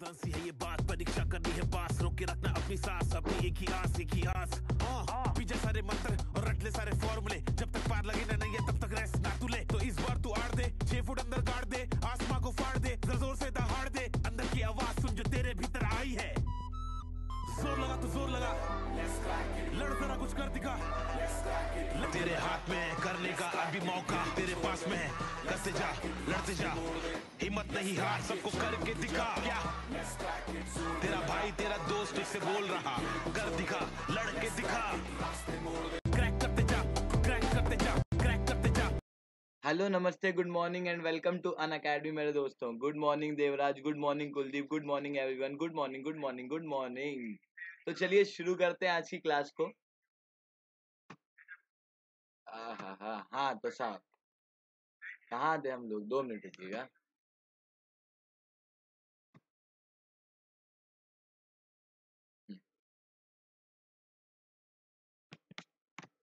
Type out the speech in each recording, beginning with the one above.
नादान सी है ये बात परीक्षा करनी है पास रोके रखना अपनी सांस अपनी एक ही आस एक ही आस पीछे सारे मंत्र और रट ले सारे फॉर्मूले जब तक पार लगे ना नहीं है तब तक रेस ना तू ले तो इस बार तू आड़ दे छह फुट अंदर गाड़ दे आसमां को फाड़ दे जोर से दहाड़ दे अंदर की आवाज सुन जो तेरे भीतर आई है जोर लगा तो जोर लगा लड़ जरा कुछ कर दिखा तेरे हाथ में करने का अभी मौका तेरे पास में है करते जा लड़ते जा हिम्मत नहीं हार सबको करके दिखा क्या तेरा भाई तेरा दोस्त उससे बोल रहा कर दिखा लड़के दिखा क्रैक करते जा क्रैक करते जा क्रैक करते जा हेलो नमस्ते good morning and welcome to Unacademy मेरे दोस्तों good morning Devraj good morning Kuldeep good morning everyone good morning good morning good morning तो चलिए शुरू करते हैं आज की क्लास को हाँ हाँ हाँ तो साहब कहाँ थे हम लोग दो मिनट रुकिएगा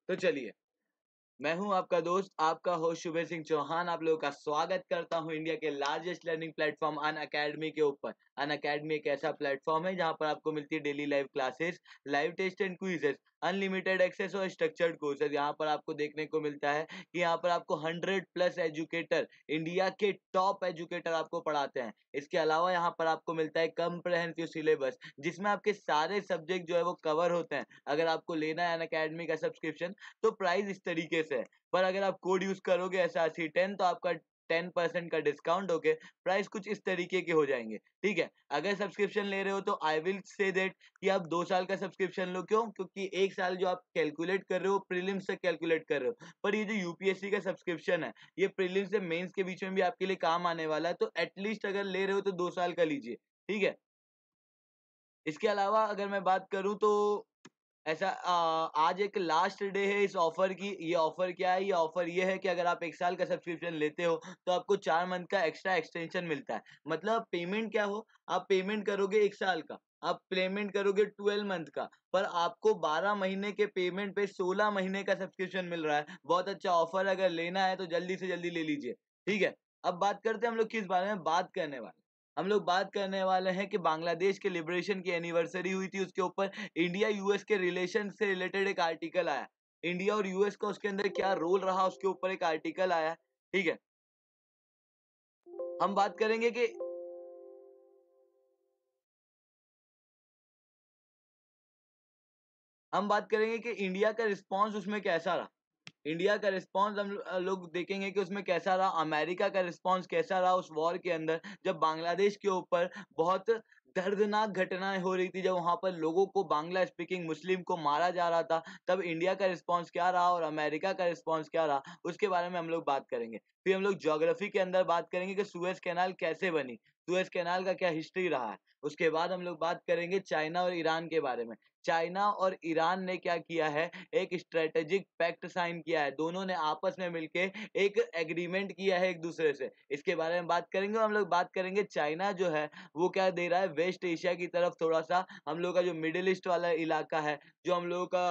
तो चलिए मैं हूं आपका दोस्त आपका होस्ट शुभेर सिंह चौहान आप लोगों का स्वागत करता हूं इंडिया के largest learning platform Unacademy के ऊपर अन अकेडमी एक ऐसा प्लेटफॉर्म है जहां पर आपको मिलती है daily live classes live test and quizzes unlimited access और स्ट्रक्चर्ड कोर्सेज यहां पर आपको देखने को मिलता है कि यहां पर आपको 100 प्लस एजुकेटर इंडिया के टॉप एजुकेटर आपको पढ़ाते हैं इसके अलावा यहां पर आपको मिलता है कम्प्रहेंसिव सिलेबस जिसमें आपके सारे सब्जेक्ट जो है वो कवर होते हैं अगर आपको लेना है अन अकेडमी का सब्सक्रिप्शन तो प्राइस इस तरीके से है पर अगर आप कोड यूज करोगे एस आर सी टेन तो आपका टेन परसेंट का डिस्काउंट होके प्राइस कुछ इस तरीके के हो जाएंगे ठीक है अगर सब्सक्रिप्शन ले रहे हो तो आई विल से देट कि आप दो साल का सब्सक्रिप्शन लो क्यों क्योंकि एक साल जो आप कैलकुलेट कर रहे हो प्रीलिम्स से कैलकुलेट कर रहे हो पर ये जो यूपीएससी का सब्सक्रिप्शन है ये प्रीलिम्स से मेन्स के बीच में भी आपके लिए काम आने वाला है तो एटलीस्ट अगर ले रहे हो तो दो साल का लीजिए ठीक है इसके अलावा अगर मैं बात करूं तो ऐसा आ, आज एक लास्ट डे है इस ऑफर की ये ऑफर क्या है ये ऑफर ये है कि अगर आप एक साल का सब्सक्रिप्शन लेते हो तो आपको चार मंथ का एक्स्ट्रा एक्सटेंशन मिलता है मतलब पेमेंट क्या हो आप पेमेंट करोगे एक साल का आप पेमेंट करोगे ट्वेल्व मंथ का पर आपको बारह महीने के पेमेंट पे सोलह महीने का सब्सक्रिप्शन मिल रहा है बहुत अच्छा ऑफर अगर लेना है तो जल्दी से जल्दी ले लीजिए ठीक है अब बात करते हैं हम लोग किस बारे में बात करने वाले हम लोग बात करने वाले हैं कि बांग्लादेश के लिबरेशन की एनिवर्सरी हुई थी उसके ऊपर इंडिया यूएस के रिलेशन से रिलेटेड एक आर्टिकल आया इंडिया और यूएस का उसके अंदर क्या रोल रहा उसके ऊपर एक आर्टिकल आया ठीक है हम बात करेंगे कि हम बात करेंगे कि इंडिया का रिस्पांस उसमें कैसा रहा इंडिया का रिस्पांस हम लोग देखेंगे कि उसमें कैसा रहा अमेरिका का रिस्पांस कैसा रहा उस वॉर के अंदर जब बांग्लादेश के ऊपर बहुत दर्दनाक घटनाएं हो रही थी जब वहां पर लोगों को बांग्ला स्पीकिंग मुस्लिम को मारा जा रहा था तब इंडिया का रिस्पांस क्या रहा और अमेरिका का रिस्पांस क्या रहा उसके बारे में हम लोग बात करेंगे फिर हम लोग ज्योग्राफी के अंदर बात करेंगे कि सुएज कैनाल कैसे बनी सुएज कैनाल का क्या हिस्ट्री रहा है उसके बाद हम लोग बात करेंगे चाइना और ईरान के बारे में चाइना और ईरान ने क्या किया है एक स्ट्रेटेजिक पैक्ट साइन किया है दोनों ने आपस में मिलकर एक एग्रीमेंट किया है एक दूसरे से इसके बारे में बात करेंगे हम लोग बात करेंगे चाइना जो है वो क्या दे रहा है वेस्ट एशिया की तरफ थोड़ा सा हम लोग का जो मिडिल ईस्ट वाला इलाका है जो हम लोगों का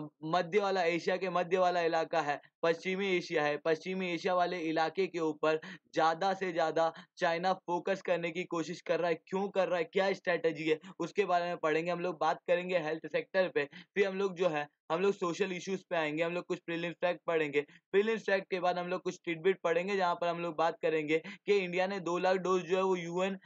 मध्य वाला एशिया के मध्य वाला इलाका है पश्चिमी एशिया है पश्चिमी एशिया वाले इलाके के ऊपर ज़्यादा से ज़्यादा चाइना फोकस करने की कोशिश कर रहा है क्यों कर रहा है क्या स्ट्रैटेजी है उसके बारे में पढ़ेंगे हम लोग बात करेंगे हेल्थ सेक्टर पे फिर हम लोग जो है हम लोग सोशल इश्यूज पे आएंगे हम लोग कुछ प्रीलिम्स फैक्ट पढ़ेंगे प्रीलिम्स फैक्ट के बाद हम लोग कुछ टिडबिट पढ़ेंगे जहाँ पर हम लोग बात करेंगे कि इंडिया ने दो लाख डोज जो है वो यूएन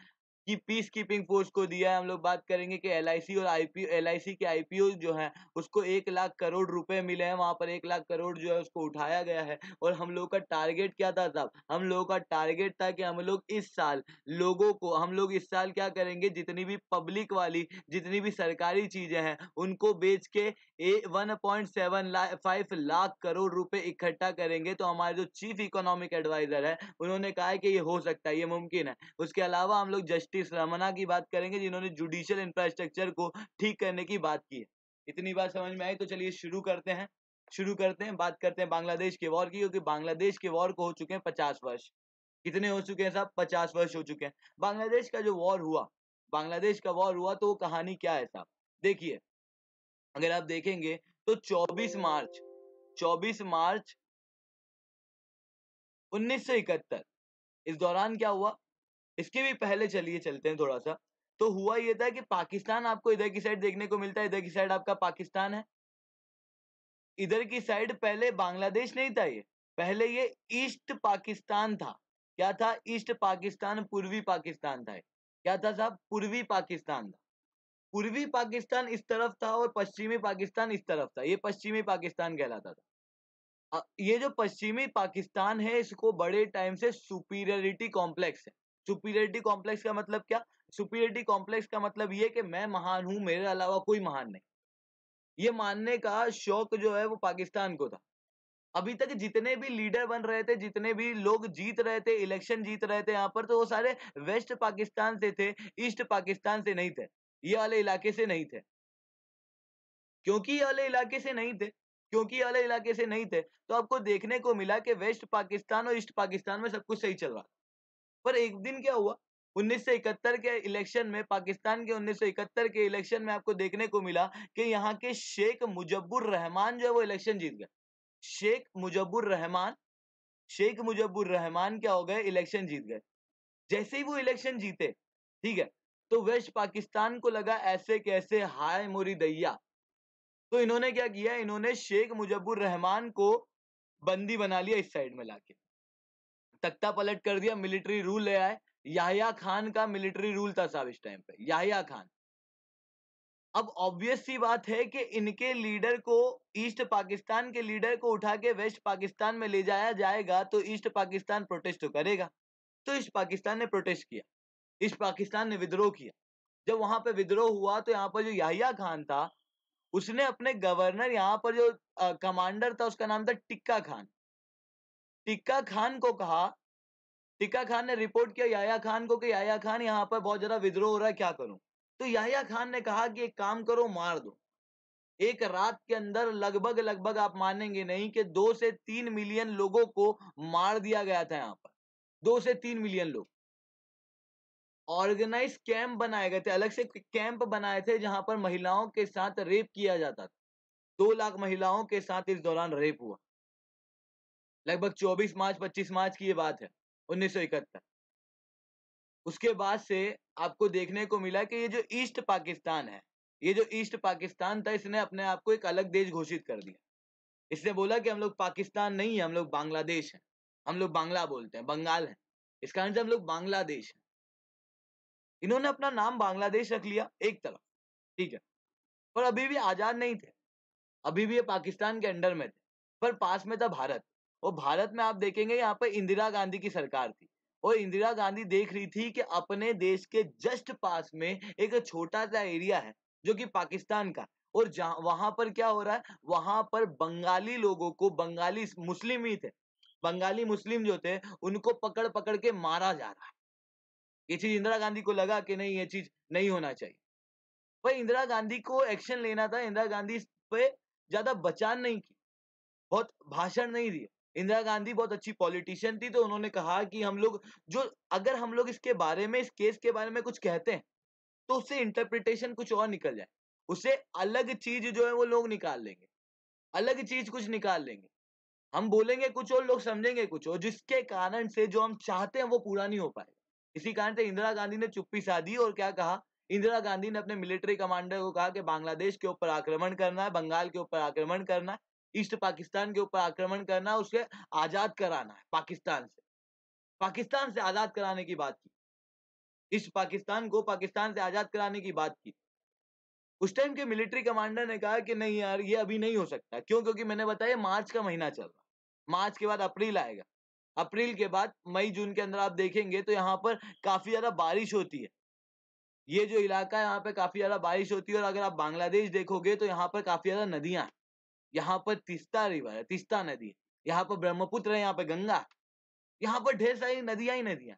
कि पीस कीपिंग फोर्स को दिया है हम लोग बात करेंगे कि एल और आईपीओ एल के आई जो है उसको एक लाख करोड़ रुपए मिले हैं वहां पर एक लाख करोड़ जो है उसको उठाया गया है और हम लोग का टारगेट क्या था साहब हम लोगों का टारगेट था कि हम लोग इस साल लोगों को हम लोग इस साल क्या करेंगे जितनी भी पब्लिक वाली जितनी भी सरकारी चीजें हैं उनको बेच के a one point seven five lakh crore रुपए इकट्ठा करेंगे तो हमारे जो चीफ इकोनॉमिक एडवाइजर है उन्होंने कहा है कि ये हो सकता है ये मुमकिन है उसके अलावा हम लोग जस्टिस जस्टिस रमना की बात करेंगे जिन्होंने जुडिशियल इंफ्रास्ट्रक्चर को ठीक करने की बात की है इतनी बात समझ में आई तो चलिए शुरू करते हैं शुरू करते हैं बात करते हैं बांग्लादेश के वॉर की क्योंकि बांग्लादेश के वॉर को हो चुके हैं पचास वर्ष कितने हो चुके हैं साहब पचास वर्ष हो चुके हैं बांग्लादेश का जो वॉर हुआ बांग्लादेश का वॉर हुआ तो वो कहानी क्या है साहब देखिए अगर आप देखेंगे तो 24 मार्च 24 मार्च 1971 इस दौरान क्या हुआ इसके भी पहले चलिए चलते हैं थोड़ा सा तो हुआ यह था कि पाकिस्तान आपको इधर की साइड देखने को मिलता है इधर की साइड आपका पाकिस्तान है इधर की साइड पहले बांग्लादेश नहीं था ये पहले ये ईस्ट पाकिस्तान था क्या था ईस्ट पाकिस्तान पूर्वी पाकिस्तान था क्या था साहब पूर्वी पाकिस्तान था पूर्वी पाकिस्तान इस तरफ था और पश्चिमी पाकिस्तान इस तरफ था ये पश्चिमी पाकिस्तान कहलाता था ये जो पश्चिमी पाकिस्तान है इसको बड़े टाइम से सुपीरियरिटी कॉम्प्लेक्स है सुपीरियरिटी कॉम्प्लेक्स का मतलब क्या सुपीरियरिटी कॉम्प्लेक्स का मतलब ये कि मैं महान हूं मेरे अलावा कोई महान नहीं ये मानने का शौक जो है वो पाकिस्तान को था अभी तक जितने भी लीडर बन रहे थे जितने भी लोग जीत रहे थे इलेक्शन जीत रहे थे यहाँ पर तो वो सारे वेस्ट पाकिस्तान से थे ईस्ट पाकिस्तान से नहीं थे ये वाले इलाके से नहीं थे क्योंकि ये वाले इलाके से नहीं थे क्योंकि ये वाले इलाके से नहीं थे तो आपको देखने को मिला कि वेस्ट पाकिस्तान और ईस्ट पाकिस्तान में सब कुछ सही चल रहा पर एक दिन क्या हुआ 1971 के इलेक्शन में पाकिस्तान के 1971 के इलेक्शन में आपको देखने को मिला कि यहाँ के शेख मुजब्बर रहमान जो है वो इलेक्शन जीत गए शेख मुजब्बर रहमान शेख मुजब्बर रहमान क्या हो गए इलेक्शन जीत गए जैसे ही वो इलेक्शन जीते ठीक है तो वेस्ट पाकिस्तान को लगा ऐसे कैसे हाय मोरी दैया तो इन्होंने क्या किया इन्होंने शेख मुजब्बर रहमान को बंदी बना लिया इस साइड में लाके तख्ता पलट कर दिया मिलिट्री रूल ले आए याहिया खान का मिलिट्री रूल था साहब इस टाइम पे याहिया खान अब ऑब्वियस सी बात है कि इनके लीडर को ईस्ट पाकिस्तान के लीडर को उठा के वेस्ट पाकिस्तान में ले जाया जाएगा तो ईस्ट पाकिस्तान प्रोटेस्ट तो करेगा तो ईस्ट पाकिस्तान ने प्रोटेस्ट किया ईस्ट पाकिस्तान ने विद्रोह किया जब वहां पे विद्रोह हुआ तो यहाँ पर जो याहिया खान था उसने अपने गवर्नर यहाँ पर जो आ, कमांडर था उसका नाम था टिक्का खान टिक्का खान को कहा टिक्का खान ने रिपोर्ट किया याया खान को कि याया खान यहाँ पर बहुत ज्यादा विद्रोह हो रहा है क्या करूं तो याया खान ने कहा कि एक काम करो मार दो एक रात के अंदर लगभग लगभग आप मानेंगे नहीं कि दो से तीन मिलियन लोगों को मार दिया गया था यहाँ पर दो से तीन मिलियन लोग ऑर्गेनाइज कैंप बनाए गए थे अलग से कैंप बनाए थे जहां पर महिलाओं के साथ रेप किया जाता था दो लाख महिलाओं के साथ इस दौरान रेप हुआ लगभग 24 मार्च 25 मार्च की ये बात है उन्नीस उसके बाद से आपको देखने को मिला कि ये जो ईस्ट पाकिस्तान है ये जो ईस्ट पाकिस्तान था इसने अपने आप को एक अलग देश घोषित कर दिया इसने बोला कि हम लोग पाकिस्तान नहीं है हम लोग बांग्लादेश हैं हम लोग बांग्ला बोलते हैं बंगाल है इस कारण से हम लोग बांग्लादेश हैं इन्होंने अपना नाम बांग्लादेश रख लिया एक तरफ ठीक है पर अभी भी आजाद नहीं थे अभी भी ये पाकिस्तान के अंडर में थे पर पास में था भारत और भारत में आप देखेंगे यहाँ पर इंदिरा गांधी की सरकार थी और इंदिरा गांधी देख रही थी कि अपने देश के जस्ट पास में एक छोटा सा एरिया है जो कि पाकिस्तान का और जहाँ वहां पर क्या हो रहा है वहां पर बंगाली लोगों को बंगाली मुस्लिम ही थे बंगाली मुस्लिम जो थे उनको पकड़ पकड़ के मारा जा रहा है ये चीज इंदिरा गांधी को लगा कि नहीं ये चीज नहीं होना चाहिए पर इंदिरा गांधी को एक्शन लेना था इंदिरा गांधी पे ज्यादा बचान नहीं की बहुत भाषण नहीं दिया इंदिरा गांधी बहुत अच्छी पॉलिटिशियन थी तो उन्होंने कहा कि हम लोग जो अगर हम लोग इसके बारे में इस केस के बारे में कुछ कहते हैं तो उससे इंटरप्रिटेशन कुछ और निकल जाए उससे अलग चीज जो है वो लोग निकाल लेंगे अलग चीज कुछ निकाल लेंगे हम बोलेंगे कुछ और लोग समझेंगे कुछ और जिसके कारण से जो हम चाहते हैं वो पूरा नहीं हो पाएगा इसी कारण से इंदिरा गांधी ने चुप्पी साधी और क्या कहा इंदिरा गांधी ने अपने मिलिट्री कमांडर को कहा कि बांग्लादेश के ऊपर आक्रमण करना है बंगाल के ऊपर आक्रमण करना है ईस्ट पाकिस्तान के ऊपर आक्रमण करना उसे आजाद कराना है पाकिस्तान से पाकिस्तान से आजाद कराने की बात की ईस्ट पाकिस्तान को पाकिस्तान से आजाद कराने की बात की उस टाइम के मिलिट्री कमांडर ने कहा कि नहीं यार ये अभी नहीं हो सकता क्यों क्योंकि मैंने बताया मार्च का महीना चल रहा मार्च के बाद अप्रैल आएगा अप्रैल के बाद मई जून के अंदर आप देखेंगे तो यहाँ पर काफी ज्यादा बारिश होती है ये जो इलाका है यहाँ पे काफी ज्यादा बारिश होती है और अगर आप बांग्लादेश देखोगे तो यहाँ पर काफी ज्यादा नदियां हैं यहाँ पर तीस्ता रिवर है तीस्ता नदी है यहाँ पर ब्रह्मपुत्र है यहाँ पर गंगा यहाँ पर ढेर सारी नदियां ही नदियां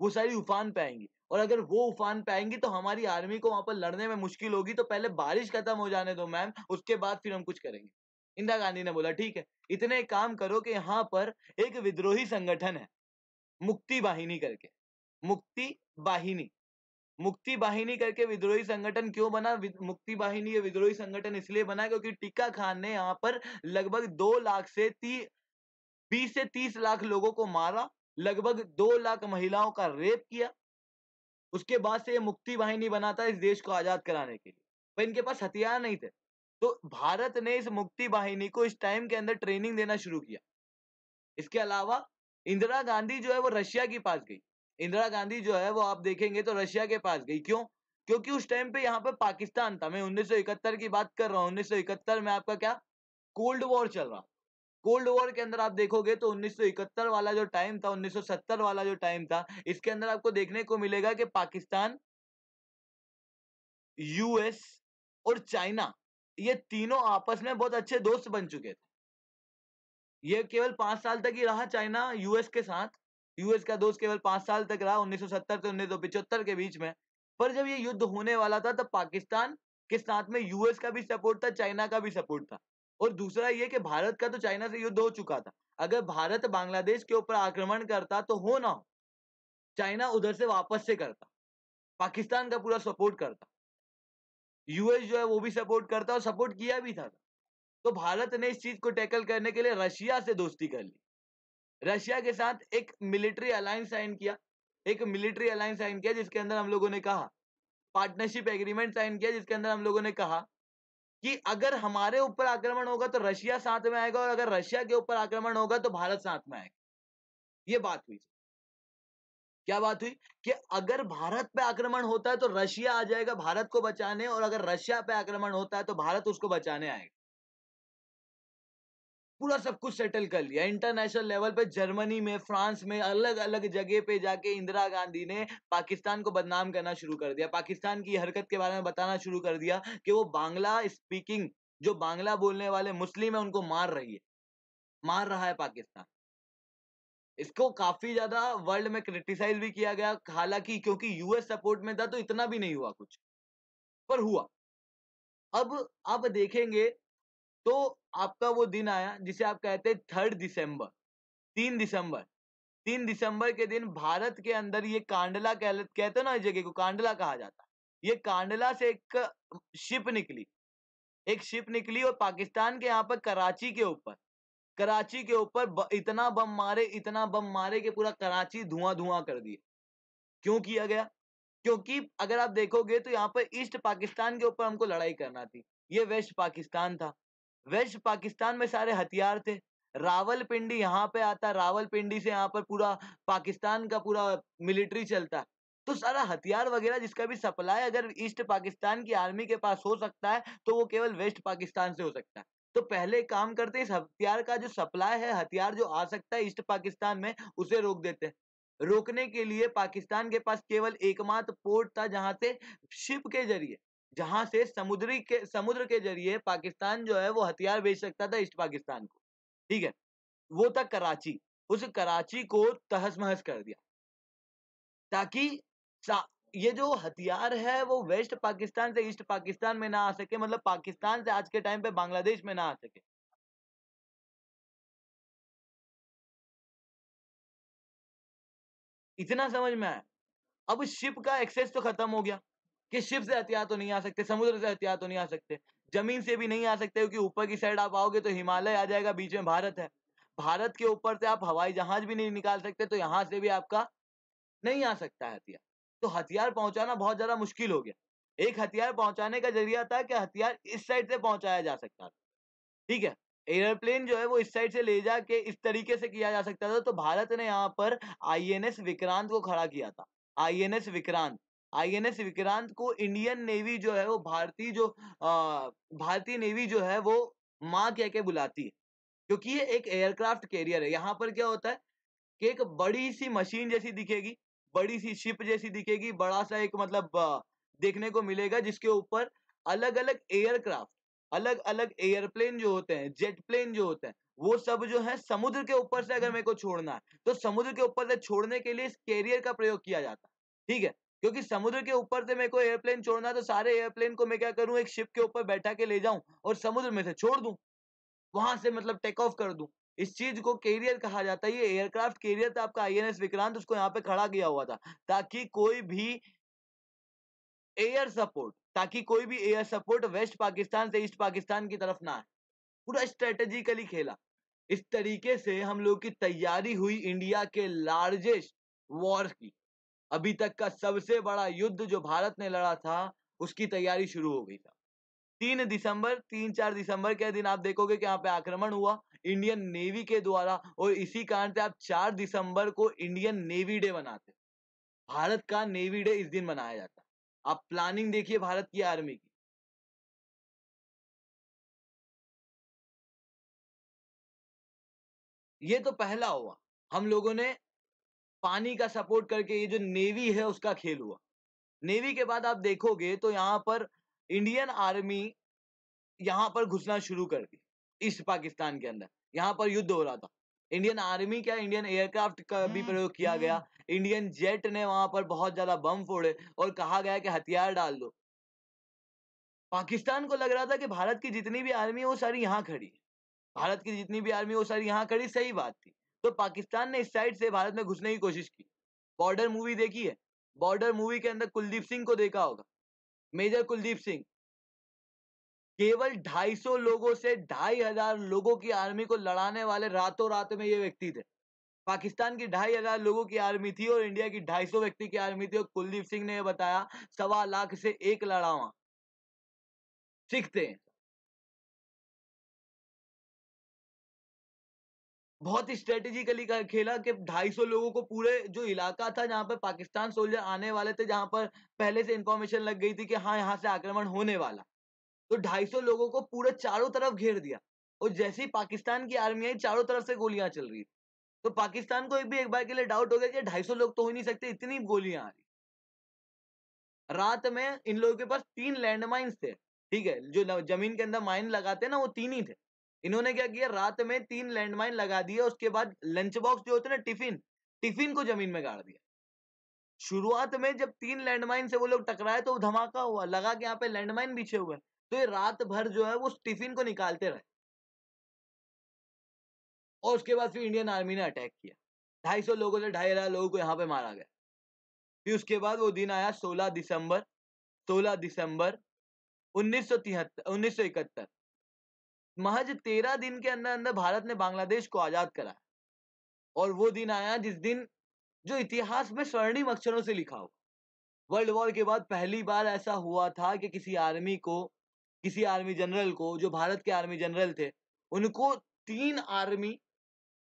वो सारी उफान पे आएंगी और अगर वो उफान पे आएंगी तो हमारी आर्मी को वहां पर लड़ने में मुश्किल होगी तो पहले बारिश खत्म हो जाने दो मैम उसके बाद फिर हम कुछ करेंगे इंदिरा गांधी ने बोला ठीक है इतने काम करो कि यहाँ पर एक विद्रोही संगठन है मुक्ति वाहिनी करके मुक्ति वाहिनी मुक्ति बाहिनी करके विद्रोही संगठन क्यों बना मुक्ति बाहिनी विद्रोही संगठन इसलिए बना क्योंकि टीका खान ने यहाँ पर लगभग दो लाख से ती बीस से तीस लाख लोगों को मारा लगभग दो लाख महिलाओं का रेप किया उसके बाद से ये मुक्ति वाहिनी बना था इस देश को आजाद कराने के लिए पर इनके पास हथियार नहीं थे तो भारत ने इस मुक्ति वाहिनी को इस टाइम के अंदर ट्रेनिंग देना शुरू किया इसके अलावा इंदिरा गांधी जो है वो रशिया के पास गई इंदिरा गांधी जो है वो आप देखेंगे तो रशिया के पास गई क्यों क्योंकि उस टाइम पे यहाँ पे पाकिस्तान था मैं 1971 की बात कर रहा हूँ 1971 में आपका क्या कोल्ड वॉर चल रहा कोल्ड वॉर के अंदर आप देखोगे तो 1971 वाला जो टाइम था 1970 वाला जो टाइम था इसके अंदर आपको देखने को मिलेगा कि पाकिस्तान यूएस और चाइना ये तीनों आपस में बहुत अच्छे दोस्त बन चुके थे ये केवल पांच साल तक ही रहा चाइना यूएस के साथ यूएस का दोस्त केवल पांच साल तक रहा 1970 से उन्नीस के बीच में पर जब ये युद्ध होने वाला था तब पाकिस्तान के साथ में यूएस का भी सपोर्ट था चाइना का भी सपोर्ट था और दूसरा ये कि भारत का तो चाइना से युद्ध हो चुका था अगर भारत बांग्लादेश के ऊपर आक्रमण करता तो हो ना हो चाइना उधर से वापस से करता पाकिस्तान का पूरा सपोर्ट करता यूएस जो है वो भी सपोर्ट करता और सपोर्ट किया भी था तो भारत ने इस चीज को टैकल करने के लिए रशिया से दोस्ती कर ली रशिया के साथ एक मिलिट्री अलायंस साइन किया एक मिलिट्री अलायंस साइन किया जिसके अंदर हम लोगों ने कहा पार्टनरशिप एग्रीमेंट साइन किया जिसके अंदर हम लोगों ने कहा कि अगर हमारे ऊपर आक्रमण होगा तो रशिया साथ में आएगा और अगर रशिया के ऊपर आक्रमण होगा तो भारत साथ में आएगा ये बात हुई क्या बात हुई कि अगर भारत पे आक्रमण होता है तो रशिया आ जाएगा भारत को बचाने और अगर रशिया पे आक्रमण होता है तो भारत उसको बचाने आएगा पूरा सब कुछ सेटल कर लिया इंटरनेशनल लेवल पे जर्मनी में फ्रांस में अलग अलग जगह पे जाके इंदिरा गांधी ने पाकिस्तान को बदनाम करना शुरू कर दिया पाकिस्तान की हरकत के बारे में बताना शुरू कर दिया कि वो बांग्ला स्पीकिंग जो बांग्ला बोलने वाले मुस्लिम है उनको मार रही है मार रहा है पाकिस्तान इसको काफी ज्यादा वर्ल्ड में क्रिटिसाइज भी किया गया हालांकि क्योंकि यूएस सपोर्ट में था तो इतना भी नहीं हुआ कुछ पर हुआ अब आप देखेंगे तो आपका वो दिन आया जिसे आप कहते हैं थर्ड दिसंबर तीन दिसंबर तीन दिसंबर के दिन भारत के अंदर ये कांडला कह कहते ना इस जगह को कांडला कहा जाता है ये कांडला से एक शिप निकली एक शिप निकली और पाकिस्तान के यहाँ पर कराची के ऊपर कराची के ऊपर इतना बम मारे इतना बम मारे कि पूरा कराची धुआं धुआं कर दिया क्यों किया गया क्योंकि अगर आप देखोगे तो यहाँ पर ईस्ट पाकिस्तान के ऊपर हमको लड़ाई करना थी ये वेस्ट पाकिस्तान था वेस्ट पाकिस्तान में सारे हथियार थे रावलपिंडी यहाँ पे आता रावलपिंडी से यहाँ पर पूरा पाकिस्तान का पूरा मिलिट्री चलता तो सारा हथियार वगैरह जिसका भी सप्लाई अगर ईस्ट पाकिस्तान की आर्मी के पास हो सकता है तो वो केवल वेस्ट पाकिस्तान से हो सकता है तो पहले काम करते इस हथियार का जो सप्लाई है हथियार जो आ सकता है ईस्ट पाकिस्तान में उसे रोक देते हैं रोकने के लिए पाकिस्तान के पास केवल एकमात्र पोर्ट था जहां से शिप के जरिए जहां से समुद्री के समुद्र के जरिए पाकिस्तान जो है वो हथियार बेच सकता था ईस्ट पाकिस्तान को ठीक है वो था कराची उस कराची को तहस महस कर दिया ताकि ये जो हथियार है वो वेस्ट पाकिस्तान से ईस्ट पाकिस्तान में ना आ सके मतलब पाकिस्तान से आज के टाइम पे बांग्लादेश में ना आ सके इतना समझ में आया अब शिप का एक्सेस तो खत्म हो गया कि शिप से हथियार तो नहीं आ सकते समुद्र से हथियार तो नहीं आ सकते जमीन से भी नहीं आ सकते क्योंकि ऊपर की साइड आप आओगे तो हिमालय आ जाएगा बीच में भारत है भारत के ऊपर से आप हवाई जहाज भी नहीं निकाल सकते तो यहाँ से भी आपका नहीं आ सकता है हथियार तो हथियार पहुंचाना बहुत ज्यादा मुश्किल हो गया एक हथियार पहुंचाने का जरिया था कि हथियार इस साइड से पहुंचाया जा सकता था ठीक है एयरप्लेन जो है वो इस साइड से ले जाके इस तरीके से किया जा सकता था तो भारत ने यहाँ पर आईएनएस विक्रांत को खड़ा किया था आईएनएस विक्रांत आईएनएस विक्रांत को इंडियन नेवी जो है वो भारतीय जो भारतीय नेवी जो है वो माँ कह के बुलाती है क्योंकि ये एक एयरक्राफ्ट कैरियर है यहाँ पर क्या होता है कि एक बड़ी सी मशीन जैसी दिखेगी बड़ी सी शिप जैसी दिखेगी बड़ा सा एक मतलब देखने को मिलेगा जिसके ऊपर अलग अलग एयरक्राफ्ट अलग अलग एयरप्लेन जो होते हैं जेट प्लेन जो होते हैं वो सब जो है समुद्र के ऊपर से अगर मेरे को छोड़ना है तो समुद्र के ऊपर से छोड़ने के लिए इस कैरियर का प्रयोग किया जाता है ठीक है क्योंकि समुद्र के ऊपर से मेरे को एयरप्लेन छोड़ना तो सारे एयरप्लेन को मैं क्या करूं एक शिप के ऊपर बैठा के ले जाऊं और समुद्र में से छोड़ दूं वहां से मतलब टेक ऑफ कर दूं इस चीज को कैरियर कहा जाता है ये एयरक्राफ्ट कैरियर था आपका आई विक्रांत उसको यहाँ पे खड़ा किया हुआ था ताकि कोई भी एयर सपोर्ट ताकि कोई भी एयर सपोर्ट वेस्ट पाकिस्तान से ईस्ट पाकिस्तान की तरफ ना आए पूरा स्ट्रेटेजिकली खेला इस तरीके से हम लोग की तैयारी हुई इंडिया के लार्जेस्ट वॉर की अभी तक का सबसे बड़ा युद्ध जो भारत ने लड़ा था उसकी तैयारी शुरू हो गई था तीन दिसंबर तीन चार दिसंबर के दिन आप देखोगे कि यहाँ पे आक्रमण हुआ इंडियन नेवी के द्वारा और इसी कारण से आप चार दिसंबर को इंडियन नेवी डे मनाते भारत का नेवी डे इस दिन मनाया जाता आप प्लानिंग देखिए भारत की आर्मी की ये तो पहला हुआ हम लोगों ने पानी का सपोर्ट करके ये जो नेवी है उसका खेल हुआ नेवी के बाद आप देखोगे तो यहाँ पर इंडियन आर्मी यहाँ पर घुसना शुरू कर दी ईस्ट पाकिस्तान के अंदर यहाँ पर युद्ध हो रहा था इंडियन आर्मी क्या इंडियन एयरक्राफ्ट का भी हम्म, प्रयोग किया गया हम्म। इंडियन जेट ने वहां पर बहुत ज्यादा बम फोड़े और कहा गया कि हथियार डाल दो पाकिस्तान को लग रहा था कि भारत की जितनी भी आर्मी है वो सारी यहाँ खड़ी भारत की जितनी भी आर्मी वो सारी यहाँ खड़ी सही बात थी तो पाकिस्तान ने इस साइड से भारत में घुसने की कोशिश की बॉर्डर मूवी देखी है बॉर्डर मूवी के अंदर कुलदीप सिंह को देखा होगा मेजर कुलदीप सिंह केवल 250 लोगों से ढाई हजार लोगों की आर्मी को लड़ाने वाले रातों रात में ये व्यक्ति थे पाकिस्तान की ढाई हजार लोगों की आर्मी थी और इंडिया की ढाई सौ व्यक्ति की आर्मी थी और कुलदीप सिंह ने बताया सवा लाख से एक लड़ावा सीखते हैं बहुत ही स्ट्रेटेजिकली खेला कि ढाई सौ लोगों को पूरे जो इलाका था जहां पर पाकिस्तान सोल्जर आने वाले थे जहां पर पहले से इंफॉर्मेशन लग गई थी कि हाँ यहाँ से आक्रमण होने वाला तो ढाई सौ लोगों को पूरे चारों तरफ घेर दिया और जैसे ही पाकिस्तान की आर्मी आई चारों तरफ से गोलियां चल रही तो पाकिस्तान को एक भी एक बार के लिए डाउट हो गया कि ढाई लोग तो हो नहीं सकते इतनी गोलियां आ रही रात में इन लोगों के पास तीन लैंडमाइंस थे ठीक है जो जमीन के अंदर माइन लगाते ना वो तीन ही थे इन्होंने क्या किया रात में तीन लैंडमाइन लगा दिए उसके बाद लंच बॉक्स जो होते ना टिफिन टिफिन को जमीन में गाड़ दिया शुरुआत में जब तीन लैंडमाइन से वो लोग टकराए तो धमाका हुआ लगा कि यहाँ पे लैंडमाइन बिछे हुए तो ये रात भर जो है वो टिफिन को निकालते रहे और उसके बाद फिर इंडियन आर्मी ने अटैक किया ढाई सौ लोगों से ढाई हजार लोगों को यहाँ पे मारा गया फिर उसके बाद वो दिन आया सोलह दिसंबर सोलह दिसंबर उन्नीस सौ तिहत्तर उन्नीस सौ इकहत्तर महज तेरह दिन के अंदर अंदर भारत ने बांग्लादेश को आजाद करा और वो दिन आया जिस दिन जो इतिहास में स्वर्णिम अक्षरों से लिखा हो वर्ल्ड वॉर के बाद पहली बार ऐसा हुआ था कि किसी आर्मी को किसी आर्मी जनरल को जो भारत के आर्मी जनरल थे उनको तीन आर्मी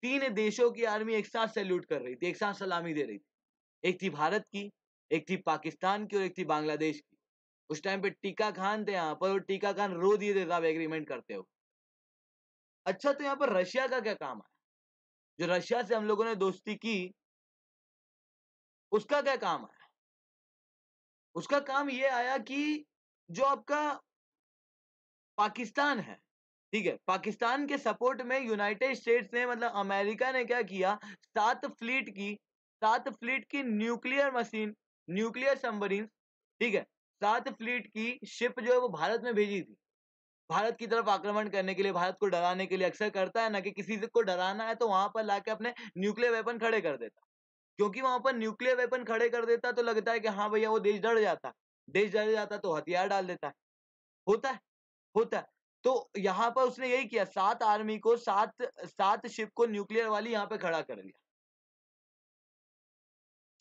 तीन देशों की आर्मी एक साथ सैल्यूट कर रही थी एक साथ सलामी दे रही थी एक थी भारत की एक थी पाकिस्तान की और एक थी बांग्लादेश की उस टाइम पे टीका खान थे यहाँ पर और टीका खान रो दिए थे साहब एग्रीमेंट करते हुए अच्छा तो यहाँ पर रशिया का क्या काम आया जो रशिया से हम लोगों ने दोस्ती की उसका क्या काम आया उसका काम ये आया कि जो आपका पाकिस्तान है ठीक है पाकिस्तान के सपोर्ट में यूनाइटेड स्टेट्स ने मतलब अमेरिका ने क्या किया सात फ्लीट की सात फ्लीट की न्यूक्लियर मशीन न्यूक्लियर सम्बरीन ठीक है सात फ्लीट की शिप जो है वो भारत में भेजी थी भारत की तरफ आक्रमण करने के लिए भारत को डराने के लिए अक्सर करता है ना कि किसी को डराना है तो वहां पर लाके अपने न्यूक्लियर वेपन खड़े कर देता क्योंकि वहां पर न्यूक्लियर वेपन खड़े कर देता तो लगता है कि हाँ भैया वो देश डर जाता देश डर जाता तो हथियार डाल देता है होता है होता है तो यहाँ पर उसने यही किया सात आर्मी को सात सात शिप को न्यूक्लियर वाली यहाँ पे खड़ा कर दिया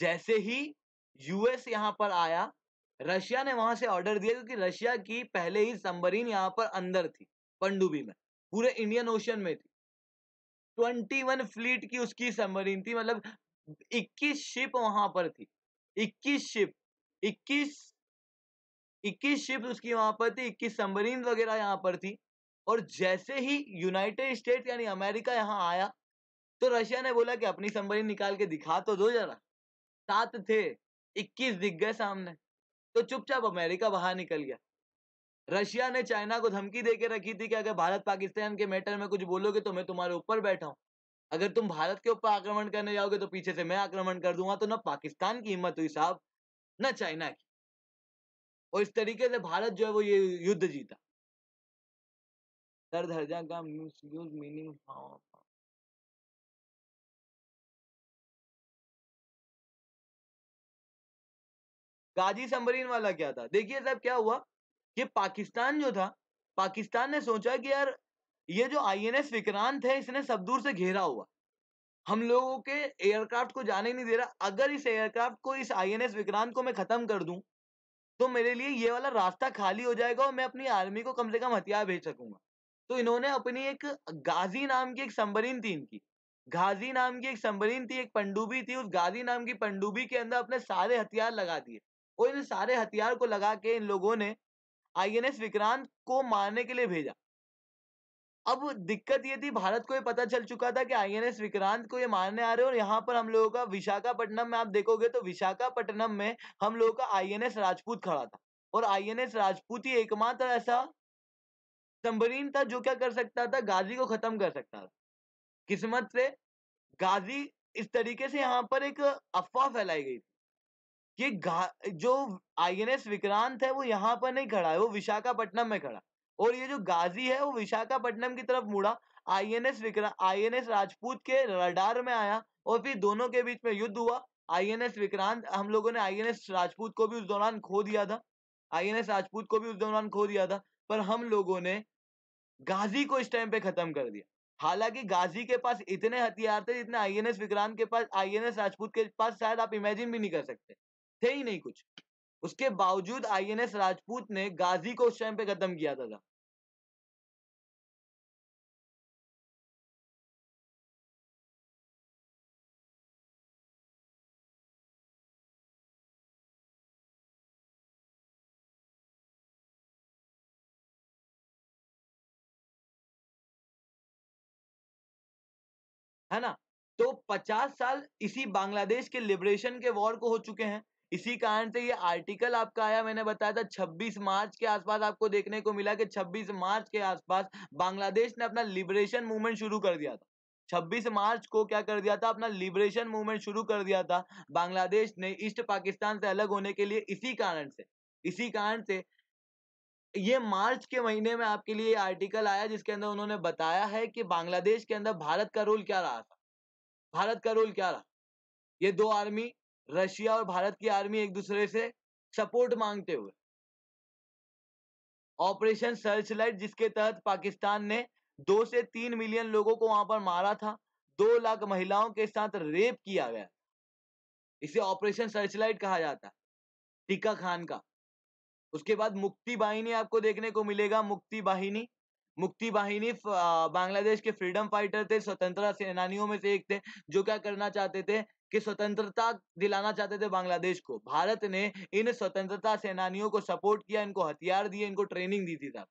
जैसे ही यूएस यहाँ पर आया रशिया ने वहां से ऑर्डर दिया क्योंकि रशिया की पहले ही सम्बरीन यहाँ पर अंदर थी पंडुबी में पूरे इंडियन ओशन में थी ट्वेंटी फ्लीट की उसकी सम्बरीन थी मतलब इक्कीस शिप वहां पर थी इक्कीस शिप 21 21 शिप उसकी वहां पर थी इक्कीस सम्बरीन वगैरह यहाँ पर थी और जैसे ही यूनाइटेड स्टेट यानी अमेरिका यहाँ आया तो रशिया ने बोला कि अपनी सम्बरीन निकाल के दिखा तो दो जरा सात थे इक्कीस दिख गए सामने तो चुपचाप अमेरिका बाहर निकल गया रशिया ने चाइना को धमकी दे के रखी थी कि अगर भारत पाकिस्तान के मैटर में कुछ बोलोगे तो मैं तुम्हारे ऊपर बैठा हूं अगर तुम भारत के ऊपर आक्रमण करने जाओगे तो पीछे से मैं आक्रमण कर दूंगा तो ना पाकिस्तान की हिम्मत हुई साहब ना चाइना की और इस तरीके से भारत जो है वो ये युद्ध जीता दर्द हर जगह मीनिंग हाँ। काजी सम्बरीन वाला क्या था देखिए साहब क्या हुआ कि पाकिस्तान जो था पाकिस्तान ने सोचा कि यार ये जो आई एन एस विक्रांत है इसने सब दूर से घेरा हुआ हम लोगों के एयरक्राफ्ट को जाने नहीं दे रहा अगर इस एयरक्राफ्ट को इस आई एन एस विक्रांत को मैं खत्म कर दूं तो मेरे लिए ये वाला रास्ता खाली हो जाएगा और मैं अपनी आर्मी को कम से कम हथियार भेज सकूंगा तो इन्होंने अपनी एक गाजी नाम की एक संबरीन थी इनकी गाजी नाम की एक संबरीन थी एक पंडुबी थी उस गाजी नाम की पंडुबी के अंदर अपने सारे हथियार लगा दिए और इन सारे हथियार को लगा के इन लोगों ने आईएनएस विक्रांत को मारने के लिए भेजा अब दिक्कत ये थी भारत को ये पता चल चुका था कि आईएनएस विक्रांत को ये मारने आ रहे और यहाँ पर हम लोगों का विशाखापट्टनम में आप देखोगे तो विशाखापट्टनम में हम लोगों का आईएनएस राजपूत खड़ा था और आईएनएस राजपूत ही एकमात्र ऐसा सबमरीन था जो क्या कर सकता था गाजी को खत्म कर सकता था किस्मत से गाजी इस तरीके से यहाँ पर एक अफवाह फैलाई गई ये जो आईएनएस विक्रांत है वो यहाँ पर नहीं खड़ा है वो विशाखापट्टनम में खड़ा और ये जो गाजी है वो विशाखापट्टनम की तरफ मुड़ा आईएनएस विक्रांत आईएनएस राजपूत के रडार में आया और फिर दोनों के बीच में युद्ध हुआ आईएनएस विक्रांत हम लोगों ने आईएनएस राजपूत को भी उस दौरान खो दिया था आईएनएस राजपूत को भी उस दौरान खो दिया था पर हम लोगों ने गाजी को इस टाइम पे खत्म कर दिया हालांकि गाजी के पास इतने हथियार थे जितने आईएनएस विक्रांत के पास आईएनएस राजपूत के पास शायद आप इमेजिन भी नहीं कर सकते थे ही नहीं कुछ उसके बावजूद आईएनएस राजपूत ने गाजी को उस टाइम पे खत्म किया था, था। है ना तो 50 साल इसी बांग्लादेश के लिबरेशन के वॉर को हो चुके हैं इसी कारण से ये आर्टिकल आपका आया मैंने बताया था 26 मार्च के आसपास आपको देखने को मिला कि 26 मार्च के आसपास बांग्लादेश ने अपना लिबरेशन मूवमेंट शुरू कर दिया था 26 मार्च को क्या कर दिया था अपना लिबरेशन मूवमेंट शुरू कर दिया था बांग्लादेश ने ईस्ट पाकिस्तान से अलग होने के लिए इसी कारण से इसी कारण से ये मार्च के महीने में आपके लिए आर्टिकल आया जिसके अंदर उन्होंने बताया है कि बांग्लादेश के अंदर भारत का रोल क्या रहा था भारत का रोल क्या रहा ये दो आर्मी रशिया और भारत की आर्मी एक दूसरे से सपोर्ट मांगते हुए ऑपरेशन सर्चलाइट जिसके तहत पाकिस्तान ने दो से तीन मिलियन लोगों को वहां पर मारा था दो लाख महिलाओं के साथ रेप किया गया इसे ऑपरेशन सर्चलाइट कहा जाता है टीका खान का उसके बाद मुक्ति वाहिनी आपको देखने को मिलेगा मुक्ति वाहिनी मुक्ति वाहिनी बांग्लादेश के फ्रीडम फाइटर थे स्वतंत्रता सेनानियों में से एक थे जो क्या करना चाहते थे कि स्वतंत्रता दिलाना चाहते थे बांग्लादेश को भारत ने इन स्वतंत्रता सेनानियों को सपोर्ट किया इनको हथियार दिए इनको ट्रेनिंग दी थी साहब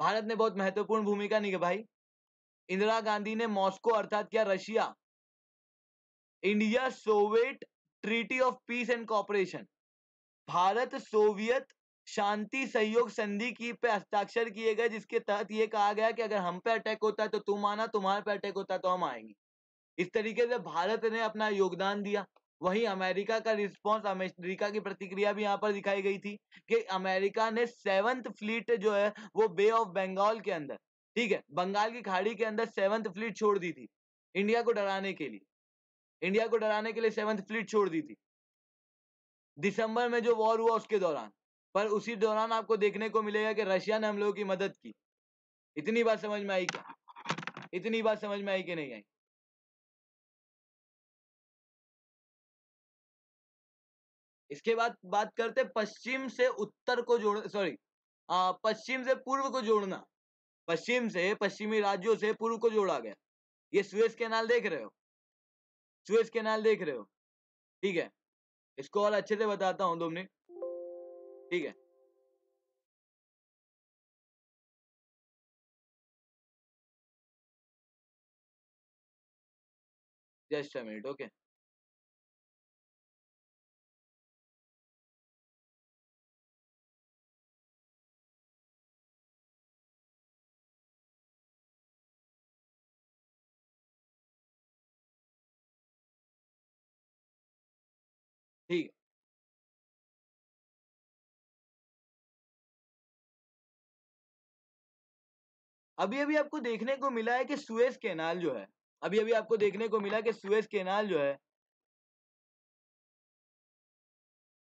भारत ने बहुत महत्वपूर्ण भूमिका निभाई इंदिरा गांधी ने मॉस्को अर्थात क्या Russia India Soviet treaty of peace and cooperation Bharat Soviet शांति सहयोग संधि की पे हस्ताक्षर किए गए जिसके तहत ये कहा गया कि अगर हम पे अटैक होता है तो तुम आना तुम्हारे पे अटैक होता है तो हम आएंगे इस तरीके से भारत ने अपना योगदान दिया वहीं अमेरिका का रिस्पांस अमेरिका की प्रतिक्रिया भी यहाँ पर दिखाई गई थी कि अमेरिका ने सेवंथ फ्लीट जो है वो बे ऑफ बंगाल के अंदर ठीक है बंगाल की खाड़ी के अंदर सेवंथ फ्लीट छोड़ दी थी इंडिया को डराने के लिए इंडिया को डराने के लिए सेवंथ फ्लीट छोड़ दी थी दिसंबर में जो वॉर हुआ उसके दौरान पर उसी दौरान आपको देखने को मिलेगा कि रशिया ने हम लोगों की मदद की इतनी बात समझ में आई क्या इतनी बात समझ में आई कि नहीं आई इसके बाद बात करते पश्चिम से उत्तर को जोड़ सॉरी पश्चिम से पूर्व को जोड़ना पश्चिम से पश्चिमी राज्यों से पूर्व को जोड़ा गया ये स्वेज कैनाल देख रहे हो स्वेज कैनाल देख रहे हो ठीक है इसको और अच्छे से बताता हूं तुमने ठीक है जस्ट अ मिनट ओके ठीक है अभी अभी आपको देखने को मिला है कि सुएस केनाल जो है अभी अभी आपको देखने को मिला कि सुएस केनाल जो है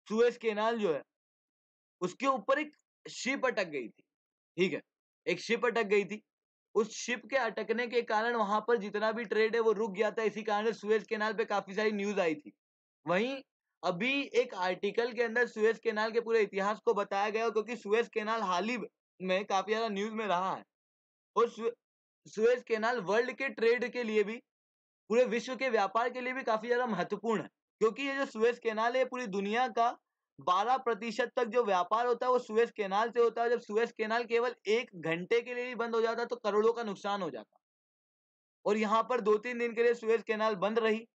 सुएस केनाल जो है उसके ऊपर एक शिप अटक गई थी ठीक है एक शिप अटक गई थी उस शिप के अटकने के कारण वहां पर जितना भी ट्रेड है वो रुक गया था इसी कारण सुएज केनाल पे काफी सारी न्यूज आई थी वहीं अभी एक आर्टिकल के अंदर सुएज केनाल के पूरे इतिहास को बताया गया क्योंकि सुएज केनाल हाल ही में काफी ज्यादा न्यूज में रहा है और सुएज केनाल वर्ल्ड के ट्रेड के लिए भी पूरे विश्व के व्यापार के लिए भी काफी ज्यादा महत्वपूर्ण है क्योंकि ये जो सुएज केनाल है पूरी दुनिया का बारह प्रतिशत तक जो व्यापार होता है वो सुएज केनाल से होता है जब सुएज केनाल केवल एक घंटे के लिए भी बंद हो जाता तो करोड़ों का नुकसान हो जाता और यहाँ पर दो तीन दिन के लिए सुएज केनाल बंद रही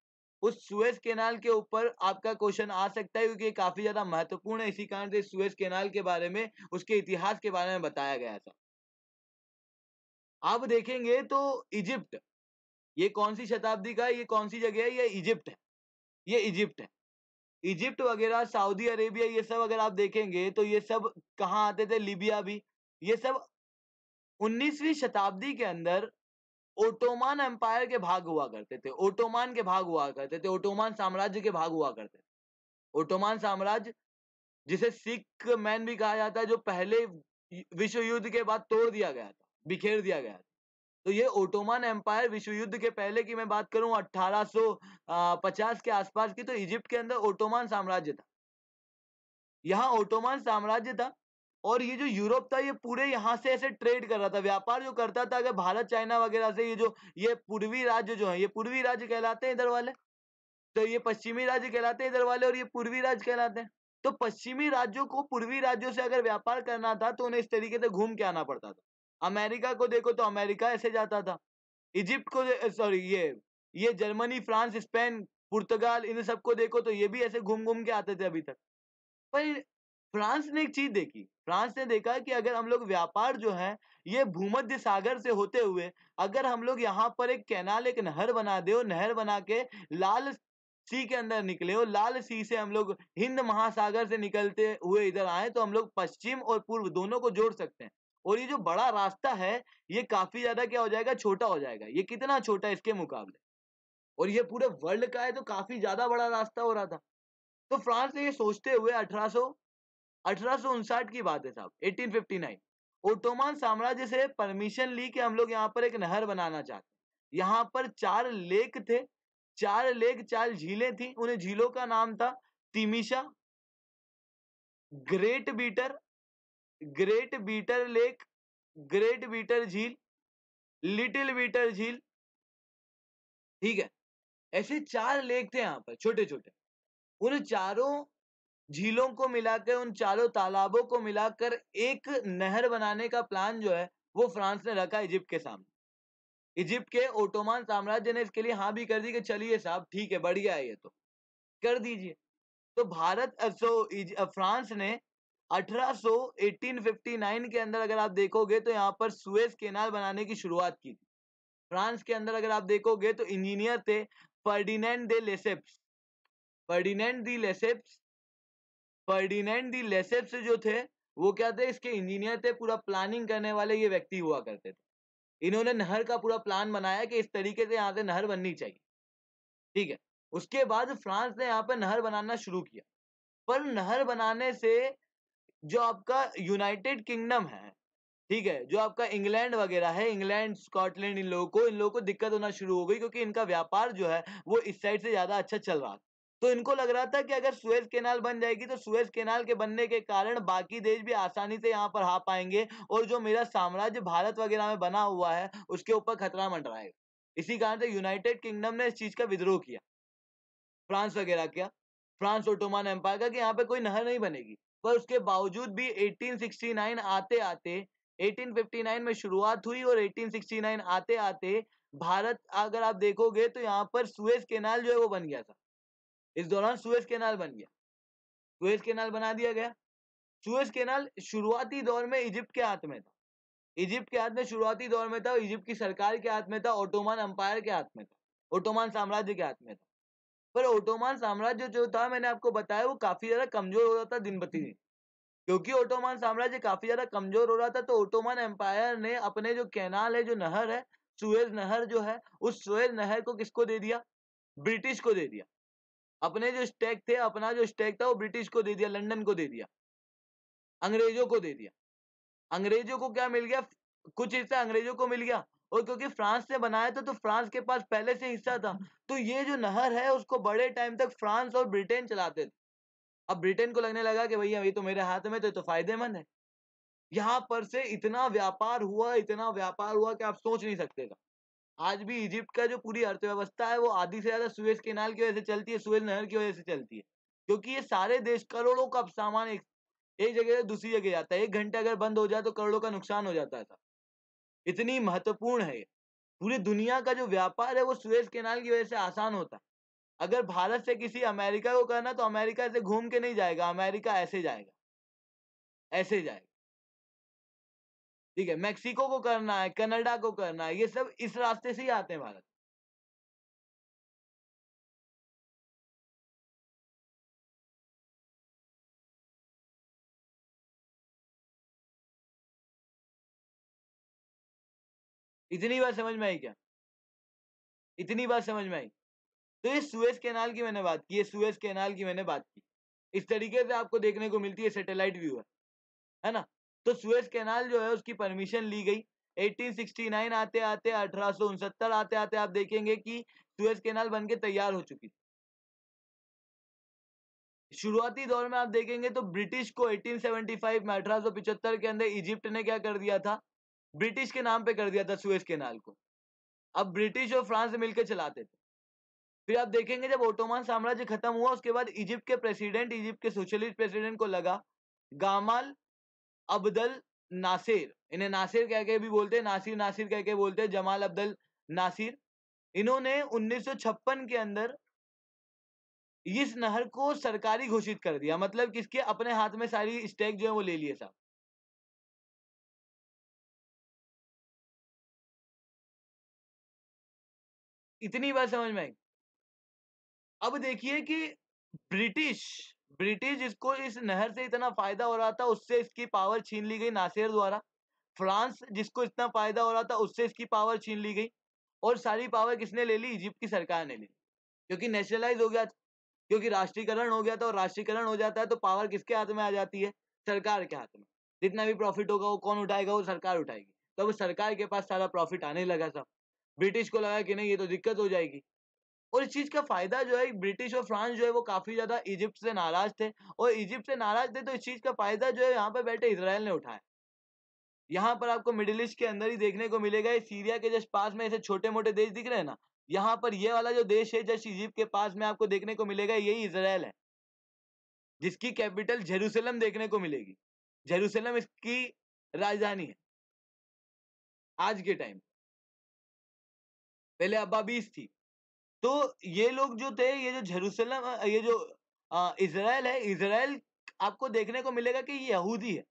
उस सुएज केनाल के ऊपर आपका क्वेश्चन आ सकता है क्योंकि काफी ज्यादा महत्वपूर्ण है इसी कारण से सुएज केनाल के बारे में उसके इतिहास के बारे में बताया गया था आप देखेंगे तो इजिप्ट ये कौन सी शताब्दी का ये कौन सी जगह है ये इजिप्ट है ये इजिप्ट है इजिप्ट वगैरह सऊदी अरेबिया ये सब अगर आप देखेंगे तो ये सब कहाँ आते थे लीबिया भी ये सब 19वीं शताब्दी के अंदर ओटोमान एम्पायर के भाग हुआ करते थे ओटोमान के भाग हुआ करते थे ओटोमान साम्राज्य के भाग हुआ करते थे ओटोमान साम्राज्य जिसे सिख मैन भी कहा जाता है जो पहले विश्व युद्ध के बाद तोड़ दिया गया था बिखेर दिया गया था तो ये ओटोमान एम्पायर विश्व युद्ध के पहले की मैं बात करूं 1850 के आसपास की तो इजिप्ट के अंदर ओटोमान साम्राज्य था यहाँ ओटोमान साम्राज्य था और ये जो यूरोप था ये पूरे यहाँ से ऐसे ट्रेड कर रहा था व्यापार जो करता था अगर भारत चाइना वगैरह से ये जो ये पूर्वी राज्य जो है ये पूर्वी राज्य कहलाते हैं इधर वाले तो ये पश्चिमी राज्य कहलाते हैं इधर वाले और ये पूर्वी राज्य कहलाते हैं तो पश्चिमी राज्यों को पूर्वी राज्यों से अगर व्यापार करना था तो उन्हें इस तरीके से घूम के आना पड़ता था अमेरिका को देखो तो अमेरिका ऐसे जाता था इजिप्ट को सॉरी ये ये जर्मनी फ्रांस स्पेन पुर्तगाल इन सबको देखो तो ये भी ऐसे घूम घूम के आते थे अभी तक पर फ्रांस ने एक चीज देखी फ्रांस ने देखा कि अगर हम लोग व्यापार जो है ये भूमध्य सागर से होते हुए अगर हम लोग यहाँ पर एक कैनाल एक नहर बना दे नहर बना के लाल सी के अंदर निकले हो लाल सी से हम लोग हिंद महासागर से निकलते हुए इधर आए तो हम लोग पश्चिम और पूर्व दोनों को जोड़ सकते हैं और ये जो बड़ा रास्ता है ये काफी ज्यादा क्या हो जाएगा छोटा हो जाएगा ये कितना छोटा इसके मुकाबले और ये पूरे वर्ल्ड का है तो काफी ज्यादा बड़ा रास्ता हो रहा था तो फ्रांस ने ये सोचते हुए अठारह अठारह की बात है साहब 1859 ओटोमान साम्राज्य से परमिशन ली कि हम लोग यहाँ पर एक नहर बनाना चाहते यहाँ पर चार लेक थे चार लेक चार झीलें थी उन्हें झीलों का नाम था Timsah Great Bitter Great Bitter Lake Great Bitter झील लिटिल बीटर झील ठीक है ऐसे चार लेक थे यहाँ पर छोटे छोटे उन चारों झीलों को मिलाकर उन चारों तालाबों को मिलाकर एक नहर बनाने का प्लान जो है वो फ्रांस ने रखा इजिप्ट के सामने इजिप्ट के ओटोमान साम्राज्य ने इसके लिए हाँ भी कर दी कि चलिए साहब ठीक है बढ़िया है ये तो कर दीजिए तो भारत सो फ्रांस ने 1859 के अंदर अगर आप देखोगे तो यहाँ पर सुएज केनाल बनाने की शुरुआत की थी फ्रांस के अंदर अगर आप देखोगे तो इंजीनियर थे Ferdinand de Lesseps Ferdinand de Lesseps Ferdinand de Lesseps जो थे वो क्या थे इसके इंजीनियर थे पूरा प्लानिंग करने वाले ये व्यक्ति हुआ करते थे इन्होंने नहर का पूरा प्लान बनाया कि इस तरीके से यहाँ से नहर बननी चाहिए ठीक है उसके बाद फ्रांस ने यहाँ पर नहर बनाना शुरू किया पर नहर बनाने से जो आपका यूनाइटेड किंगडम है ठीक है जो आपका इंग्लैंड वगैरह है इंग्लैंड स्कॉटलैंड इन लोगों को इन लोगों को दिक्कत होना शुरू हो गई क्योंकि इनका व्यापार जो है वो इस साइड से ज्यादा अच्छा चल रहा था तो इनको लग रहा था कि अगर सुएज केनाल बन जाएगी तो सुएज केनाल के बनने के कारण बाकी देश भी आसानी से यहाँ पर आ पाएंगे और जो मेरा साम्राज्य भारत वगैरह में बना हुआ है उसके ऊपर खतरा मंडराएगा इसी कारण से यूनाइटेड किंगडम ने इस चीज का विद्रोह किया फ्रांस वगैरह क्या फ्रांस ओटोमान एम्पायर का कि यहाँ पे कोई नहर नहीं बनेगी पर उसके बावजूद भी 1869 आते आते 1859 में शुरुआत हुई और 1869 आते आते भारत अगर आप देखोगे तो यहाँ पर सुएज केनाल जो है वो बन गया था इस दौरान सुएज केनाल बन गया सुएज केनाल बना दिया गया सुएज केनाल शुरुआती दौर में इजिप्ट के हाथ में था इजिप्ट के हाथ में शुरुआती दौर में था इजिप्ट की सरकार के हाथ में था ओटोमान अंपायर के हाथ में था ओटोमान साम्राज्य के हाथ में था पर ओटोमान साम्राज्य जो था मैंने आपको बताया वो काफी ज्यादा कमजोर हो रहा था दिन प्रतिदिन क्योंकि ओटोमान साम्राज्य काफी ज्यादा कमजोर हो रहा था तो ओटोमान एम्पायर ने अपने जो कैनाल है जो नहर है सुएज नहर जो है उस सुएज नहर को किसको दे दिया ब्रिटिश को दे दिया अपने जो स्टेक थे अपना जो स्टेक था वो ब्रिटिश को दे दिया लंडन को दे दिया अंग्रेजों को दे दिया अंग्रेजों को क्या मिल गया कुछ हिस्सा अंग्रेजों को मिल गया और क्योंकि फ्रांस ने बनाया था तो फ्रांस के पास पहले से हिस्सा था तो ये जो नहर है उसको बड़े टाइम तक फ्रांस और ब्रिटेन चलाते थे अब ब्रिटेन को लगने लगा कि भैया अभी तो मेरे हाथ में तो तो फायदेमंद है यहाँ पर से इतना व्यापार हुआ इतना व्यापार हुआ कि आप सोच नहीं सकते था आज भी इजिप्ट का जो पूरी अर्थव्यवस्था है वो आधी से ज्यादा सुएज केनाल की वजह से चलती है सुएज नहर की वजह से चलती है क्योंकि ये सारे देश करोड़ों का सामान एक, एक जगह से दूसरी जगह जाता है एक घंटे अगर बंद हो जाए तो करोड़ों का नुकसान हो जाता था इतनी महत्वपूर्ण है पूरी दुनिया का जो व्यापार है वो सुएज केनाल की वजह से आसान होता है अगर भारत से किसी अमेरिका को करना तो अमेरिका से घूम के नहीं जाएगा अमेरिका ऐसे जाएगा ऐसे जाएगा ठीक है मैक्सिको को करना है कनाडा को करना है ये सब इस रास्ते से ही आते हैं भारत इतनी बात समझ में आई क्या इतनी बात समझ में आई तो ये सुएज कैनाल की मैंने बात की ये सुएज कैनाल की मैंने बात की इस तरीके से आपको देखने को मिलती है सैटेलाइट व्यू है है ना तो सुएज कैनाल जो है उसकी परमिशन ली गई 1869 आते आते अठारह आते आते आप देखेंगे कि सुएज कैनाल बन के तैयार हो चुकी थी शुरुआती दौर में आप देखेंगे तो ब्रिटिश को 1875 में अठारह के अंदर इजिप्ट ने क्या कर दिया था ब्रिटिश के नाम पे कर दिया था सुएज कैनाल को अब ब्रिटिश और फ्रांस मिलकर चलाते थे फिर आप देखेंगे जब ओटोमान साम्राज्य खत्म हुआ उसके बाद इजिप्ट के प्रेसिडेंट इजिप्ट के सोशलिस्ट प्रेसिडेंट को लगा गामाल अब्दल नासिर इन्हें नासिर कह के भी बोलते हैं नासिर नासिर कह के बोलते हैं जमाल अब्दल नासिर इन्होंने 1956 के अंदर इस नहर को सरकारी घोषित कर दिया मतलब किसके अपने हाथ में सारी स्टेक जो है वो ले लिए साहब इतनी बात समझ में आई अब देखिए कि ब्रिटिश ब्रिटिश इसको इस नहर से इतना फायदा हो रहा था उससे इसकी पावर छीन ली गई नासिर द्वारा फ्रांस जिसको इतना फायदा हो रहा था उससे इसकी पावर छीन ली गई और सारी पावर किसने ले ली इजिप्ट की सरकार ने ली क्योंकि नेशनलाइज हो गया था क्योंकि राष्ट्रीयकरण हो गया था और राष्ट्रीयकरण हो जाता है तो पावर किसके हाथ में आ जाती है सरकार के हाथ में जितना भी प्रॉफिट होगा वो कौन उठाएगा वो सरकार उठाएगी तो अब सरकार के पास सारा प्रॉफिट आने लगा सब ब्रिटिश को लगा कि नहीं ये तो दिक्कत हो जाएगी और इस चीज़ का फायदा जो है ब्रिटिश और फ्रांस जो है वो काफ़ी ज़्यादा इजिप्ट से नाराज थे और इजिप्ट से नाराज थे तो इस चीज़ का फायदा जो है यहाँ पर बैठे इसराइल ने उठाया यहाँ पर आपको मिडिल ईस्ट के अंदर ही देखने को मिलेगा सीरिया के जस्ट पास में ऐसे छोटे मोटे देश दिख रहे हैं ना यहाँ पर ये वाला जो देश है जस्ट इजिप्ट के पास में आपको देखने को मिलेगा यही इसराइल है जिसकी कैपिटल जेरूसलम देखने को मिलेगी जेरूसलम इसकी राजधानी है आज के टाइम पहले अबाबीस थी तो ये लोग जो थे ये जो जेरूसलम ये जो इसराइल है इसराइल आपको देखने को मिलेगा कि ये यहूदी है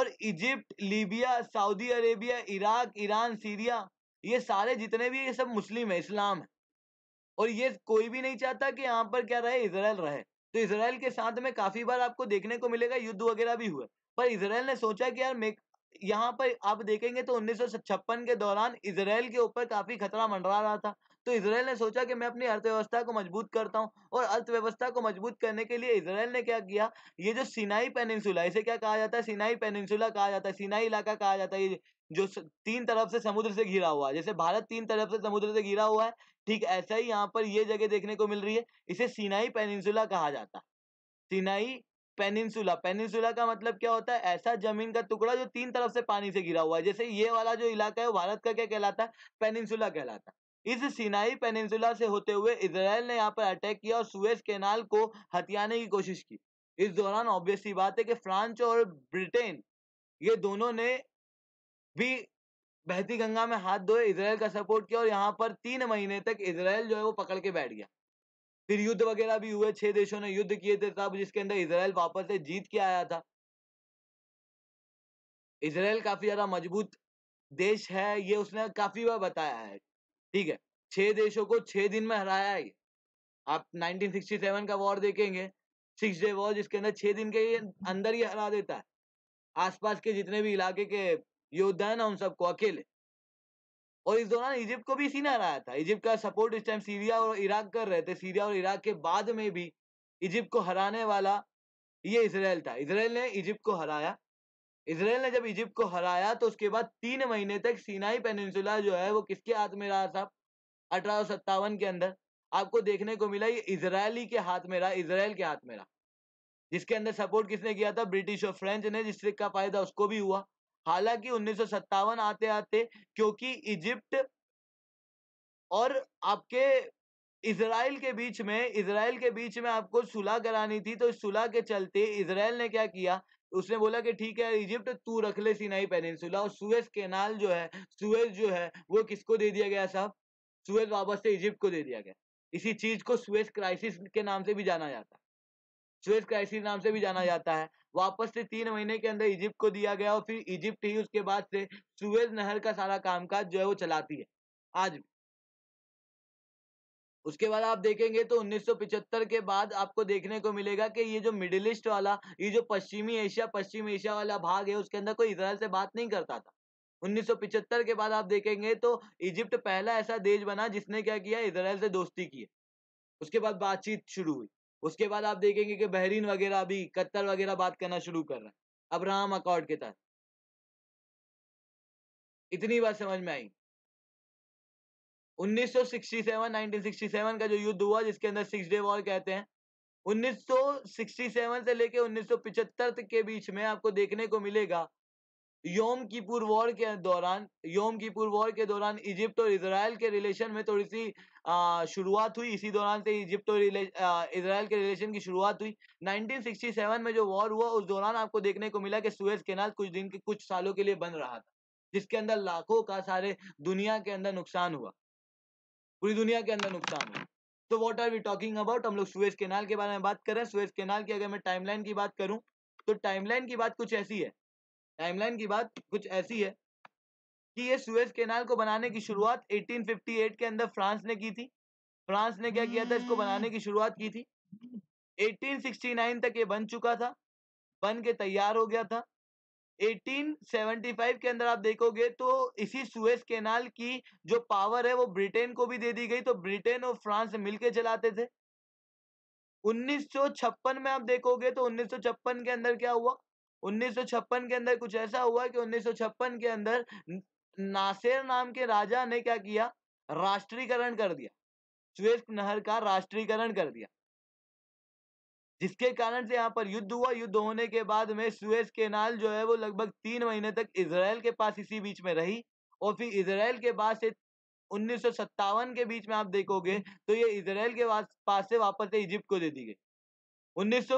और Egypt Libya Saudi Arabia Iraq Iran Syria ये सारे जितने भी ये सब मुस्लिम है इस्लाम है और ये कोई भी नहीं चाहता कि यहाँ पर क्या रहे इसराइल रहे तो इसराइल के साथ में काफी बार आपको देखने को मिलेगा युद्ध वगैरह भी हुए पर इसराइल ने सोचा कि यार यहाँ पर आप देखेंगे तो उन्नीस के दौरान इसराइल के ऊपर काफी खतरा मंडरा रहा था तो इसराइल ने सोचा कि मैं अपनी अर्थव्यवस्था को मजबूत करता हूँ और अर्थव्यवस्था को मजबूत करने के लिए इसराइल ने क्या किया ये जो सिनाई पेनिनसुला इसे क्या कहा जाता है सिनाई पेनिनसुला कहा जाता है सिनाई इलाका कहा जाता है ये जो तीन तरफ से समुद्र से घिरा हुआ है जैसे भारत तीन तरफ से समुद्र से घिरा हुआ है ठीक ऐसा ही यहाँ पर ये जगह देखने को मिल रही है इसे सिनाई पेनिनसुला कहा जाता है सिनाई पेनिनसुला पेनिनसुला का मतलब क्या होता है ऐसा जमीन का टुकड़ा जो तीन तरफ से पानी से घिरा हुआ है जैसे ये वाला जो इलाका है भारत का क्या कहलाता है पेनिनसुला कहलाता है इस सिनाई पेनिनसुला से होते हुए इसराइल ने यहाँ पर अटैक किया और सुएज कैनाल को हथियाने की कोशिश की इस दौरान ऑब्वियसली बात है कि फ्रांस और ब्रिटेन ये दोनों ने भी बहती गंगा में हाथ धोए इसराइल का सपोर्ट किया और यहाँ पर तीन महीने तक इसराइल जो है वो पकड़ के बैठ गया फिर युद्ध वगैरह भी हुए छह देशों ने युद्ध किए थे तब जिसके अंदर इसराइल वापस से जीत के आया था इसराइल काफी ज्यादा मजबूत देश है ये उसने काफी बार बताया है ठीक है छह देशों को छह दिन में हराया है आप 1967 का वॉर देखेंगे सिक्स डे वॉर जिसके अंदर छह दिन के अंदर ही हरा देता है आसपास के जितने भी इलाके के योद्धा है ना उन सबको अकेले और इस दौरान इजिप्ट को भी इसी ने हराया था इजिप्ट का सपोर्ट इस टाइम सीरिया और इराक कर रहे थे सीरिया और इराक के बाद में भी इजिप्ट को हराने वाला ये इसराइल था इसराइल ने इजिप्ट को हराया इसराइल ने जब इजिप्ट को हराया तो उसके बाद तीन महीने तक सीनाई पेनिनसुला जो है वो किसके हाथ में रहा साहब अठारह के अंदर आपको देखने को मिला ये इसराइली के हाथ में रहा इसराइल के हाथ में रहा जिसके अंदर सपोर्ट किसने किया था ब्रिटिश और फ्रेंच ने जिससे का फायदा उसको भी हुआ हालांकि उन्नीस आते आते क्योंकि इजिप्ट और आपके इसराइल के बीच में इसराइल के बीच में आपको सुलह करानी थी तो सुलह के चलते इसराइल ने क्या किया उसने बोला कि ठीक है इजिप्ट तू रख ले सीनाई पेनिनसुला और सुएज केनाल जो है सुएज जो है वो किसको दे दिया गया साहब सुएज वापस से इजिप्ट को दे दिया गया इसी चीज को सुएज क्राइसिस के नाम से भी जाना जाता है सुएज क्राइसिस नाम से भी जाना जाता है वापस से तीन महीने के अंदर इजिप्ट को दिया गया और फिर इजिप्ट ही उसके बाद से सुएज नहर का सारा कामकाज जो है वो चलाती है आज भी उसके बाद आप देखेंगे तो 1975 के बाद आपको देखने को मिलेगा कि ये जो मिडिल ईस्ट वाला ये जो पश्चिमी एशिया पश्चिम एशिया वाला भाग है उसके अंदर कोई इसराइल से बात नहीं करता था 1975 के बाद आप देखेंगे तो इजिप्ट पहला ऐसा देश बना जिसने क्या किया इसराइल से दोस्ती की उसके बाद बातचीत शुरू हुई उसके बाद आप देखेंगे कि बहरीन वगैरह भी कत्तर वगैरह बात करना शुरू कर रहा है अब्राहम अकॉर्ड के तहत इतनी बात समझ में आई 1967 1967 का जो युद्ध हुआ जिसके अंदर सिक्स डे वॉर कहते हैं 1967 से लेके 1975 के बीच में आपको देखने को मिलेगा योम कीपुर वॉर के दौरान योम कीपुर वॉर के दौरान इजिप्ट और इसराइल के रिलेशन में थोड़ी सी शुरुआत हुई इसी दौरान से इजिप्ट और इसराइल के रिलेशन की शुरुआत हुई 1967 में जो वॉर हुआ उस दौरान आपको देखने को मिला कि सुएज केनाल कुछ दिन के कुछ सालों के लिए बंद रहा था जिसके अंदर लाखों का सारे दुनिया के अंदर नुकसान हुआ पूरी दुनिया के अंदर नुकसान है तो what are we talking about हम लोग सुएज केनाल के बारे में बात कर रहे हैं सुएज केनाल की अगर मैं टाइमलाइन की बात करूं तो टाइमलाइन की बात कुछ ऐसी है टाइमलाइन की बात कुछ ऐसी है कि ये सुएज केनाल को बनाने की शुरुआत 1858 के अंदर फ्रांस ने की थी फ्रांस ने क्या किया था इसको बनाने की शुरुआत की थी 1869 तक ये बन चुका था बन के तैयार हो गया था 1875 के अंदर आप देखोगे तो इसी सुएज केनाल की जो पावर है वो ब्रिटेन को भी दे दी गई तो ब्रिटेन और फ्रांस मिलकर चलाते थे 1956 में आप देखोगे तो 1956 के अंदर क्या हुआ 1956 के अंदर कुछ ऐसा हुआ कि 1956 के अंदर नासिर नाम के राजा ने क्या किया राष्ट्रीयकरण कर दिया स्वेज नहर का राष्ट्रीयकरण कर दिया जिसके कारण से यहाँ पर युद्ध हुआ युद्ध होने के बाद में सुएज केनाल जो है वो लगभग तीन महीने तक इसराइल के पास इसी बीच में रही और फिर इसराइल के बाद से उन्नीस के बीच में आप देखोगे तो ये इसराइल के पास से वापस से इजिप्ट को दे दी गई उन्नीस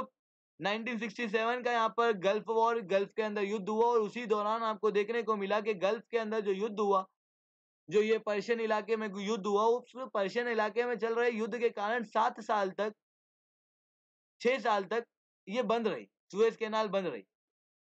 1967 का यहाँ पर गल्फ वॉर गल्फ के अंदर युद्ध हुआ और उसी दौरान आपको देखने को मिला कि गल्फ के अंदर जो युद्ध हुआ जो ये पर्शियन इलाके में युद्ध हुआ उस पर्शियन इलाके में चल रहे युद्ध के कारण सात साल तक छह साल तक ये बंद रही सुएज कैनाल बंद रही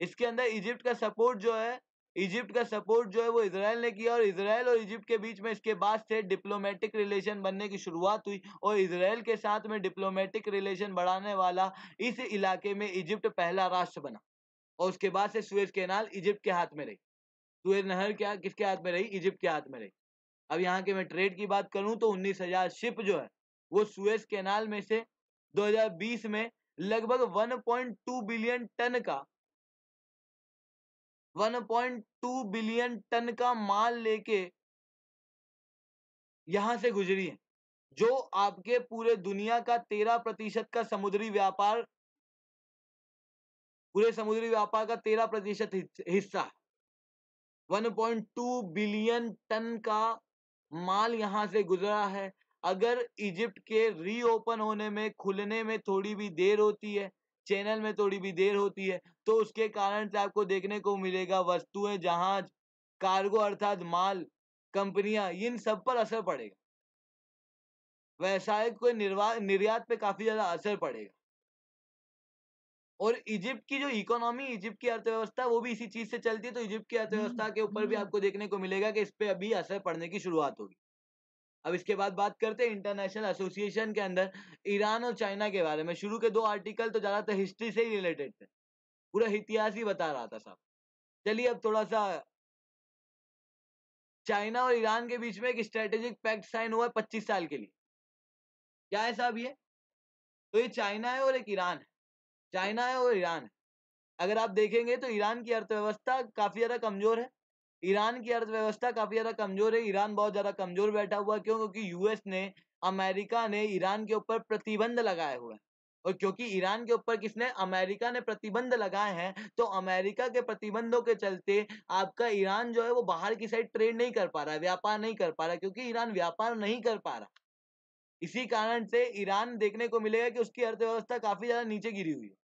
इसके अंदर इजिप्ट का सपोर्ट जो है इजिप्ट का सपोर्ट जो है वो इसराइल ने किया और इसराइल और इजिप्ट के बीच में इसके बाद से डिप्लोमेटिक रिलेशन बनने की शुरुआत हुई और इसराइल के साथ में डिप्लोमेटिक रिलेशन बढ़ाने वाला इस इलाके में इजिप्ट पहला राष्ट्र बना और उसके बाद से सुएज कैनाल इजिप्ट के हाथ में रही सुएज नहर क्या किसके हाथ में रही इजिप्ट के हाथ में रही अब यहाँ के मैं ट्रेड की बात करूँ तो उन्नीस हजार शिप जो है वो सुएज कैनाल में से 2020 में लगभग 1.2 बिलियन टन का 1.2 बिलियन टन का माल लेके यहां से गुजरी है जो आपके पूरे दुनिया का 13 प्रतिशत का समुद्री व्यापार पूरे समुद्री व्यापार का 13 प्रतिशत हिस्सा है 1.2 बिलियन टन का माल यहां से गुजरा है अगर इजिप्ट के रीओपन होने में खुलने में थोड़ी भी देर होती है चैनल में थोड़ी भी देर होती है तो उसके कारण से आपको देखने को मिलेगा वस्तुएं जहाज कार्गो अर्थात माल कंपनियां इन सब पर असर पड़ेगा व्यवसाय को निर्यात पे काफी ज्यादा असर पड़ेगा और इजिप्ट की जो इकोनॉमी इजिप्ट की अर्थव्यवस्था वो भी इसी चीज से चलती है तो इजिप्ट की अर्थव्यवस्था हम्म, के ऊपर भी हम्म। आपको देखने को मिलेगा कि इस पर अभी असर पड़ने की शुरुआत होगी अब इसके बाद बात करते हैं इंटरनेशनल एसोसिएशन के अंदर ईरान और चाइना के बारे में शुरू के दो आर्टिकल तो ज़्यादातर हिस्ट्री से ही रिलेटेड थे पूरा इतिहास ही बता रहा था साहब चलिए अब थोड़ा सा चाइना और ईरान के बीच में एक स्ट्रेटेजिक पैक्ट साइन हुआ है पच्चीस साल के लिए क्या है साहब ये तो ये चाइना है और एक ईरान है चाइना है और ईरान है अगर आप देखेंगे तो ईरान की अर्थव्यवस्था काफ़ी ज़्यादा कमज़ोर है ईरान की अर्थव्यवस्था काफी ज्यादा कमजोर है ईरान बहुत ज्यादा कमजोर बैठा हुआ क्यों क्योंकि यूएस ने अमेरिका ने ईरान के ऊपर प्रतिबंध लगाए हुए हैं और क्योंकि ईरान के ऊपर किसने अमेरिका ने प्रतिबंध लगाए हैं तो अमेरिका के प्रतिबंधों के चलते आपका ईरान जो है वो बाहर की साइड ट्रेड नहीं कर पा रहा है व्यापार नहीं कर पा रहा क्योंकि ईरान व्यापार नहीं कर पा रहा इसी कारण से ईरान देखने को मिलेगा कि उसकी अर्थव्यवस्था काफी ज्यादा नीचे गिरी हुई है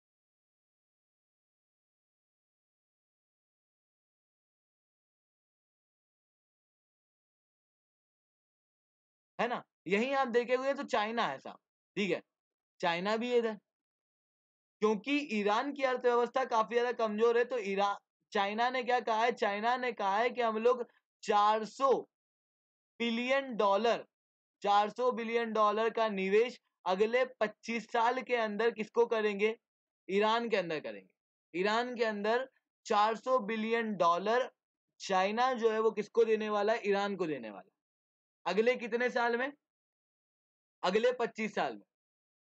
है ना यही आप देखे हुए तो चाइना है साहब ठीक है चाइना भी इधर क्योंकि ईरान की अर्थव्यवस्था काफी ज्यादा कमजोर है तो ईरान चाइना ने क्या कहा है चाइना ने कहा है कि हम लोग 400 बिलियन डॉलर 400 बिलियन डॉलर का निवेश अगले 25 साल के अंदर किसको करेंगे ईरान के अंदर करेंगे ईरान के अंदर 400 बिलियन डॉलर चाइना जो है वो किसको देने वाला है ईरान को देने वाला अगले कितने साल में अगले 25 साल में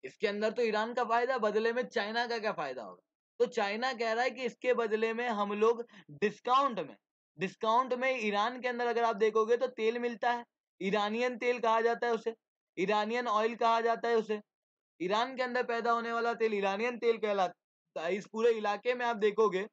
इसके अंदर तो ईरान का फायदा बदले में चाइना का क्या फायदा होगा तो चाइना कह रहा है कि इसके बदले में हम लोग डिस्काउंट में डिस्काउंट में ईरान के अंदर अगर आप देखोगे तो तेल मिलता है ईरानियन तेल कहा जाता है उसे ईरानियन ऑयल कहा जाता है उसे ईरान के अंदर पैदा होने वाला तेल ईरानियन तेल कहलाता है इस पूरे इलाके में आप देखोगे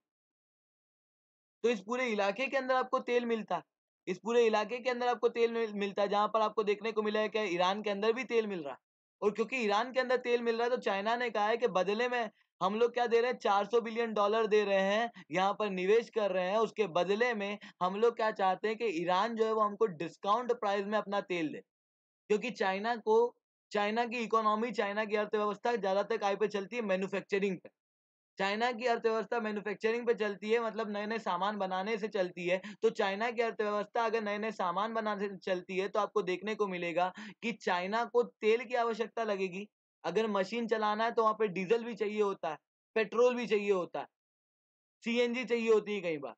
तो इस पूरे इलाके के अंदर आपको तेल मिलता है इस पूरे इलाके के अंदर आपको तेल मिलता है जहां पर आपको देखने को मिला है कि ईरान के अंदर भी तेल मिल रहा है और क्योंकि ईरान के अंदर तेल मिल रहा है तो चाइना ने कहा है कि बदले में हम लोग क्या दे रहे हैं 400 बिलियन डॉलर दे रहे हैं यहाँ पर निवेश कर रहे हैं उसके बदले में हम लोग क्या चाहते हैं कि ईरान जो है वो हमको डिस्काउंट प्राइस में अपना तेल दे क्योंकि चाइना को चाइना की इकोनॉमी चाइना की अर्थव्यवस्था ज्यादातर आई पे चलती है मैन्युफैक्चरिंग पे चाइना की अर्थव्यवस्था मैन्युफैक्चरिंग पे चलती है मतलब नए नए सामान बनाने से चलती है तो चाइना की अर्थव्यवस्था अगर नए नए सामान बनाने से चलती है तो आपको देखने को मिलेगा कि चाइना को तेल की आवश्यकता लगेगी अगर मशीन चलाना है तो वहाँ पे डीजल भी चाहिए होता है पेट्रोल भी चाहिए होता है सी चाहिए होती है कई बार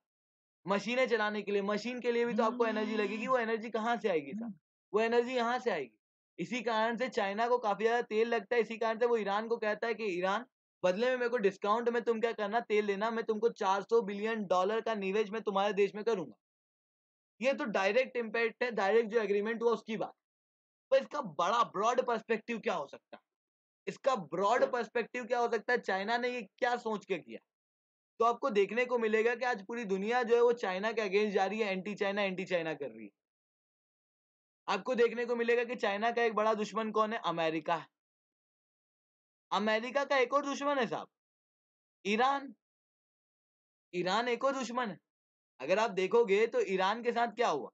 मशीनें चलाने के लिए मशीन के लिए भी तो आपको एनर्जी लगेगी वो एनर्जी कहाँ से आएगी सर वो एनर्जी यहाँ से आएगी इसी कारण से चाइना को काफी ज्यादा तेल लगता है इसी कारण से वो ईरान को कहता है कि ईरान बदले में मेरे को डिस्काउंट में तुम क्या करना तेल लेना मैं तुमको 400 बिलियन डॉलर का निवेश मैं तुम्हारे देश में करूंगा ये तो डायरेक्ट इम्पैक्ट है डायरेक्ट जो एग्रीमेंट हुआ उसकी बात पर इसका बड़ा ब्रॉड पर्सपेक्टिव क्या हो सकता है इसका ब्रॉड पर्सपेक्टिव क्या हो सकता है चाइना ने ये क्या सोच के किया तो आपको देखने को मिलेगा कि आज पूरी दुनिया जो है वो चाइना के अगेंस्ट जा रही है एंटी चाइना एंटी चाइना कर रही है आपको देखने को मिलेगा कि चाइना का एक बड़ा दुश्मन कौन है अमेरिका है अमेरिका का एक और दुश्मन है साहब ईरान ईरान एक और दुश्मन है अगर आप देखोगे तो ईरान के साथ क्या हुआ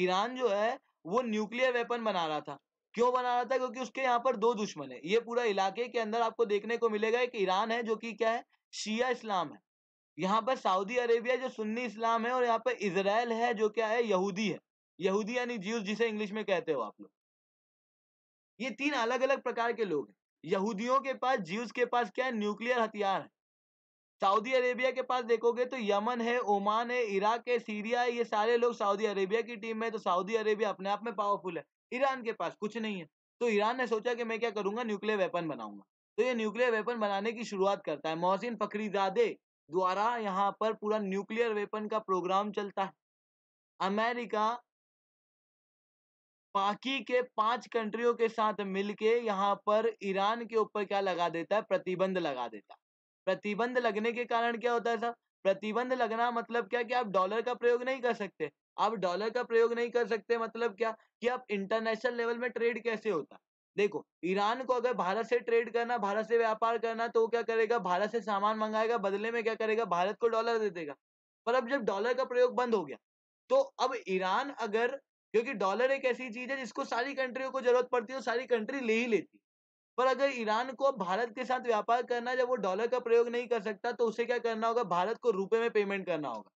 ईरान जो है वो न्यूक्लियर वेपन बना रहा था क्यों बना रहा था क्योंकि उसके यहाँ पर दो दुश्मन है ये पूरा इलाके के अंदर आपको देखने को मिलेगा एक ईरान है जो कि क्या है शिया इस्लाम है यहाँ पर सऊदी अरेबिया जो सुन्नी इस्लाम है और यहाँ पर इसराइल है जो क्या है यहूदी है यहूदी यानी जीव जिसे इंग्लिश में कहते हो आप लोग ये तीन अलग अलग प्रकार के लोग हैं यहूदियों के पास जीव्स के पास क्या है न्यूक्लियर हथियार है सऊदी अरेबिया के पास देखोगे तो यमन है ओमान है इराक है सीरिया है ये सारे लोग सऊदी अरेबिया की टीम में तो सऊदी अरेबिया अपने आप में पावरफुल है ईरान के पास कुछ नहीं है तो ईरान ने सोचा कि मैं क्या करूंगा न्यूक्लियर वेपन बनाऊंगा तो ये न्यूक्लियर वेपन बनाने की शुरुआत करता है मोहसिन फकरीजादे द्वारा यहाँ पर पूरा न्यूक्लियर वेपन का प्रोग्राम चलता है अमेरिका बाकी के पांच कंट्रियों के साथ मिलके यहाँ पर ईरान के ऊपर क्या लगा देता है प्रतिबंध लगा देता है प्रतिबंध लगने के कारण क्या होता है सर प्रतिबंध लगना मतलब क्या कि आप डॉलर का प्रयोग नहीं कर सकते आप डॉलर का प्रयोग नहीं कर सकते मतलब क्या कि आप इंटरनेशनल लेवल में ट्रेड कैसे होता देखो ईरान को अगर भारत से ट्रेड करना भारत से व्यापार करना तो वो क्या करेगा भारत से सामान मंगाएगा बदले में क्या करेगा भारत को डॉलर दे देगा पर अब जब डॉलर का प्रयोग बंद हो गया तो अब ईरान अगर क्योंकि डॉलर एक ऐसी चीज है जिसको सारी कंट्रियों को जरूरत पड़ती है और सारी कंट्री ले ही लेती है पर अगर ईरान को भारत के साथ व्यापार करना जब वो डॉलर का प्रयोग नहीं कर सकता तो उसे क्या करना होगा भारत को रुपए में पेमेंट करना होगा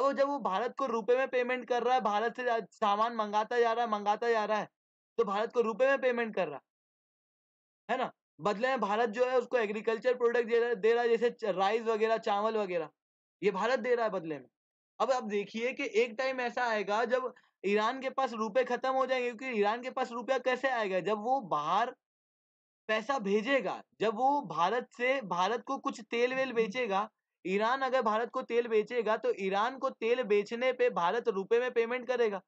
अब जब वो भारत को रुपए में पेमेंट कर रहा है भारत से सामान मंगाता जा रहा है मंगाता जा रहा है तो भारत को रुपए में पेमेंट कर रहा है ना बदले में भारत जो है उसको एग्रीकल्चर प्रोडक्ट दे रहा है जैसे राइस वगैरह चावल वगैरह ये भारत दे रहा है बदले में अब आप देखिए कि एक टाइम ऐसा आएगा जब ईरान के पास रुपए खत्म हो जाएंगे क्योंकि ईरान के पास रुपया कैसे आएगा जब वो बाहर पैसा भेजेगा जब वो भारत से भारत को कुछ तेल वेल बेचेगा ईरान अगर भारत को तेल बेचेगा तो ईरान को तेल बेचने पे भारत रुपए में पेमेंट करेगा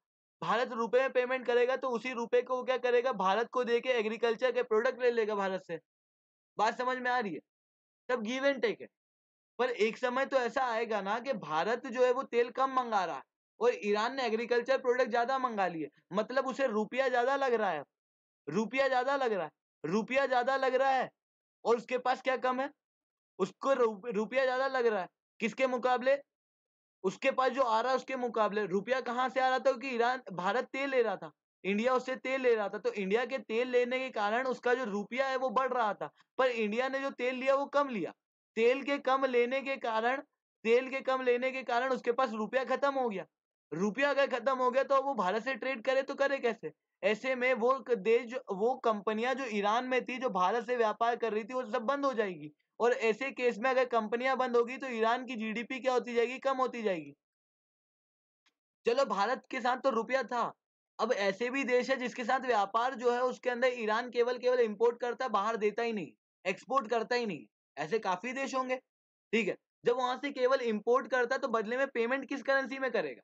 भारत रुपए में पेमेंट करेगा तो उसी रुपए को क्या करेगा भारत को देके एग्रीकल्चर के प्रोडक्ट ले लेगा भारत से बात समझ में आ रही है सब गिव एंड टेक है पर एक समय तो ऐसा आएगा ना कि भारत जो है वो तेल कम मंगा रहा है और ईरान ने एग्रीकल्चर प्रोडक्ट ज्यादा मंगा लिए मतलब उसे रुपया ज्यादा लग रहा है रुपया ज्यादा लग रहा है रुपया ज्यादा लग रहा है और उसके पास क्या कम है उसको रुपया ज्यादा लग रहा है किसके मुकाबले उसके पास जो आ रहा है उसके मुकाबले रुपया कहाँ से आ रहा था क्योंकि ईरान भारत तेल ले रहा था इंडिया उससे तेल ले रहा था तो इंडिया के तेल लेने के कारण उसका जो रुपया है वो बढ़ रहा था पर इंडिया ने जो तेल लिया वो कम लिया तेल के कम लेने के कारण तेल के कम लेने के कारण उसके पास रुपया खत्म हो गया रुपया अगर खत्म हो गया तो वो भारत से ट्रेड करे तो करे कैसे ऐसे में वो देश वो कंपनियां जो ईरान में थी जो भारत से व्यापार कर रही थी वो सब बंद हो जाएगी और ऐसे केस में अगर कंपनियां बंद होगी तो ईरान की जीडीपी क्या होती जाएगी कम होती जाएगी चलो भारत के साथ तो रुपया था अब ऐसे भी देश है जिसके साथ व्यापार जो है उसके अंदर ईरान केवल केवल इंपोर्ट करता है बाहर देता ही नहीं एक्सपोर्ट करता ही नहीं ऐसे काफी देश होंगे ठीक है जब वहां से केवल इंपोर्ट करता है तो बदले में पेमेंट किस करेंसी में करेगा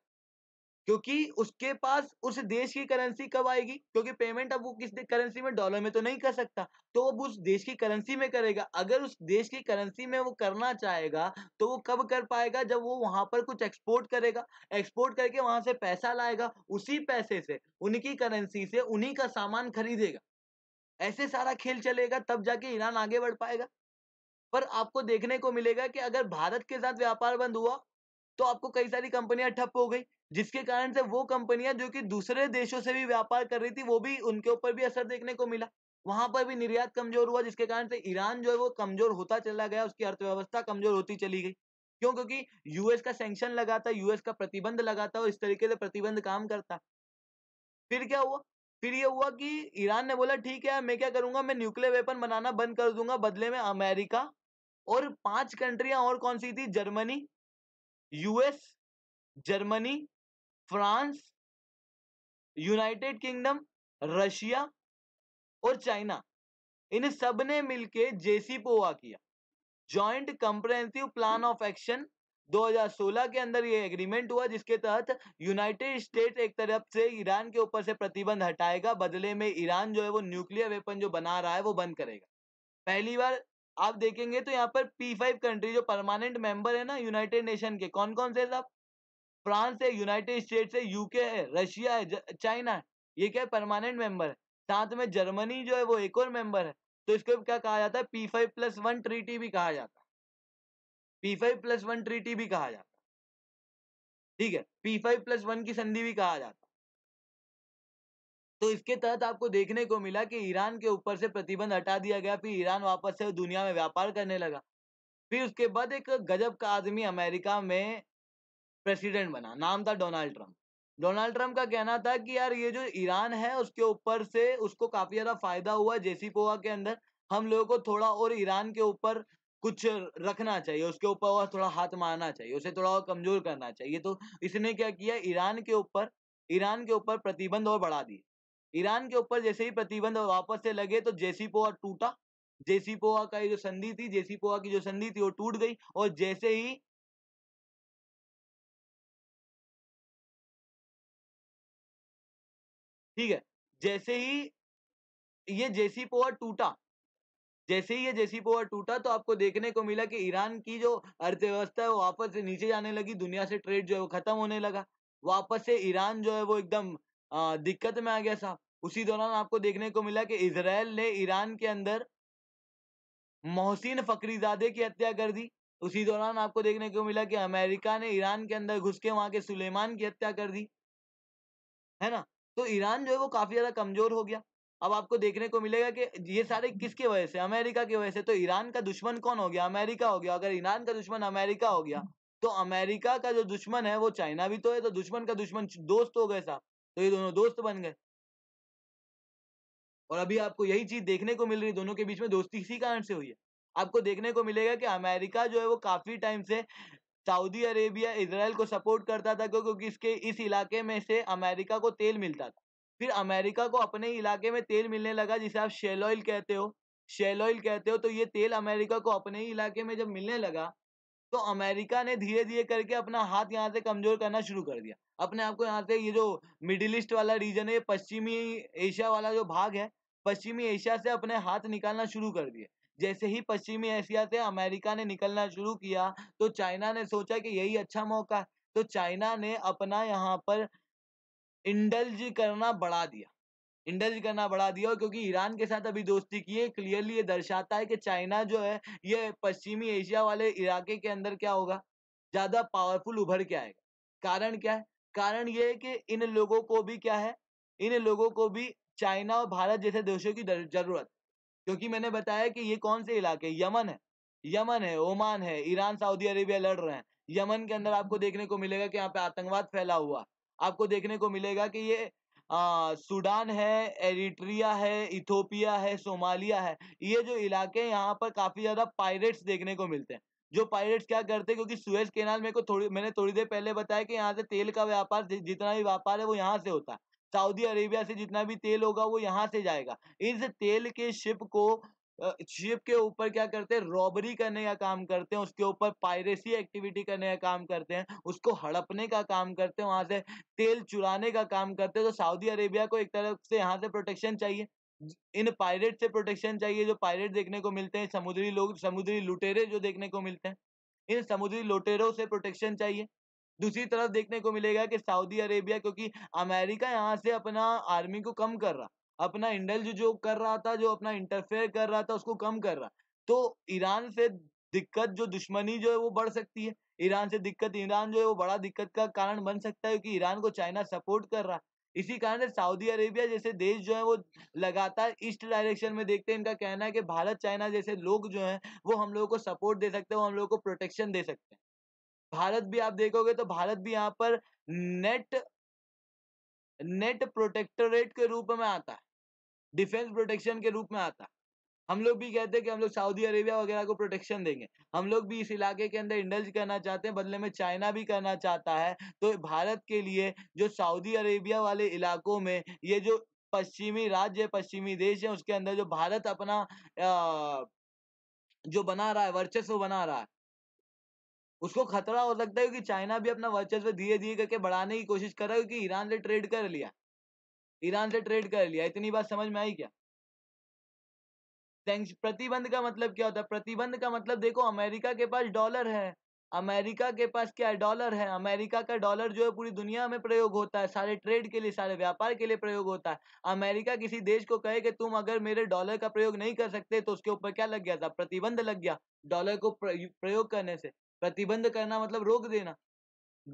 क्योंकि उसके पास उस देश की करेंसी कब आएगी क्योंकि पेमेंट अब वो किस करेंसी में डॉलर में तो नहीं कर सकता तो अब उस देश की करेंसी में करेगा अगर उस देश की करेंसी में वो करना चाहेगा तो वो कब कर पाएगा जब वो वहां पर कुछ एक्सपोर्ट करेगा एक्सपोर्ट करके वहां से पैसा लाएगा उसी पैसे से उनकी करेंसी से उन्हीं का सामान खरीदेगा ऐसे सारा खेल चलेगा तब जाके ईरान आगे बढ़ पाएगा पर आपको देखने को मिलेगा कि अगर भारत के साथ व्यापार बंद हुआ तो आपको कई सारी कंपनियां ठप हो गई जिसके कारण से वो कंपनियां जो कि दूसरे देशों से भी व्यापार कर रही थी वो भी उनके ऊपर भी असर देखने को मिला वहां पर भी निर्यात कमजोर हुआ जिसके कारण से ईरान जो है वो कमजोर होता चला गया उसकी अर्थव्यवस्था कमजोर होती चली गई क्यों क्योंकि यूएस का सेंक्शन लगाता यूएस का प्रतिबंध लगाता और इस तरीके से प्रतिबंध काम करता फिर क्या हुआ फिर ये हुआ कि ईरान ने बोला ठीक है मैं क्या करूंगा मैं न्यूक्लियर वेपन बनाना बंद कर दूंगा बदले में अमेरिका और पांच कंट्रियां और कौन सी थी Germany US Germany France United Kingdom Russia और चाइना इन सब ने मिलकर जेसी पोवा किया joint comprehensive plan of action 2016 के अंदर ये एग्रीमेंट हुआ जिसके तहत यूनाइटेड स्टेट एक तरफ से ईरान के ऊपर से प्रतिबंध हटाएगा बदले में ईरान जो है वो न्यूक्लियर वेपन जो बना रहा है वो बंद करेगा पहली बार आप देखेंगे तो यहाँ पर पी फाइव कंट्री जो परमानेंट मेंबर है ना यूनाइटेड नेशन के कौन कौन से है साहब फ्रांस है यूनाइटेड स्टेट्स है यूके है रशिया है चाइना है ये क्या है परमानेंट मेंबर है साथ में जर्मनी जो है वो एक और मेंबर है तो इसको क्या कहा जाता है P five plus one treaty भी कहा जाता है P five plus one treaty भी कहा जाता है ठीक है पी फाइव प्लस वन की संधि भी कहा जाता है तो इसके तहत आपको देखने को मिला कि ईरान के ऊपर से प्रतिबंध हटा दिया गया फिर ईरान वापस से दुनिया में व्यापार करने लगा फिर उसके बाद एक गजब का आदमी अमेरिका में प्रेसिडेंट बना नाम था डोनाल्ड ट्रंप डोनाल्ड ट्रंप का कहना था कि यार ये जो ईरान है उसके ऊपर से उसको काफी ज्यादा फायदा हुआ जेसी पोवा के अंदर हम लोगों को थोड़ा और ईरान के ऊपर कुछ रखना चाहिए उसके ऊपर और थोड़ा हाथ मारना चाहिए उसे थोड़ा और कमजोर करना चाहिए तो इसने क्या किया ईरान के ऊपर ईरान के ऊपर प्रतिबंध और बढ़ा दिए ईरान के ऊपर जैसे ही प्रतिबंध वापस से लगे तो जेसीपोआ टूटा जेसीपोआ का जो संधि थी जेसीपोआ की जो संधि थी वो टूट गई और जैसे ही ठीक है जैसे ही ये जेसीपोआ टूटा जैसे ही ये जेसी पोवर टूटा तो आपको देखने को मिला कि ईरान की जो अर्थव्यवस्था है वो वापस से नीचे जाने लगी दुनिया से ट्रेड जो है वो खत्म होने लगा वापस से ईरान जो है वो एकदम दिक्कत में आ गया साहब उसी दौरान आपको देखने को मिला कि इसराइल ने ईरान के अंदर मोहसिन फकरीजादे की हत्या कर दी उसी दौरान आपको देखने को मिला कि अमेरिका ने ईरान के अंदर घुस के वहां के सुलेमान की हत्या कर दी है ना तो ईरान जो है वो काफी ज्यादा कमजोर हो गया अब आपको देखने को मिलेगा कि ये सारे किसके वजह से अमेरिका की वजह से तो ईरान का दुश्मन कौन हो गया अमेरिका हो गया अगर ईरान का दुश्मन अमेरिका हो गया तो अमेरिका का जो दुश्मन है वो चाइना भी तो है तो दुश्मन का दुश्मन दोस्त हो गए साहब तो ये दोनों दोस्त बन गए और अभी आपको यही चीज देखने को मिल रही दोनों के बीच में दोस्ती इसी कारण से हुई है आपको देखने को मिलेगा कि अमेरिका जो है वो काफी टाइम से सऊदी अरेबिया इसराइल को सपोर्ट करता था क्योंकि इसके इस इलाके में से अमेरिका को तेल मिलता था फिर अमेरिका को अपने इलाके में तेल मिलने लगा जिसे आप शेल ऑयल कहते हो शेल ऑयल कहते हो तो ये तेल अमेरिका को अपने ही इलाके में जब मिलने लगा तो अमेरिका ने धीरे धीरे करके अपना हाथ यहाँ से कमजोर करना शुरू कर दिया अपने आप को यहाँ से ये जो मिडिल ईस्ट वाला रीजन है ये पश्चिमी एशिया वाला जो भाग है पश्चिमी एशिया से अपने हाथ निकालना शुरू कर दिए जैसे ही पश्चिमी एशिया से अमेरिका ने निकलना शुरू किया तो चाइना ने सोचा कि यही अच्छा मौका है तो चाइना ने अपना यहाँ पर इंडल्ज करना बढ़ा दिया इंडल्ज करना बढ़ा दिया और क्योंकि ईरान के साथ अभी दोस्ती की है क्लियरली ये दर्शाता है कि चाइना जो है ये पश्चिमी एशिया वाले इलाके के अंदर क्या होगा ज़्यादा पावरफुल उभर के आएगा कारण क्या है कारण ये है कि इन लोगों को भी क्या है इन लोगों को भी चाइना और भारत जैसे देशों की जरूरत क्योंकि मैंने बताया कि ये कौन से इलाके यमन है यमन है ओमान है ईरान सऊदी अरेबिया लड़ रहे हैं यमन के अंदर आपको देखने को मिलेगा कि यहाँ पे आतंकवाद फैला हुआ आपको देखने को मिलेगा कि ये सूडान है एरिट्रिया है इथोपिया है सोमालिया है ये जो इलाके हैं यहाँ पर काफ़ी ज़्यादा पायरेट्स देखने को मिलते हैं जो पायरेट्स क्या करते हैं क्योंकि सुएज केनाल मेरे को थोड़ी मैंने थोड़ी देर पहले बताया कि यहाँ से तेल का व्यापार जितना भी व्यापार है वो यहाँ से होता है सऊदी अरेबिया से जितना भी तेल होगा वो यहाँ से जाएगा इस तेल के शिप को शिप के ऊपर क्या करते हैं रॉबरी करने का काम करते हैं उसके ऊपर पायरेसी एक्टिविटी करने का काम करते हैं उसको हड़पने का काम करते हैं वहां से तेल चुराने का काम करते हैं तो सऊदी अरेबिया को एक तरफ से यहाँ से प्रोटेक्शन चाहिए इन पायरेट से प्रोटेक्शन चाहिए जो पायरेट देखने को मिलते हैं समुद्री लोग समुद्री लुटेरे जो देखने को मिलते हैं इन समुद्री लुटेरों से प्रोटेक्शन चाहिए दूसरी तरफ देखने को मिलेगा कि सऊदी अरेबिया क्योंकि अमेरिका यहाँ से अपना आर्मी को कम कर रहा अपना इंडल्ज जो कर रहा था जो अपना इंटरफेयर कर रहा था उसको कम कर रहा तो ईरान से दिक्कत जो दुश्मनी जो है वो बढ़ सकती है ईरान से दिक्कत ईरान जो है वो बड़ा दिक्कत का कारण बन सकता है क्योंकि ईरान को चाइना सपोर्ट कर रहा है इसी कारण से सऊदी अरेबिया जैसे देश जो है वो लगातार ईस्ट डायरेक्शन में देखते हैं इनका कहना है कि भारत चाइना जैसे लोग जो हैं वो हम लोगों को सपोर्ट दे सकते हैं वो हम लोगों को प्रोटेक्शन दे सकते हैं भारत भी आप देखोगे तो भारत भी यहाँ पर नेट नेट प्रोटेक्टोरेट के रूप में आता है डिफेंस प्रोटेक्शन के रूप में आता हम लोग भी कहते हैं कि हम लोग सऊदी अरेबिया वगैरह को प्रोटेक्शन देंगे हम लोग भी इस इलाके के अंदर इंडल्ज करना चाहते हैं बदले में चाइना भी करना चाहता है तो भारत के लिए जो सऊदी अरेबिया वाले इलाकों में ये जो पश्चिमी राज्य पश्चिमी देश है उसके अंदर जो भारत अपना जो बना रहा है वर्चस्व बना रहा है उसको खतरा हो सकता है क्योंकि चाइना भी अपना वर्चस्व धीरे धीरे करके बढ़ाने की कोशिश कर रहा है क्योंकि ईरान ने ट्रेड कर लिया ईरान से ट्रेड कर लिया इतनी बात समझ में आई क्या प्रतिबंध का मतलब क्या होता है प्रतिबंध का मतलब देखो अमेरिका के पास डॉलर है अमेरिका के पास क्या है डॉलर है अमेरिका का डॉलर जो है पूरी दुनिया में प्रयोग होता है सारे ट्रेड के लिए सारे व्यापार के लिए प्रयोग होता है अमेरिका किसी देश को कहे कि तुम अगर मेरे डॉलर का प्रयोग नहीं कर सकते तो उसके ऊपर क्या लग गया था प्रतिबंध लग गया डॉलर को प्रयोग करने से प्रतिबंध करना मतलब रोक देना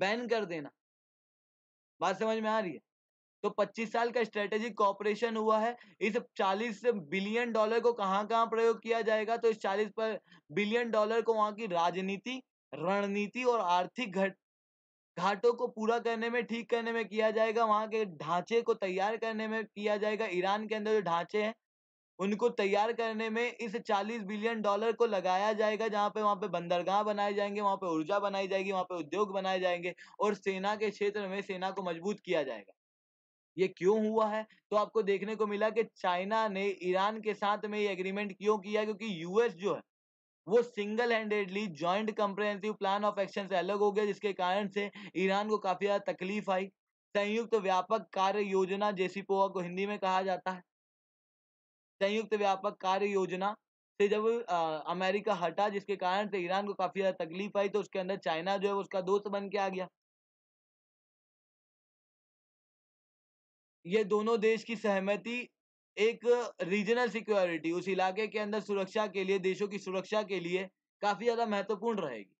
बैन कर देना बात समझ में आ रही है तो 25 साल का स्ट्रेटेजिक कॉपरेशन हुआ है इस 40 बिलियन डॉलर को कहाँ कहाँ प्रयोग किया जाएगा तो इस 40 पर बिलियन डॉलर को वहां की राजनीति रणनीति और आर्थिक घट घाटों को पूरा करने में ठीक करने में किया जाएगा वहां के ढांचे को तैयार करने में किया जाएगा ईरान के अंदर जो ढांचे हैं उनको तैयार करने में इस 40 बिलियन डॉलर को लगाया जाएगा जहाँ पे वहाँ पे बंदरगाह बनाए जाएंगे वहां पे ऊर्जा बनाई जाएगी वहां पे उद्योग बनाए जाएंगे और सेना के क्षेत्र में सेना को मजबूत किया जाएगा ये क्यों हुआ है तो आपको देखने को मिला कि चाइना ने ईरान के साथ में ये एग्रीमेंट क्यों किया क्योंकि यूएस जो है वो single handedly joint comprehensive plan of action से अलग हो गया जिसके कारण से ईरान को काफी ज्यादा तकलीफ आई संयुक्त व्यापक कार्य योजना जेसीपोवा को हिंदी में कहा जाता है संयुक्त व्यापक कार्य योजना से जब अमेरिका हटा जिसके कारण से ईरान को काफी ज्यादा तकलीफ आई तो उसके अंदर चाइना जो है उसका दोस्त बन के आ गया ये दोनों देश की सहमति एक रीजनल सिक्योरिटी उस इलाके के अंदर सुरक्षा के लिए देशों की सुरक्षा के लिए काफी ज्यादा महत्वपूर्ण रहेगी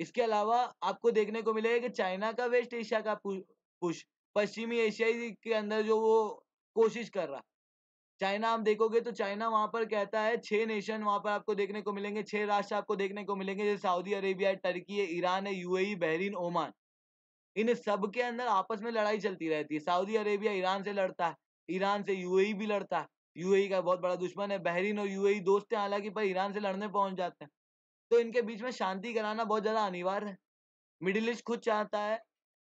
इसके अलावा आपको देखने को मिलेगा कि चाइना का वेस्ट एशिया का पुश पश्चिमी एशियाई के अंदर जो वो कोशिश कर रहा चाइना आप देखोगे तो चाइना वहां पर कहता है छह नेशन वहां पर आपको देखने को मिलेंगे छह राष्ट्र आपको देखने को मिलेंगे जैसे सऊदी अरेबिया टर्की है ईरान है यूएई बहरीन ओमान इन सब के अंदर आपस में लड़ाई चलती रहती है सऊदी अरेबिया ईरान से लड़ता है ईरान से यूएई भी लड़ता है यूएई का बहुत बड़ा दुश्मन है बहरीन और यूएई दोस्त हैं हालांकि पर ईरान से लड़ने पहुंच जाते हैं तो इनके बीच में शांति कराना बहुत ज्यादा अनिवार्य है मिडिल ईस्ट खुद चाहता है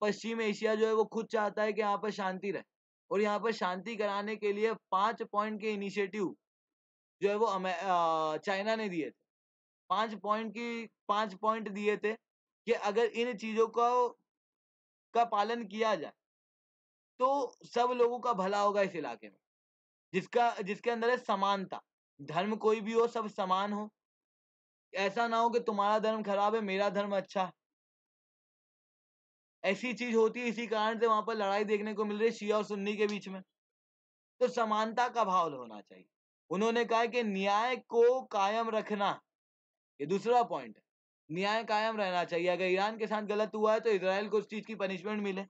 पश्चिम एशिया जो है वो खुद चाहता है कि यहाँ पर शांति रहे और यहाँ पर शांति कराने के लिए पांच पॉइंट के इनिशिएटिव जो है वो चाइना ने दिए थे पांच पॉइंट की पांच पॉइंट दिए थे कि अगर इन चीजों को का पालन किया जाए तो सब लोगों का भला होगा इस इलाके में जिसका जिसके अंदर है समानता धर्म कोई भी हो सब समान हो ऐसा ना हो कि तुम्हारा धर्म खराब है मेरा धर्म अच्छा है ऐसी चीज होती है इसी कारण से वहां पर लड़ाई देखने को मिल रही शिया और सुन्नी के बीच में तो समानता का भाव होना चाहिए उन्होंने कहा कि न्याय को कायम रखना ये दूसरा पॉइंट है न्याय कायम रहना चाहिए अगर ईरान के साथ गलत हुआ है तो इसराइल को उस चीज की पनिशमेंट मिले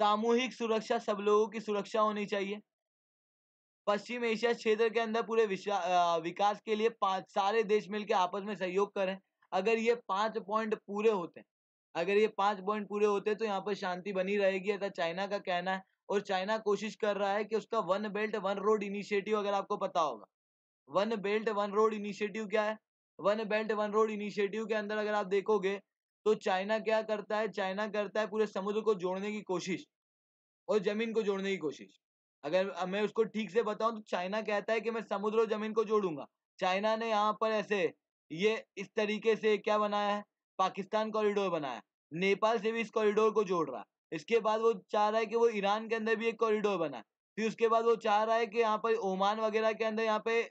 सामूहिक सुरक्षा सब लोगों की सुरक्षा होनी चाहिए पश्चिम एशिया क्षेत्र के अंदर पूरे विकास के लिए पांच सारे देश मिलकर आपस में सहयोग करें अगर ये पांच पॉइंट पूरे होते हैं अगर ये पांच पॉइंट पूरे होते तो यहाँ पर शांति बनी रहेगी ऐसा चाइना का कहना है और चाइना कोशिश कर रहा है कि उसका one belt one road initiative अगर आपको पता होगा one belt one road initiative क्या है one belt one road initiative के अंदर अगर आप देखोगे तो चाइना क्या करता है चाइना करता है पूरे समुद्र को जोड़ने की कोशिश और जमीन को जोड़ने की कोशिश अगर मैं उसको ठीक से बताऊं तो चाइना कहता है कि मैं समुद्र और जमीन को जोड़ूंगा चाइना ने यहाँ पर ऐसे ये इस तरीके से क्या बनाया है पाकिस्तान कॉरिडोर बनाया नेपाल से भी इस कॉरिडोर को जोड़ रहा है इसके बाद वो चाह रहा है कि वो ईरान के अंदर भी एक कॉरिडोर बनाए फिर उसके बाद वो चाह रहा है कि यहाँ पर ओमान वगैरह के अंदर यहाँ पे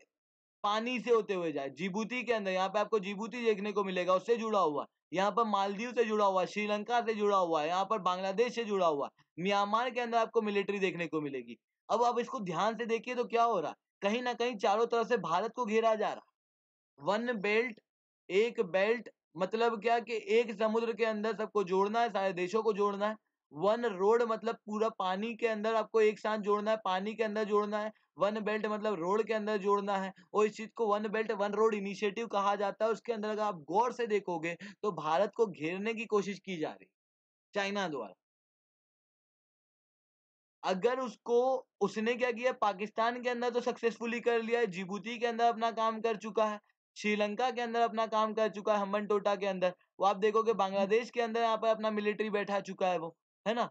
पानी से होते हुए जाए जिबूती के अंदर यहाँ पे आपको जिबूती देखने को मिलेगा उससे जुड़ा हुआ यहाँ पर मालदीव से जुड़ा हुआ श्रीलंका से जुड़ा हुआ है यहाँ पर बांग्लादेश से जुड़ा हुआ म्यांमार के अंदर आपको मिलिट्री देखने को मिलेगी अब आप इसको ध्यान से देखिए तो क्या हो रहा कहीं ना कहीं चारों तरफ से भारत को घेरा जा रहा वन बेल्ट एक बेल्ट मतलब क्या कि एक समुद्र के अंदर सबको जोड़ना है सारे देशों को जोड़ना है वन रोड मतलब पूरा पानी के अंदर आपको एक साथ जोड़ना है पानी के अंदर जोड़ना है वन बेल्ट मतलब रोड के अंदर जोड़ना है और इस चीज को one belt one road initiative कहा जाता है उसके अंदर अगर आप गौर से देखोगे तो भारत को घेरने की कोशिश की जा रही चाइना द्वारा अगर उसको उसने क्या किया पाकिस्तान के अंदर तो सक्सेसफुली कर लिया है जिबूती के अंदर अपना काम कर चुका है श्रीलंका के अंदर अपना काम कर चुका है हमन टोटा के अंदर वो आप देखोगे बांग्लादेश के अंदर यहाँ पर अपना मिलिट्री बैठा चुका है वो है ना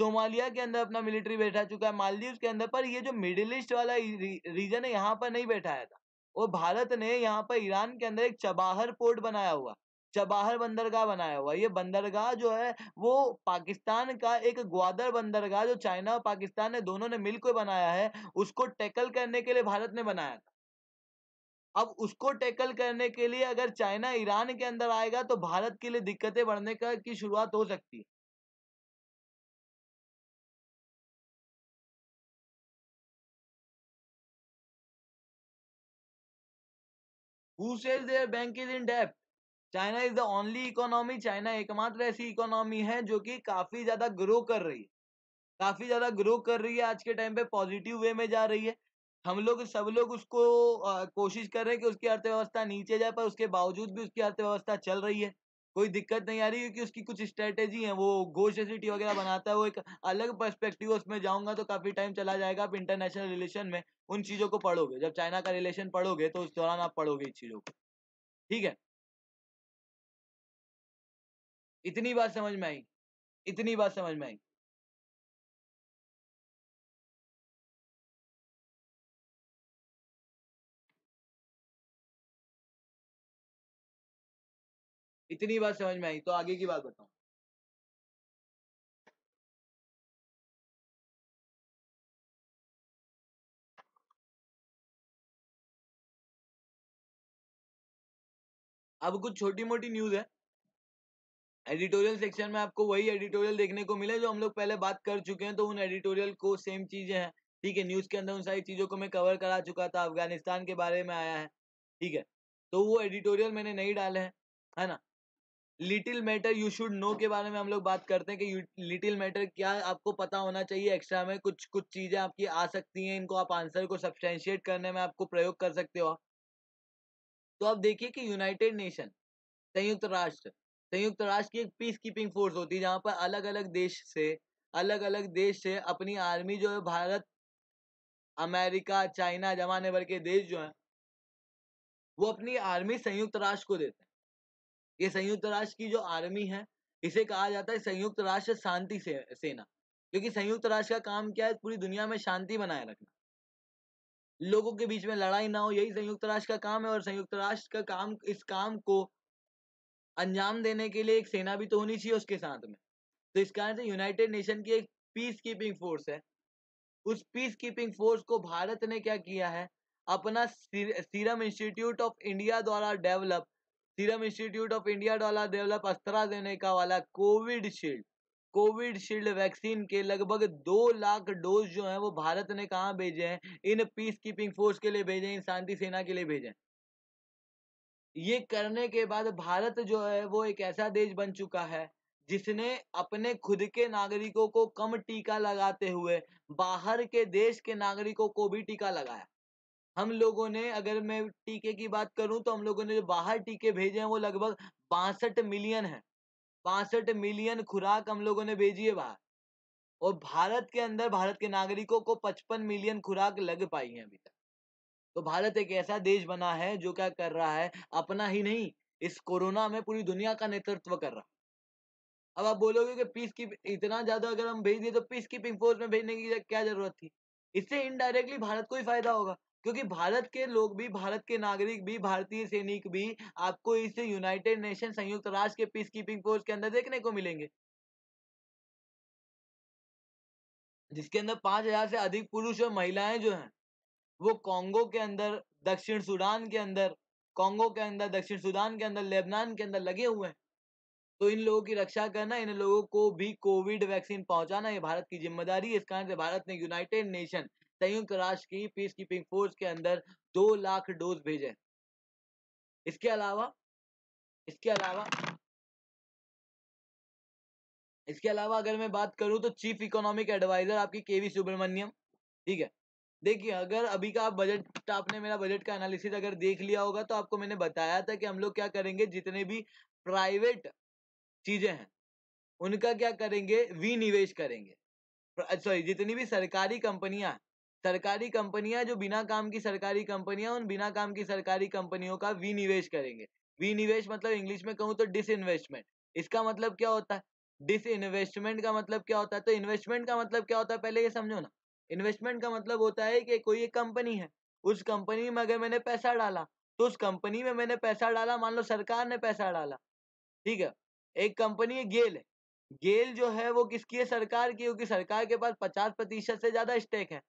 सोमालिया के अंदर अपना मिलिट्री बैठा चुका है मालदीव के अंदर पर ये जो मिडिल ईस्ट वाला रीजन है यहाँ पर नहीं बैठाया था और भारत ने यहाँ पर ईरान के अंदर एक चबाहर पोर्ट बनाया हुआ चबाहर बंदरगाह बनाया हुआ ये बंदरगाह जो है वो पाकिस्तान का एक ग्वादर बंदरगाह जो चाइना और पाकिस्तान ने दोनों ने मिलकर बनाया है उसको टैकल करने के लिए भारत ने बनाया था अब उसको टैकल करने के लिए अगर चाइना ईरान के अंदर आएगा तो भारत के लिए दिक्कतें बढ़ने का की शुरुआत हो सकती है Who says their bank is in debt? China is the only economy China एकमात्र ऐसी इकोनॉमी है जो कि काफी ज्यादा ग्रो कर रही है काफी ज्यादा ग्रो कर रही है आज के टाइम पे पॉजिटिव वे में जा रही है हम लोग सब लोग उसको आ, कोशिश कर रहे हैं कि उसकी अर्थव्यवस्था नीचे जाए पर उसके बावजूद भी उसकी अर्थव्यवस्था चल रही है कोई दिक्कत नहीं आ रही क्योंकि उसकी कुछ स्ट्रेटेजी है वो गोश वगैरह बनाता है वो एक अलग पर्सपेक्टिव उसमें जाऊंगा तो काफी टाइम चला जाएगा आप इंटरनेशनल रिलेशन में उन चीजों को पढ़ोगे जब चाइना का रिलेशन पढ़ोगे तो उस दौरान आप पढ़ोगे इस चीजों को ठीक है इतनी बात समझ में आई इतनी बात समझ में आई इतनी बात समझ में आई तो आगे की बात बताऊं अब कुछ छोटी मोटी न्यूज है एडिटोरियल सेक्शन में आपको वही एडिटोरियल देखने को मिले जो हम लोग पहले बात कर चुके हैं तो उन एडिटोरियल को सेम चीजें हैं ठीक है न्यूज के अंदर उन सारी चीजों को मैं कवर करा चुका था अफगानिस्तान के बारे में आया है ठीक है तो वो एडिटोरियल मैंने नहीं डाले हैं है ना little matter you should know के बारे में हम लोग बात करते हैं कि लिटिल मैटर क्या आपको पता होना चाहिए एक्स्ट्रा में कुछ कुछ चीज़ें आपकी आ सकती हैं इनको आप आंसर को सब्सटेंशिएट करने में आपको प्रयोग कर सकते हो तो आप देखिए कि यूनाइटेड नेशन संयुक्त राष्ट्र संयुक्त राष्ट्र की एक पीस कीपिंग फोर्स होती है जहाँ पर अलग अलग देश से अलग अलग देश से अपनी आर्मी जो है भारत अमेरिका चाइना जमाने भर के देश जो है वो अपनी आर्मी संयुक्त राष्ट्र को देते हैं ये संयुक्त राष्ट्र की जो आर्मी है इसे कहा जाता है संयुक्त राष्ट्र शांति से, सेना क्योंकि संयुक्त राष्ट्र का काम क्या है पूरी दुनिया में शांति बनाए रखना लोगों के बीच में लड़ाई ना हो यही संयुक्त राष्ट्र का काम है और संयुक्त राष्ट्र का काम इस काम को अंजाम देने के लिए एक सेना भी तो होनी चाहिए उसके साथ में तो इस कारण से यूनाइटेड नेशन की एक पीस कीपिंग फोर्स है उस पीस कीपिंग फोर्स को भारत ने क्या किया है अपना सीरम इंस्टीट्यूट ऑफ इंडिया द्वारा develop serum institute of India द्वारा डेवलप अस्त्रा देने का वाला Covid shield Covid shield vaccine के लगभग दो लाख डोज जो है वो भारत ने कहा भेजे हैं इन पीस कीपिंग फोर्स के लिए भेजे इन शांति सेना के लिए भेजे ये करने के बाद भारत जो है वो एक ऐसा देश बन चुका है जिसने अपने खुद के नागरिकों को कम टीका लगाते हुए बाहर के देश के नागरिकों को भी टीका लगाया हम लोगों ने अगर मैं टीके की बात करूं तो हम लोगों ने जो बाहर टीके भेजे हैं वो लगभग बासठ मिलियन है बासठ मिलियन खुराक हम लोगों ने भेजी है बाहर और भारत के अंदर भारत के नागरिकों को पचपन मिलियन खुराक लग पाई है अभी तक तो भारत एक ऐसा देश बना है जो क्या कर रहा है अपना ही नहीं इस कोरोना में पूरी दुनिया का नेतृत्व कर रहा है अब आप बोलोगे कि पीस की इतना ज्यादा अगर हम भेज दिए तो पीस कीपिंग फोर्स में भेजने की क्या जरूरत थी इससे इनडायरेक्टली भारत को ही फायदा होगा क्योंकि भारत के लोग भी भारत के नागरिक भी भारतीय सैनिक भी आपको इस यूनाइटेड नेशन संयुक्त राष्ट्र के पीस कीपिंग फोर्स के अंदर देखने को मिलेंगे जिसके अंदर पांच हजार से अधिक पुरुष और महिलाएं जो हैं वो कांगो के अंदर दक्षिण सूडान के अंदर कांगो के अंदर दक्षिण सूडान के अंदर लेबनान के अंदर लगे हुए हैं तो इन लोगों की रक्षा करना इन लोगों को भी कोविड वैक्सीन पहुंचाना ये भारत की जिम्मेदारी है इस कारण से भारत ने यूनाइटेड नेशन संयुक्त राष्ट्र की पीस कीपिंग फोर्स के अंदर दो लाख डोज भेजे इसके अलावा इसके अलावा इसके अलावा अगर मैं बात करूं तो चीफ इकोनॉमिक एडवाइजर आपकी केवी सुब्रमण्यम ठीक है देखिए अगर अभी का आप बजट आपने मेरा बजट का एनालिसिस अगर देख लिया होगा तो आपको मैंने बताया था कि हम लोग क्या करेंगे जितने भी प्राइवेट चीजें हैं उनका क्या करेंगे विनिवेश करेंगे सॉरी जितनी भी सरकारी कंपनियां सरकारी कंपनियां जो बिना काम की सरकारी कंपनियां उन बिना काम की सरकारी कंपनियों का विनिवेश करेंगे विनिवेश मतलब इंग्लिश में कहूँ तो डिस इन्वेस्टमेंट इसका मतलब क्या होता है डिस इन्वेस्टमेंट का मतलब क्या होता है तो इन्वेस्टमेंट का मतलब क्या होता है पहले ये समझो ना इन्वेस्टमेंट का मतलब होता है कि कोई एक कंपनी है उस कंपनी में अगर मैंने पैसा डाला तो उस कंपनी में मैंने पैसा डाला मान लो सरकार ने पैसा डाला ठीक है एक कंपनी है गेल है गेल जो है वो किसकी है सरकार की क्योंकि सरकार के पास पचास प्रतिशत से ज्यादा स्टेक है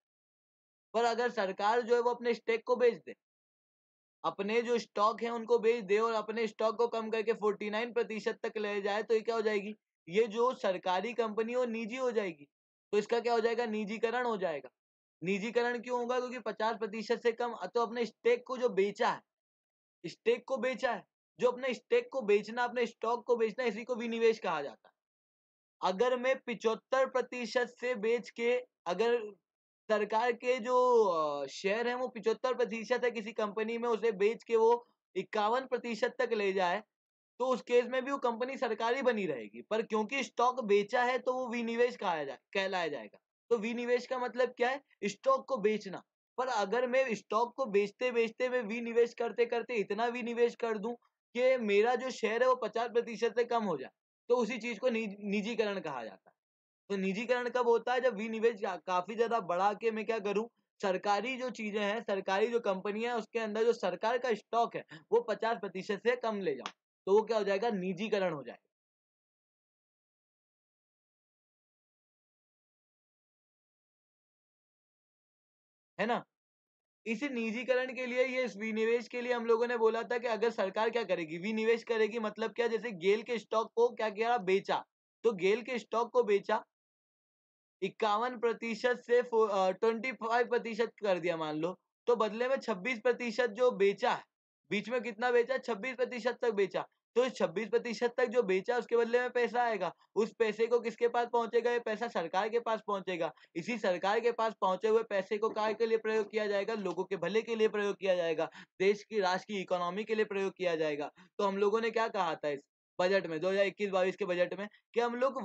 पर अगर सरकार जो है वो अपने स्टेक को बेच दे अपने जो स्टॉक है उनको बेच दे और अपने स्टॉक को कम करके 49 प्रतिशत तक ले जाए तो ये क्या हो जाएगी ये जो सरकारी कंपनी वो निजी हो जाएगी तो इसका क्या हो जाएगा निजीकरण हो जाएगा निजीकरण क्यों होगा क्योंकि पचास प्रतिशत से कम तो अपने स्टेक को जो बेचा है स्टेक को बेचा है जो अपने स्टेक को बेचना अपने स्टॉक को बेचना इसी को विनिवेश कहा जाता है अगर मैं पिचहत्तर प्रतिशत से बेच के अगर सरकार के जो शेयर है वो पिछहत्तर प्रतिशत है किसी कंपनी में उसे बेच के वो इक्यावन प्रतिशत तक ले जाए तो उस केस में भी वो कंपनी सरकारी बनी रहेगी पर क्योंकि स्टॉक बेचा है तो वो विनिवेश कहा जाए कहलाया जाएगा तो विनिवेश का मतलब क्या है स्टॉक को बेचना पर अगर मैं स्टॉक को बेचते बेचते मैं विनिवेश करते करते इतना विनिवेश कर दूं कि मेरा जो शेयर है वो पचास प्रतिशत से कम हो जाए तो उसी चीज को निजीकरण कहा जाता है तो निजीकरण कब होता है जब विनिवेश काफी ज्यादा बढ़ा के मैं क्या करूं सरकारी जो चीजें हैं सरकारी जो कंपनियां हैं उसके अंदर जो सरकार का स्टॉक है वो पचास प्रतिशत से कम ले जाओ तो वो क्या हो जाएगा निजीकरण हो जाएगा है ना इसी निजीकरण के लिए ये विनिवेश के लिए हम लोगों ने बोला था कि अगर सरकार क्या करेगी विनिवेश करेगी मतलब क्या जैसे गेल के स्टॉक को क्या किया बेचा तो गेल के स्टॉक को बेचा इक्यावन प्रतिशत से ट्वेंटी फाइव प्रतिशत कर दिया मान लो तो बदले में छब्बीस प्रतिशत जो बेचा है बीच में कितना बेचा छब्बीस प्रतिशत तक बेचा तो छब्बीस प्रतिशत तक जो बेचा उसके बदले में पैसा आएगा उस पैसे को किसके पास पहुंचेगा ये पैसा सरकार के पास पहुंचेगा इसी सरकार के पास पहुंचे हुए पैसे को काय के लिए प्रयोग किया जाएगा लोगों के भले के लिए प्रयोग किया जाएगा देश की राष्ट्र की इकोनॉमी के लिए प्रयोग किया जाएगा तो हम लोगों ने क्या कहा था इस बजट में दो हजार के बजट में कि हम लोग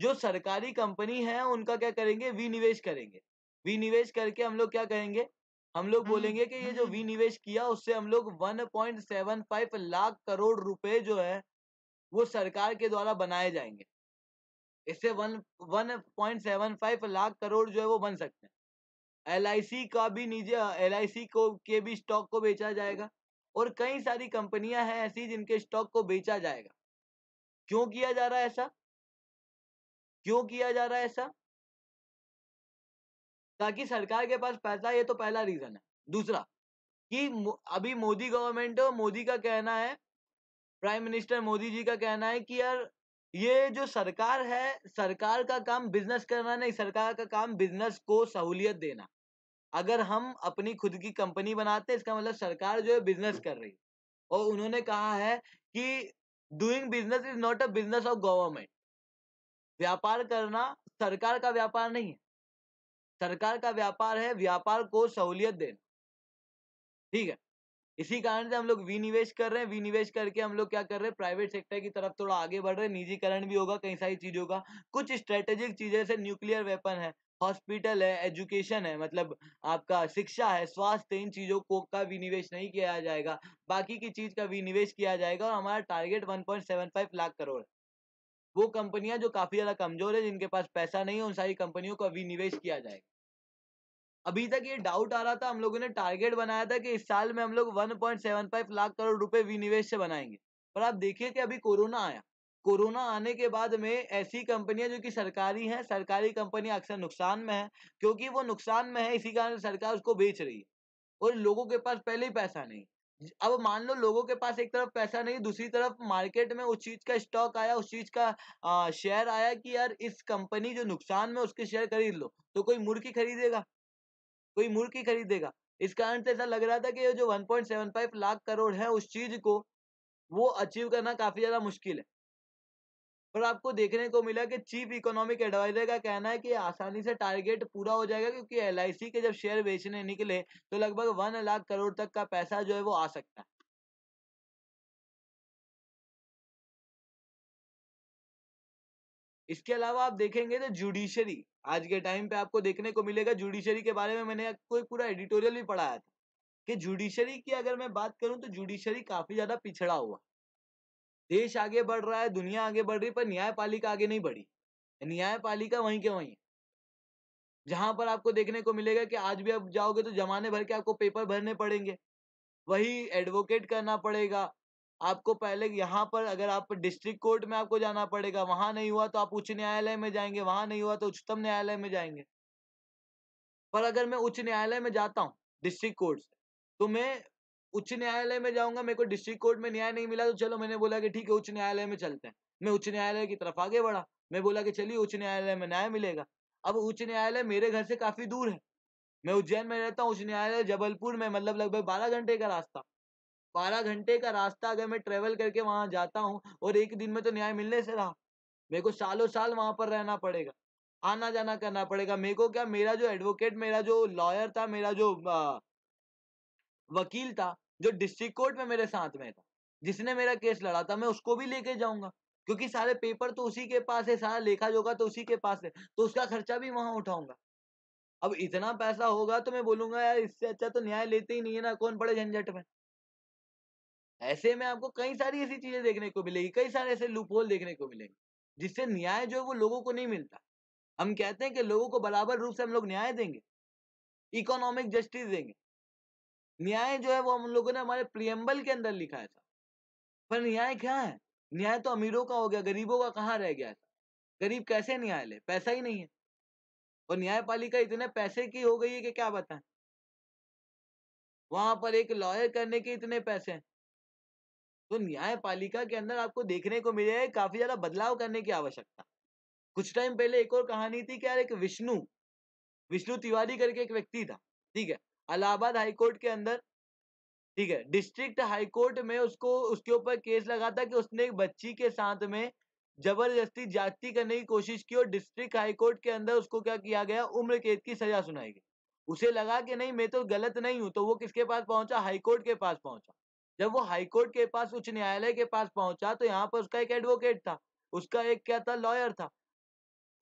जो सरकारी कंपनी है उनका क्या करेंगे विनिवेश करेंगे विनिवेश करके हम लोग क्या कहेंगे हम लोग बोलेंगे कि ये जो विनिवेश किया उससे हम लोग 1.75 लाख करोड़ रुपए जो है वो सरकार के द्वारा बनाए जाएंगे इससे one one point seven five lakh crore जो है वो बन सकते हैं एल का भी निजी एल को के भी स्टॉक को बेचा जाएगा और कई सारी कंपनियां हैं ऐसी जिनके स्टॉक को बेचा जाएगा क्यों किया जा रहा है ऐसा क्यों किया जा रहा है ऐसा ताकि सरकार के पास पैसा ये तो पहला रीजन है दूसरा कि अभी मोदी गवर्नमेंट है मोदी का कहना है प्राइम मिनिस्टर मोदी जी का कहना है कि यार ये जो सरकार है सरकार का काम बिजनेस करना नहीं सरकार का काम बिजनेस को सहूलियत देना अगर हम अपनी खुद की कंपनी बनाते हैं इसका मतलब सरकार जो है बिजनेस कर रही है और उन्होंने कहा है कि doing business is not a business of government व्यापार करना सरकार का व्यापार नहीं है सरकार का व्यापार है व्यापार को सहूलियत देना ठीक है इसी कारण से हम लोग विनिवेश कर रहे हैं विनिवेश करके हम लोग क्या कर रहे हैं प्राइवेट सेक्टर की तरफ थोड़ा आगे बढ़ रहे हैं निजीकरण भी होगा कई सारी चीजों का कुछ स्ट्रेटेजिक चीजें जैसे न्यूक्लियर वेपन है हॉस्पिटल है एजुकेशन है मतलब आपका शिक्षा है स्वास्थ्य इन चीजों को का विनिवेश नहीं किया जाएगा बाकी की चीज का विनिवेश किया जाएगा और हमारा टारगेट वन लाख करोड़ है वो कंपनियां जो काफी ज्यादा कमजोर है जिनके पास पैसा नहीं है उन सारी कंपनियों को अभी निवेश किया जाएगा अभी तक ये डाउट आ रहा था हम लोगों ने टारगेट बनाया था कि इस साल में हम लोग 1.75 लाख करोड़ रुपए विनिवेश से बनाएंगे पर आप देखिए कि अभी कोरोना आया कोरोना आने के बाद में ऐसी कंपनियां जो कि सरकारी हैं सरकारी कंपनियां अक्सर नुकसान में है क्योंकि वो नुकसान में है इसी कारण सरकार उसको बेच रही है और लोगों के पास पहले ही पैसा नहीं अब मान लो लोगों के पास एक तरफ पैसा नहीं दूसरी तरफ मार्केट में उस चीज का स्टॉक आया उस चीज का शेयर आया कि यार इस कंपनी जो नुकसान में उसके शेयर खरीद लो तो कोई मुर्गी खरीदेगा कोई मुर्गी खरीदेगा इस कारण से ऐसा लग रहा था कि जो 1.75 लाख करोड़ है उस चीज को वो अचीव करना काफी ज्यादा मुश्किल है पर आपको देखने को मिला कि चीफ इकोनॉमिक एडवाइजर का कहना है कि आसानी से टारगेट पूरा हो जाएगा क्योंकि एल के जब शेयर बेचने निकले तो लगभग वन लाख करोड़ तक का पैसा जो है वो आ सकता है इसके अलावा आप देखेंगे तो जुडिशरी आज के टाइम पे आपको देखने को मिलेगा जुडिशरी के बारे में मैंने कोई पूरा एडिटोरियल भी पढ़ाया था कि जुडिशरी की अगर मैं बात करूं तो जुडिशरी काफी ज्यादा पिछड़ा हुआ देश आगे बढ़ रहा है दुनिया आगे बढ़ रही पर न्यायपालिका आगे नहीं बढ़ी न्यायपालिका वहीं के वहीं जहां पर आपको देखने को मिलेगा कि आज भी आप जाओगे तो जमाने भर के आपको पेपर भरने पड़ेंगे वही एडवोकेट करना पड़ेगा आपको पहले यहाँ पर अगर आप डिस्ट्रिक्ट कोर्ट में आपको जाना पड़ेगा वहां नहीं हुआ तो आप उच्च न्यायालय में जाएंगे वहां नहीं हुआ तो उच्चतम न्यायालय में जाएंगे पर अगर मैं उच्च न्यायालय में जाता हूँ डिस्ट्रिक्ट कोर्ट से तो मैं उच्च न्यायालय में जाऊंगा मेरे को डिस्ट्रिक्ट कोर्ट में न्याय नहीं मिला तो चलो मैंने बोला कि ठीक है उच्च न्यायालय में चलते हैं मैं उच्च न्यायालय की तरफ आगे बढ़ा मैं बोला कि चलिए उच्च न्यायालय में न्याय मिलेगा अब उच्च न्यायालय मेरे घर से काफी दूर है मैं उज्जैन में रहता हूँ उच्च न्यायालय जबलपुर में मतलब लगभग बारह घंटे का रास्ता बारह घंटे का रास्ता अगर मैं ट्रेवल करके वहां जाता हूँ और एक दिन में तो न्याय मिलने से रहा मेरे को सालों साल वहां पर रहना पड़ेगा आना जाना करना पड़ेगा मेरे को क्या मेरा जो एडवोकेट मेरा जो लॉयर था मेरा जो वकील था जो डिस्ट्रिक्ट कोर्ट में मेरे साथ में था जिसने मेरा केस लड़ा था मैं उसको भी लेके जाऊंगा क्योंकि सारे पेपर तो उसी के पास है सारा लेखा जोगा तो उसी के पास है तो उसका खर्चा भी वहां उठाऊंगा अब इतना पैसा होगा तो मैं बोलूंगा यार इससे अच्छा तो न्याय लेते ही नहीं है ना कौन पड़े झंझट में ऐसे में आपको कई सारी ऐसी चीजें देखने को मिलेगी कई सारे ऐसे लूपोल देखने को मिलेंगे जिससे न्याय जो है वो लोगों को नहीं मिलता हम कहते हैं कि लोगों को बराबर रूप से हम लोग न्याय देंगे इकोनॉमिक जस्टिस देंगे न्याय जो है वो हम लोगों ने हमारे प्रियम्बल के अंदर लिखा था पर न्याय क्या है न्याय तो अमीरों का हो गया गरीबों का कहाँ रह गया था गरीब कैसे न्याय ले पैसा ही नहीं है और न्यायपालिका इतने पैसे की हो गई है कि क्या बताएं वहां पर एक लॉयर करने के इतने पैसे हैं तो न्यायपालिका के अंदर आपको देखने को मिले काफी ज्यादा बदलाव करने की आवश्यकता कुछ टाइम पहले एक और कहानी थी कि यार एक विष्णु विष्णु तिवारी करके एक व्यक्ति था ठीक है अलाहाबाद हाईकोर्ट के अंदर ठीक है डिस्ट्रिक्ट हाईकोर्ट में उसको उसके ऊपर केस लगा था कि उसने एक बच्ची के साथ में जबरदस्ती जाति करने की कोशिश की और डिस्ट्रिक्ट हाईकोर्ट के अंदर उसको क्या किया गया उम्र कैद की सजा सुनाई गई उसे लगा कि नहीं मैं तो गलत नहीं हूं तो वो किसके पास पहुंचा हाईकोर्ट के पास पहुंचा जब वो हाईकोर्ट के पास उच्च न्यायालय के पास पहुंचा तो यहाँ पर उसका एक एडवोकेट था उसका एक क्या था लॉयर था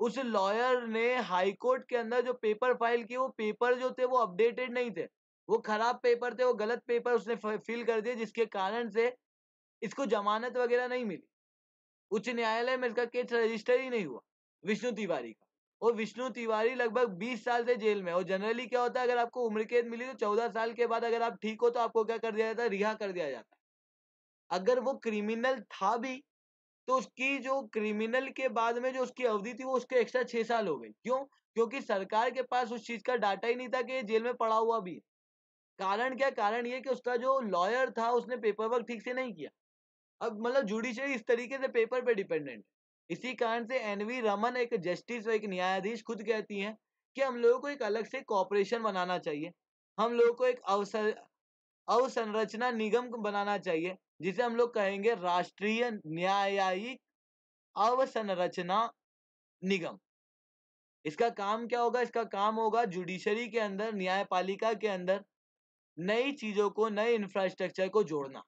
उस लॉयर ने हाई कोर्ट के अंदर जो पेपर फाइल किए वो पेपर जो थे वो अपडेटेड नहीं थे वो खराब पेपर थे वो गलत पेपर उसने फिल कर दिए जिसके कारण से इसको जमानत वगैरह नहीं मिली उच्च न्यायालय में इसका केस रजिस्टर ही नहीं हुआ विष्णु तिवारी का और विष्णु तिवारी लगभग 20 साल से जेल में और जनरली क्या होता है अगर आपको उम्र कैद मिली तो 14 साल के बाद अगर आप ठीक हो तो आपको क्या कर दिया जाता है रिहा कर दिया जाता है अगर वो क्रिमिनल था भी तो उसकी जो क्रिमिनल के बाद में जो उसकी अवधि थी वो उसके एक्स्ट्रा छह साल हो गई क्यों क्योंकि सरकार के पास उस चीज का डाटा ही नहीं था कि ये जेल में पड़ा हुआ भी कारण क्या कारण ये कि उसका जो लॉयर था उसने पेपर वर्क ठीक से नहीं किया अब मतलब जुडिशरी इस तरीके से पेपर पे डिपेंडेंट है इसी कारण से एनवी रमन एक जस्टिस और एक न्यायाधीश खुद कहती हैं कि हम लोगों को एक अलग से कॉपरेशन बनाना चाहिए हम लोगों को एक अवसर अवसंरचना निगम बनाना चाहिए जिसे हम लोग कहेंगे राष्ट्रीय न्यायिक अवसंरचना निगम इसका काम क्या होगा इसका काम होगा जुडिशरी के अंदर न्यायपालिका के अंदर नई चीजों को नए इंफ्रास्ट्रक्चर को जोड़ना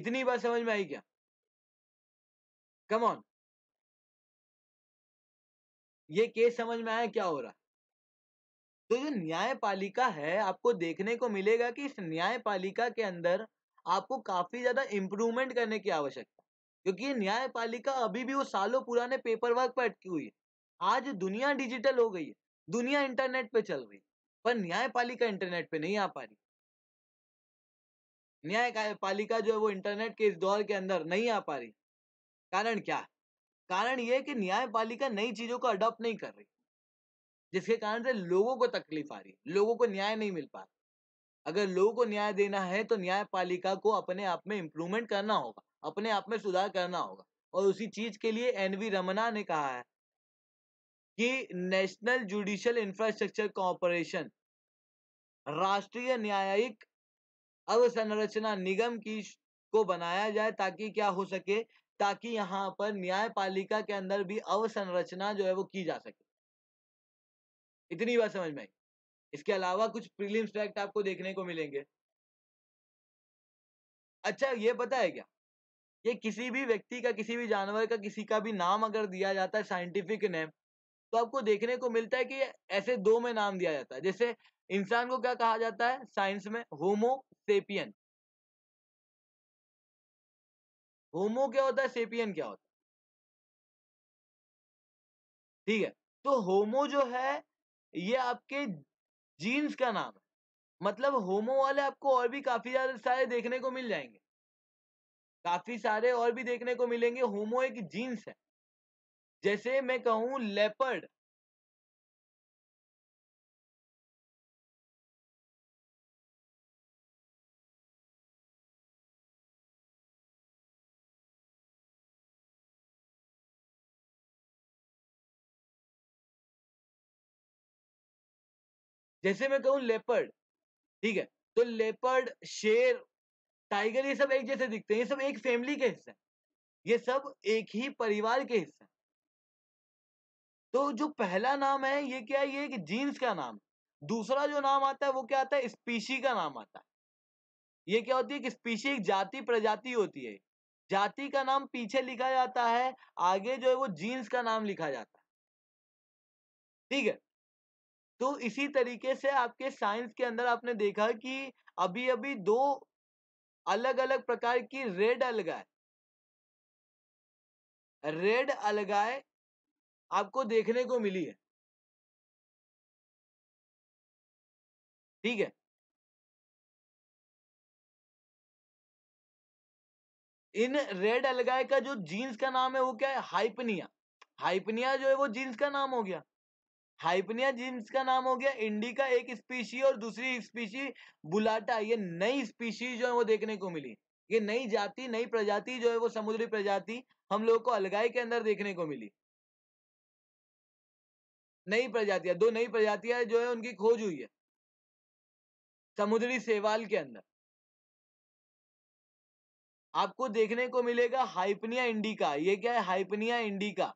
इतनी बात समझ में आई क्या कम ऑन ये केस समझ में आया क्या हो रहा तो जो न्यायपालिका है आपको देखने को मिलेगा कि इस न्यायपालिका के अंदर आपको काफी ज्यादा इंप्रूवमेंट करने की आवश्यकता क्योंकि ये न्यायपालिका अभी भी वो सालों पुराने पेपर वर्क पर अटकी हुई है आज दुनिया डिजिटल हो गई है दुनिया इंटरनेट पे चल रही पर न्यायपालिका इंटरनेट पे नहीं आ पा रही न्यायपालिका जो है वो इंटरनेट के इस दौर के अंदर नहीं आ पा रही कारण क्या कारण ये कि न्यायपालिका नई चीजों को अडॉप्ट नहीं कर रही जिसके कारण से लोगों को तकलीफ आ रही है लोगों को न्याय नहीं मिल पा रहा अगर लोगों को न्याय देना है तो न्यायपालिका को अपने आप में इम्प्रूवमेंट करना होगा अपने आप में सुधार करना होगा और उसी चीज के लिए एन वी रमना ने कहा है कि नेशनल जुडिशियल इंफ्रास्ट्रक्चर कॉरपोरेशन राष्ट्रीय न्यायिक अवसंरचना निगम की को बनाया जाए ताकि क्या हो सके ताकि यहाँ पर न्यायपालिका के अंदर भी अवसंरचना जो है वो की जा सके इतनी बात समझ में आई इसके अलावा कुछ प्रीलिम्स फैक्ट आपको देखने को मिलेंगे अच्छा ये पता है क्या ये किसी भी व्यक्ति का किसी भी जानवर का किसी का भी नाम अगर दिया जाता है साइंटिफिक नेम तो आपको देखने को मिलता है कि ऐसे दो में नाम दिया जाता है जैसे इंसान को क्या कहा जाता है साइंस में होमो सेपियन होमो क्या होता है सेपियन क्या होता है ठीक है तो होमो जो है ये आपके जीन्स का नाम है मतलब होमो वाले आपको और भी काफी सारे देखने को मिल जाएंगे काफी सारे और भी देखने को मिलेंगे होमो एक जीन्स है जैसे मैं कहूं लेपर्ड जैसे मैं कहूँ लेपर्ड ठीक है तो लेपर्ड शेर टाइगर ये सब एक जैसे दिखते हैं ये सब एक फैमिली के हिस्से हैं ये सब एक ही परिवार के हिस्से हैं तो जो पहला नाम है ये क्या है ये एक जीन्स का नाम है दूसरा जो नाम आता है वो क्या आता है स्पीशी का नाम आता है ये क्या होती है कि स्पीशी एक जाति प्रजाति होती है जाति का नाम पीछे लिखा जाता है आगे जो है वो जीन्स का नाम लिखा जाता है ठीक है तो इसी तरीके से आपके साइंस के अंदर आपने देखा कि अभी अभी दो अलग अलग प्रकार की रेड अलगाए रेड अलगाए आपको देखने को मिली है ठीक है इन रेड अलगाए का जो जीन्स का नाम है वो क्या है हाइपनिया हाइपनिया जो है वो जीन्स का नाम हो गया हाइपनिया जीन्स का नाम हो गया का एक स्पीशी और दूसरी स्पीशी बुलाटा ये नई स्पीशी जो है वो देखने को मिली ये नई जाति नई प्रजाति जो है वो समुद्री प्रजाति हम लोगों को अलगाई के अंदर देखने को मिली नई प्रजातियां दो नई प्रजातियां जो है उनकी खोज हुई है समुद्री सेवाल के अंदर आपको देखने को मिलेगा हाइपनिया इंडिका ये क्या है हाइपनिया इंडिका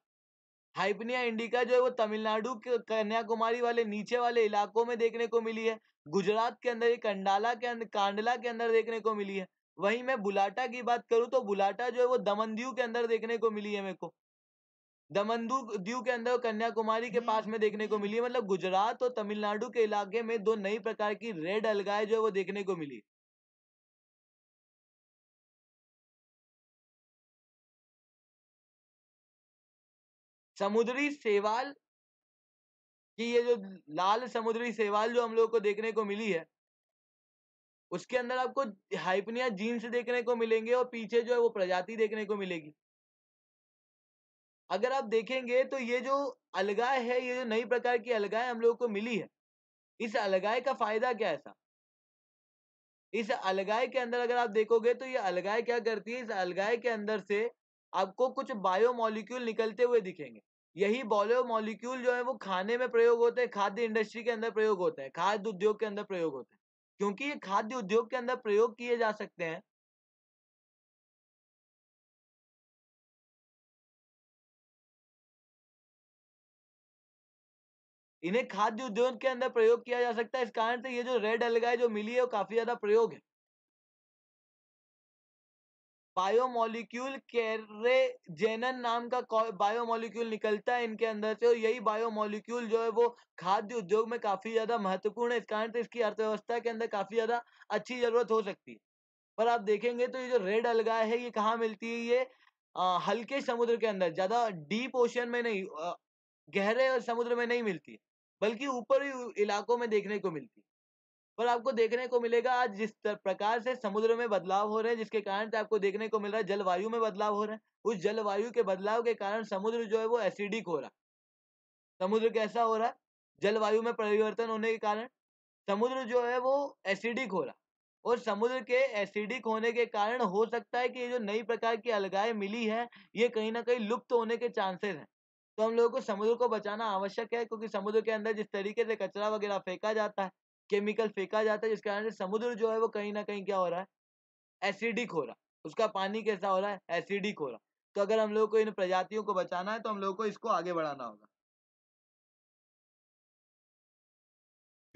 हाइपनिया इंडिका जो है वो तमिलनाडु के कन्याकुमारी वाले नीचे वाले इलाकों में देखने को मिली है गुजरात के अंदर ये कंडाला के अंदर कांडला के अंदर देखने को मिली है वहीं मैं बुलाटा की बात करूं तो बुलाटा जो है वो दमन दीव के अंदर देखने को मिली है मेरे को दमन दीव के अंदर कन्याकुमारी के पास में देखने को मिली है मतलब गुजरात और तमिलनाडु के इलाके में दो नई प्रकार की रेड अलगाए जो है वो देखने को मिली समुद्री सेवाल कि ये जो लाल समुद्री सेवाल जो हम लोग को देखने को मिली है उसके अंदर आपको हाइपनिया जीन्स देखने को मिलेंगे और पीछे जो है वो प्रजाति देखने को मिलेगी अगर आप देखेंगे तो ये जो अलगाय है ये जो नई प्रकार की अलगाय हम लोग को मिली है इस अलगाय का फायदा क्या है साहब इस अलगाय के अंदर अगर आप देखोगे तो ये अलगाय क्या करती है इस अलगाय के अंदर से आपको कुछ बायोमोलिक्यूल निकलते हुए दिखेंगे यही बायोमोलिक्यूल जो है वो खाने में प्रयोग होते हैं खाद्य इंडस्ट्री के अंदर प्रयोग होते हैं खाद्य उद्योग के अंदर प्रयोग होते हैं क्योंकि ये खाद्य उद्योग के अंदर प्रयोग किए जा सकते हैं इन्हें खाद्य उद्योग के अंदर प्रयोग किया जा सकता है इस कारण से ये जो रेड अलगाई जो मिली है वो काफी ज्यादा प्रयोग है बायोमोलिक्यूल कैरेजेनन नाम का बायोमोलिक्यूल निकलता है इनके अंदर से और यही बायोमोलिक्यूल जो है वो खाद्य उद्योग में काफी ज्यादा महत्वपूर्ण है इस कारण से इसकी अर्थव्यवस्था के अंदर काफी ज्यादा अच्छी जरूरत हो सकती है पर आप देखेंगे तो ये जो रेड अलगा है ये कहाँ मिलती है ये आ, हल्के समुद्र के अंदर ज्यादा डीप ओशन में नहीं आ, गहरे समुद्र में नहीं मिलती बल्कि ऊपरी इलाकों में देखने को मिलती है पर आपको देखने को मिलेगा आज जिस प्रकार से समुद्र में बदलाव हो रहे हैं जिसके कारण से आपको देखने को मिल रहा है जलवायु में बदलाव हो रहा है उस जलवायु के बदलाव के कारण समुद्र जो है वो एसिडिक हो रहा है समुद्र कैसा हो रहा है जलवायु में परिवर्तन होने के कारण समुद्र जो है वो एसिडिक हो रहा और समुद्र के एसिडिक होने के कारण हो सकता है कि ये जो नई प्रकार की अलगाएं मिली है ये कहीं ना कहीं लुप्त तो होने के चांसेस हैं तो हम लोगों को समुद्र को बचाना आवश्यक है क्योंकि समुद्र के अंदर जिस तरीके से कचरा वगैरह फेंका जाता है केमिकल फेंका जाता है जिसके कारण समुद्र जो है वो कहीं ना कहीं क्या हो रहा है एसिडिक हो रहा है उसका पानी कैसा हो रहा है एसिडिक हो रहा है तो अगर हम लोग को इन प्रजातियों को बचाना है तो हम लोग को इसको आगे बढ़ाना होगा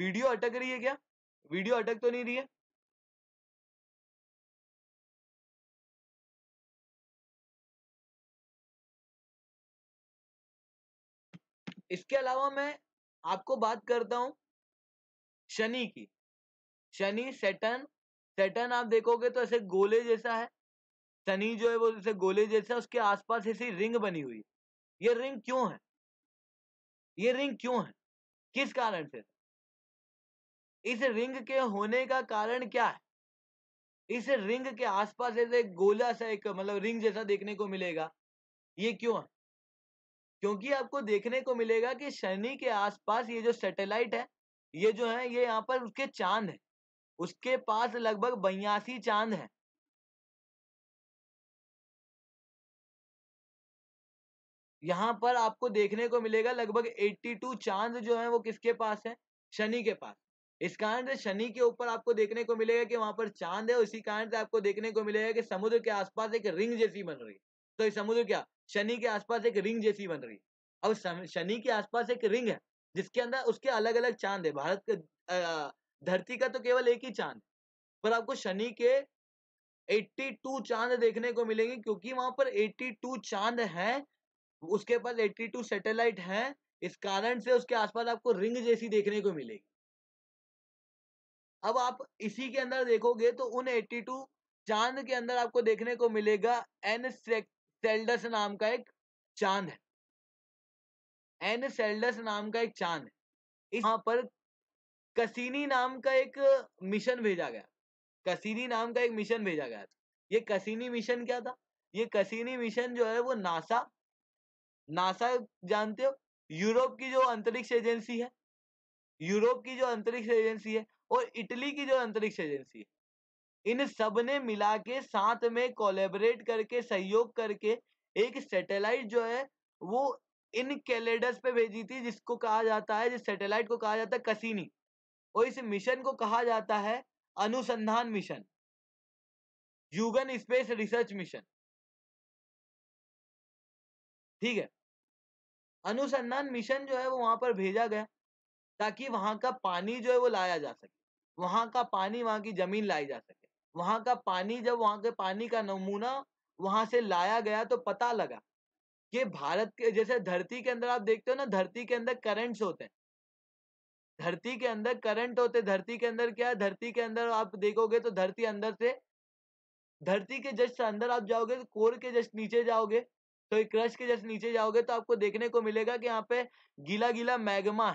वीडियो अटक रही है क्या वीडियो अटक तो नहीं रही है इसके अलावा मैं आपको बात करता हूं शनि की शनि सेटन सेटन आप देखोगे तो ऐसे गोले जैसा है शनि जो है वो जैसे गोले जैसा उसके आसपास ऐसी रिंग बनी हुई है ये रिंग क्यों है ये रिंग क्यों है किस कारण से इस रिंग के होने का कारण क्या है इस रिंग के आसपास ऐसे गोला सा एक मतलब रिंग जैसा देखने को मिलेगा ये क्यों है क्योंकि आपको देखने को मिलेगा कि शनि के आसपास ये जो सैटेलाइट है ये जो है ये यहाँ पर उसके चांद है उसके पास लगभग बयासी चांद है यहाँ पर आपको देखने को मिलेगा लगभग 82 चांद जो है वो किसके पास है शनि के पास इस कारण से शनि के ऊपर आपको देखने को मिलेगा कि वहां पर चांद है इसी कारण से आपको देखने को मिलेगा कि समुद्र के आसपास एक रिंग जैसी बन रही है तो समुद्र क्या शनि के आसपास एक रिंग जैसी बन रही है अब शनि के आसपास एक रिंग है जिसके अंदर उसके अलग अलग चांद है भारत के धरती का तो केवल एक ही चांद पर आपको शनि के 82 चांद देखने को मिलेंगे क्योंकि वहां पर 82 चांद हैं उसके पास 82 सैटेलाइट हैं इस कारण से उसके आसपास आपको रिंग जैसी देखने को मिलेगी अब आप इसी के अंदर देखोगे तो उन 82 चांद के अंदर आपको देखने को मिलेगा एन सेल्डस नाम का एक चांद है एन सेल्डस नाम का एक चांद है इस हाँ। पर कसीनी नाम का एक मिशन भेजा गया कसीनी नाम का एक मिशन भेजा गया था ये कसीनी मिशन क्या था ये कसीनी मिशन जो है वो नासा नासा जानते हो यूरोप की जो अंतरिक्ष एजेंसी है यूरोप की जो अंतरिक्ष एजेंसी है और इटली की जो अंतरिक्ष एजेंसी है इन सब ने मिला के साथ में कोलेबरेट करके सहयोग करके एक सैटेलाइट जो है वो इन कैलेडस पे भेजी थी जिसको कहा जाता है जिस सैटेलाइट को कहा जाता है कसीनी और इस मिशन को कहा जाता है अनुसंधान मिशन युगन स्पेस रिसर्च मिशन ठीक है अनुसंधान मिशन जो है वो वहां पर भेजा गया ताकि वहां का पानी जो है वो लाया जा सके वहां का पानी वहां की जमीन लाई जा सके वहां का पानी जब वहां के पानी का नमूना वहां से लाया गया तो पता लगा ये भारत के जैसे धरती के अंदर आप देखते हो ना धरती के अंदर करंट्स होते हैं धरती के अंदर करंट होते धरती के अंदर क्या धरती के अंदर आप देखोगे तो धरती अंदर से धरती के जस्ट अंदर आप जाओगे तो कोर के जस्ट नीचे जाओगे तो एक क्रश के जस्ट नीचे जाओगे तो आपको देखने को मिलेगा कि यहाँ पे गीला गीला मैग्मा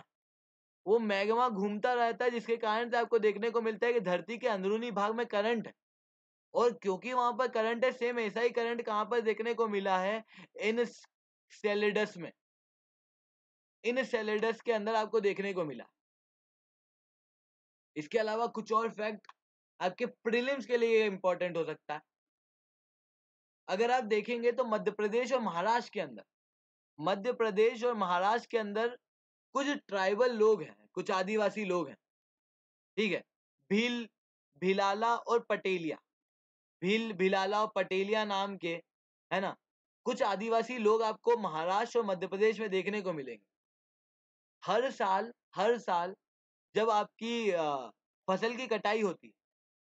वो मैग्मा घूमता रहता है जिसके कारण से आपको देखने को मिलता है कि धरती के अंदरूनी भाग में करंट है और क्योंकि वहां पर करंट है सेम ऐसा ही करंट कहां पर देखने को मिला है इन सेलेडस में इन सेलेडस के अंदर आपको देखने को मिला इसके अलावा कुछ और फैक्ट आपके प्रीलिम्स के लिए इंपॉर्टेंट हो सकता है अगर आप देखेंगे तो मध्य प्रदेश और महाराष्ट्र के अंदर मध्य प्रदेश और महाराष्ट्र के अंदर कुछ ट्राइबल लोग हैं कुछ आदिवासी लोग हैं ठीक है भील भिलाला और पटेलिया भील भिलाला पटेलिया नाम के है ना कुछ आदिवासी लोग आपको महाराष्ट्र और मध्य प्रदेश में देखने को मिलेंगे हर साल हर साल जब आपकी फसल की कटाई होती है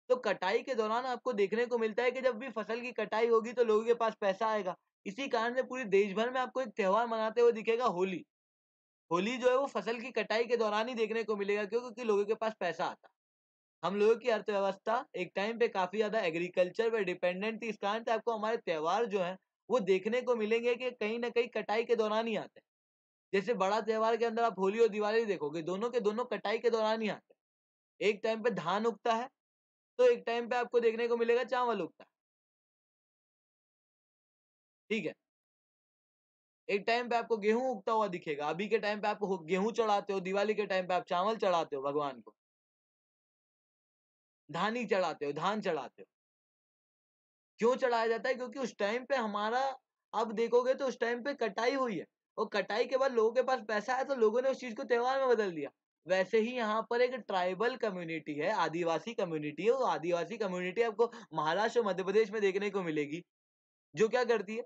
तो कटाई के दौरान आपको देखने को मिलता है कि जब भी फसल की कटाई होगी तो लोगों के पास पैसा आएगा इसी कारण से पूरे देश भर में आपको एक त्यौहार मनाते हुए दिखेगा होली होली जो है वो फसल की कटाई के दौरान ही देखने को मिलेगा क्योंकि लोगों के पास पैसा आता हम लोगों की अर्थव्यवस्था एक टाइम पे काफी ज्यादा एग्रीकल्चर पर डिपेंडेंट थी इस कारण से आपको हमारे त्यौहार जो है वो देखने को मिलेंगे कि कहीं ना कहीं कटाई के दौरान ही आते हैं जैसे बड़ा त्यौहार के अंदर आप होली और दिवाली देखोगे दोनों के दोनों कटाई के दौरान ही आते हैं एक टाइम पे धान उगता है तो एक टाइम पे आपको देखने को मिलेगा चावल उगता है ठीक है एक टाइम पे आपको गेहूं उगता हुआ दिखेगा अभी के टाइम पे आप गेहूं चढ़ाते हो दिवाली के टाइम पे आप चावल चढ़ाते हो भगवान को धानी चढ़ाते हो धान चढ़ाते हो क्यों चढ़ाया जाता है क्योंकि उस टाइम पे हमारा आप देखोगे तो उस टाइम पे कटाई हुई है और कटाई के बाद लोगों के पास पैसा आया तो लोगों ने उस चीज को त्यौहार में बदल दिया वैसे ही यहाँ पर एक ट्राइबल कम्युनिटी है आदिवासी कम्युनिटी है वो आदिवासी कम्युनिटी आपको महाराष्ट्र और मध्य प्रदेश में देखने को मिलेगी जो क्या करती है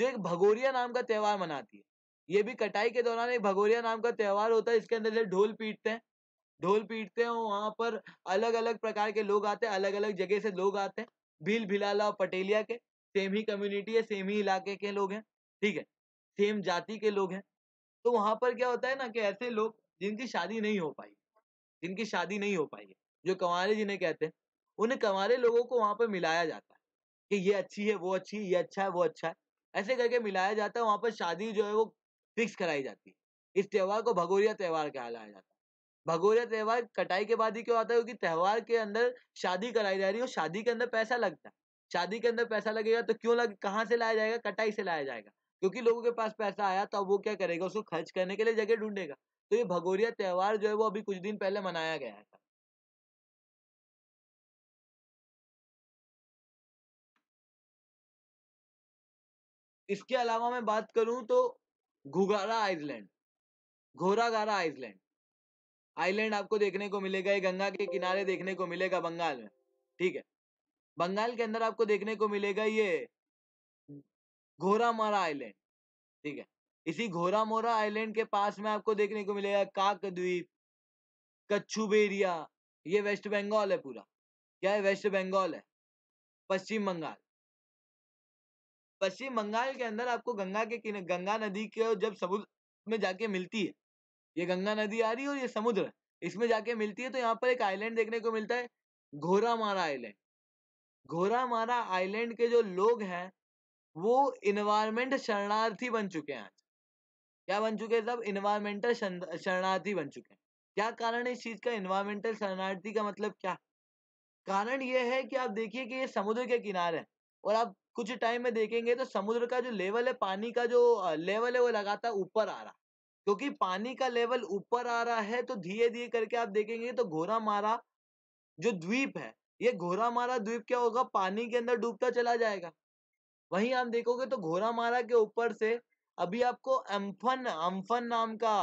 जो एक भगोरिया नाम का त्यौहार मनाती है ये भी कटाई के दौरान एक भगोरिया नाम का त्यौहार होता है इसके अंदर जैसे ढोल पीटते हैं ढोल पीटते हैं वहाँ पर अलग अलग प्रकार के लोग आते हैं अलग अलग जगह से लोग आते हैं भील भिलाला और पटेलिया के सेम ही कम्युनिटी है सेम ही इलाके के लोग हैं ठीक है सेम जाति के लोग हैं तो वहाँ पर क्या होता है ना कि ऐसे लोग जिनकी शादी नहीं हो पाई जिनकी शादी नहीं हो पाई है जो कंवारे जिन्हें कहते हैं उन्हें कंवारे लोगों को वहाँ पर मिलाया जाता है कि ये अच्छी है वो अच्छी है ये अच्छा है वो अच्छा है ऐसे करके मिलाया जाता है वहाँ पर शादी जो है वो फिक्स कराई जाती है इस त्यौहार को भगोरिया त्यौहार कहलाया जाता है भगोरिया त्यौहार कटाई के बाद ही क्यों आता है क्योंकि त्यौहार के अंदर शादी कराई जा रही है और शादी के अंदर पैसा लगता है शादी के अंदर पैसा लगेगा तो क्यों लग कहाँ से लाया जाएगा कटाई से लाया जाएगा क्योंकि लोगों के पास पैसा आया तो अब वो क्या करेगा उसको खर्च करने के लिए जगह ढूंढेगा तो ये भगोरिया त्यौहार जो है वो अभी कुछ दिन पहले मनाया गया था इसके अलावा मैं बात करूं तो घुगारा आइसलैंड घोरागारा आइसलैंड आइलैंड आपको देखने को मिलेगा ये गंगा के किनारे देखने को मिलेगा बंगाल में ठीक है बंगाल के अंदर आपको देखने को मिलेगा ये घोरामारा आइलैंड ठीक है इसी घोरामोरा आइलैंड के पास में आपको देखने को मिलेगा काक द्वीप कच्छुबेरिया ये वेस्ट बंगाल है पूरा क्या है वेस्ट बंगाल है पश्चिम बंगाल पश्चिम बंगाल के अंदर आपको गंगा के गंगा नदी के जब समुद्र में जाके मिलती है ये गंगा नदी आ रही है और ये समुद्र इसमें जाके मिलती है तो यहाँ पर एक आइलैंड देखने को मिलता है घोरा मारा आइलैंड घोरा मारा आइलैंड के जो लोग हैं वो इन्वायरमेंट शरणार्थी बन चुके हैं आज क्या बन चुके हैं सब इन्वायरमेंटल शरणार्थी बन चुके हैं क्या कारण है इस चीज का इन्वायरमेंटल शरणार्थी का मतलब क्या कारण ये है कि आप देखिए कि ये समुद्र के किनारे है और आप कुछ टाइम में देखेंगे तो समुद्र का जो लेवल है पानी का जो लेवल है वो लगातार ऊपर आ रहा क्योंकि पानी का लेवल ऊपर आ रहा है तो धीरे धीरे करके आप देखेंगे तो घोरा मारा जो द्वीप है ये घोरा मारा द्वीप क्या होगा पानी के अंदर डूबता चला जाएगा वहीं आप देखोगे तो घोरा मारा के ऊपर से अभी आपको अम्फन अम्फन नाम का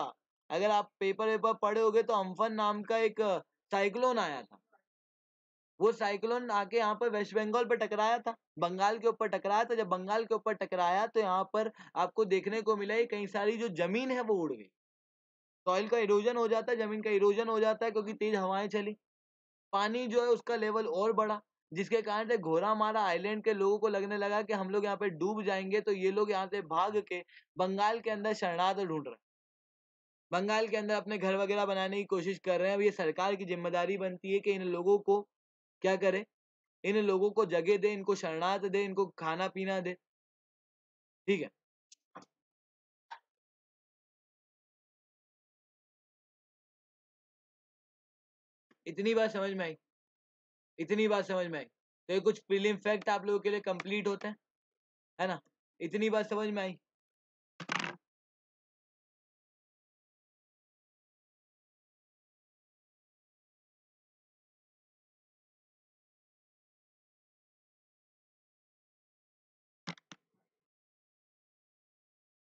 अगर आप पेपर वेपर पढ़े होगे तो अम्फन नाम का एक साइक्लोन आया था वो साइक्लोन आके यहाँ पर वेस्ट बंगाल पर टकराया था बंगाल के ऊपर टकराया था जब बंगाल के ऊपर टकराया तो यहाँ पर आपको देखने को मिला कई सारी जो जमीन है वो उड़ गई सॉइल का इरोजन हो जाता है जमीन का इरोजन हो जाता है क्योंकि तेज हवाएं चली पानी जो है उसका लेवल और बढ़ा जिसके कारण से घोरा मारा आइलैंड के लोगों को लगने लगा कि हम लोग यहाँ पे डूब जाएंगे तो ये लोग यहाँ से भाग के बंगाल के अंदर शरणार्थ ढूंढ रहे हैं बंगाल के अंदर अपने घर वगैरह बनाने की कोशिश कर रहे हैं अब ये सरकार की जिम्मेदारी बनती है कि इन लोगों को क्या करे इन लोगों को जगह दे इनको शरणार्थ दे इनको खाना पीना दे ठीक है इतनी बात समझ में आई इतनी बात समझ में आई तो ये कुछ प्रीलिम फैक्ट आप लोगों के लिए कंप्लीट होते हैं है ना इतनी बात समझ में आई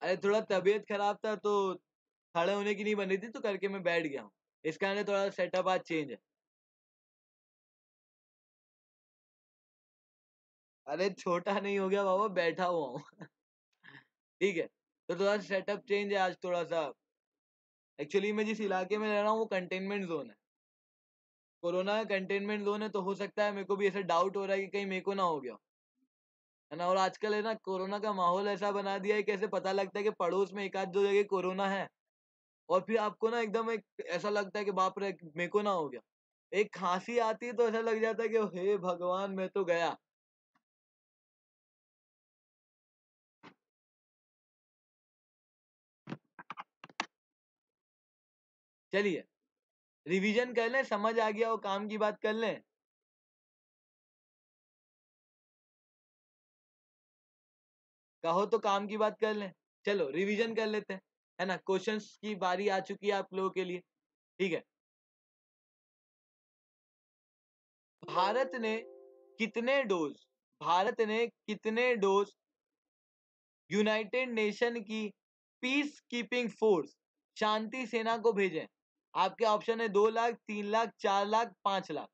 अरे थोड़ा तबीयत खराब था तो खड़े होने की नहीं बनी थी तो करके मैं बैठ गया हूँ इस कारण थोड़ा सेटअप आज चेंज है अरे छोटा नहीं हो गया बाबा बैठा हुआ हूँ ठीक है तो थोड़ा सेटअप चेंज है आज थोड़ा सा एक्चुअली मैं जिस इलाके में रह रहा हूँ वो कंटेनमेंट जोन है कोरोना का कंटेनमेंट जोन है तो हो सकता है मेरे को भी ऐसा डाउट हो रहा है कि कहीं मेरे को ना हो गया है ना और आजकल है ना कोरोना का माहौल ऐसा बना दिया है कैसे पता लगता है कि पड़ोस में एक आध दो जगह कोरोना है और फिर आपको ना एकदम एक ऐसा लगता है कि बाप रे मेरे को ना हो गया एक खांसी आती है तो ऐसा लग जाता है कि हे भगवान मैं तो गया चलिए रिवीजन कर लें समझ आ गया वो काम की बात कर लें कहो तो काम की बात कर लें चलो रिवीजन कर लेते हैं है ना क्वेश्चन की बारी आ चुकी है आप लोगों के लिए ठीक है भारत ने कितने डोज भारत ने कितने डोज यूनाइटेड नेशन की पीस कीपिंग फोर्स शांति सेना को भेजे आपके ऑप्शन है दो लाख तीन लाख चार लाख पांच लाख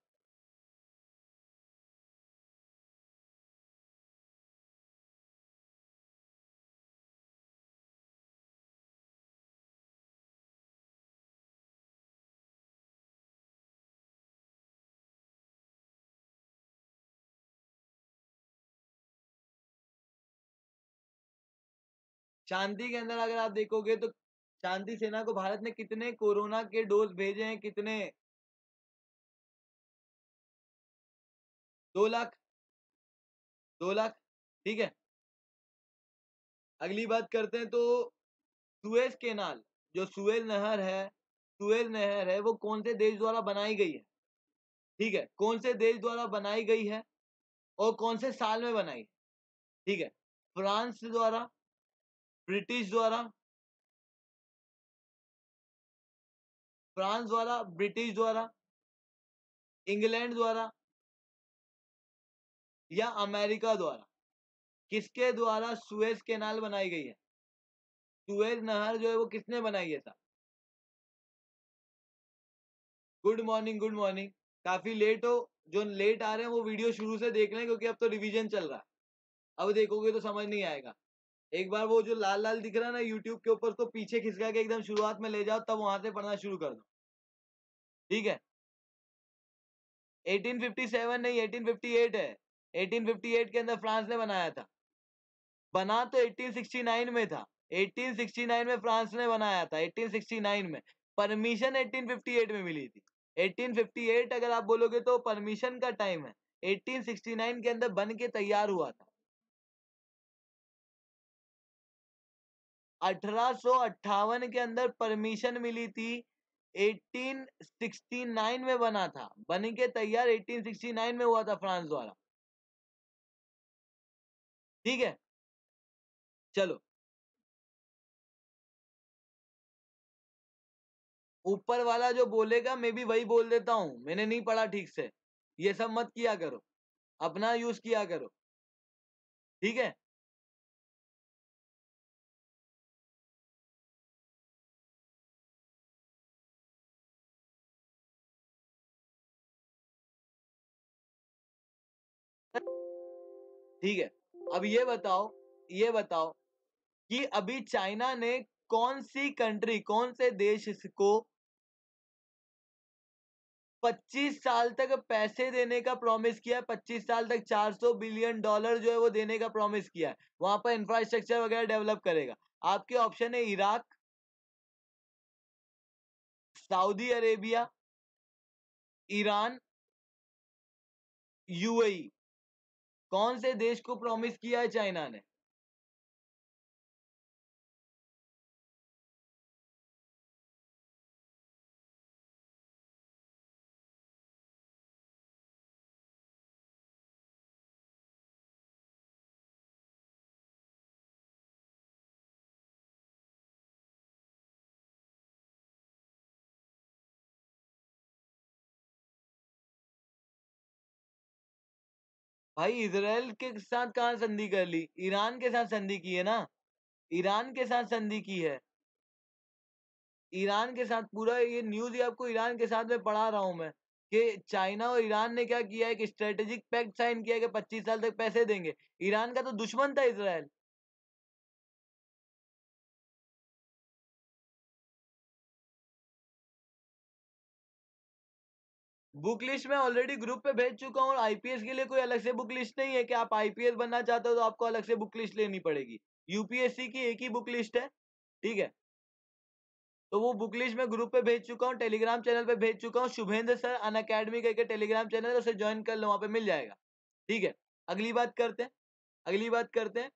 चांदी के अंदर अगर आप देखोगे तो शांति सेना को भारत ने कितने कोरोना के डोज भेजे हैं कितने दो लाख दो लाख ठीक है अगली बात करते हैं तो सुएज केनाल जो सुएज नहर है सुएज नहर है वो कौन से देश द्वारा बनाई गई है ठीक है कौन से देश द्वारा बनाई गई है और कौन से साल में बनाई ठीक है फ्रांस द्वारा ब्रिटिश द्वारा फ्रांस द्वारा ब्रिटिश द्वारा इंग्लैंड द्वारा या अमेरिका द्वारा किसके द्वारा सुएज कैनाल बनाई गई है सुएज नहर जो है वो किसने बनाई है साहब गुड मॉर्निंग गुड मॉर्निंग काफी लेट हो जो लेट आ रहे हैं वो वीडियो शुरू से देख लें क्योंकि अब तो रिवीजन चल रहा है अब देखोगे तो समझ नहीं आएगा एक बार वो जो लाल लाल दिख रहा है ना यूट्यूब के ऊपर उसको तो पीछे खिसका के एकदम शुरुआत में ले जाओ तब वहां से पढ़ना शुरू कर दो ठीक है 1857 नहीं 1858 है 1858 के अंदर फ्रांस ने बनाया था बना तो 1869 में था 1869 में फ्रांस ने बनाया था 1869 में परमिशन 1858 में मिली थी 1858 अगर आप बोलोगे तो परमिशन का टाइम है 1869 के अंदर बन के तैयार हुआ था अठारह के अंदर परमिशन मिली थी 1869 में बना था बन के तैयार 1869 में हुआ था फ्रांस द्वारा ठीक है चलो ऊपर वाला जो बोलेगा मैं भी वही बोल देता हूं मैंने नहीं पढ़ा ठीक से ये सब मत किया करो अपना यूज किया करो ठीक है ठीक है अब ये बताओ ये बताओ कि अभी चाइना ने कौन सी कंट्री कौन से देश इसको 25 साल तक पैसे देने का प्रॉमिस किया है 25 साल तक 400 बिलियन डॉलर जो है वो देने का प्रॉमिस किया है वहां पर इंफ्रास्ट्रक्चर वगैरह डेवलप करेगा आपके ऑप्शन है Iraq Saudi Arabia Iran UAE कौन से देश को प्रॉमिस किया है चाइना ने भाई इसराइल के साथ कहा संधि कर ली ईरान के साथ संधि की है ना ईरान के साथ संधि की है ईरान के साथ पूरा ये न्यूज ही आपको ईरान के साथ में पढ़ा रहा हूं मैं कि चाइना और ईरान ने क्या किया एक स्ट्रेटेजिक पैक्ट साइन किया कि 25 साल तक पैसे देंगे ईरान का तो दुश्मन था इसराइल बुक लिस्ट मैं ऑलरेडी ग्रुप पे भेज चुका हूँ आईपीएस के लिए कोई अलग से बुक लिस्ट नहीं है कि आप आईपीएस बनना चाहते हो तो आपको अलग से बुक लिस्ट लेनी पड़ेगी यूपीएससी की एक ही बुक लिस्ट है ठीक है तो वो बुक लिस्ट मैं ग्रुप पे भेज चुका हूँ टेलीग्राम चैनल पे भेज चुका हूँ शुभेंद्र सर अन अकेडमी करके टेलीग्राम चैनल तो उसे ज्वाइन कर लो वहाँ पे मिल जाएगा ठीक है अगली बात करते हैं अगली बात करते हैं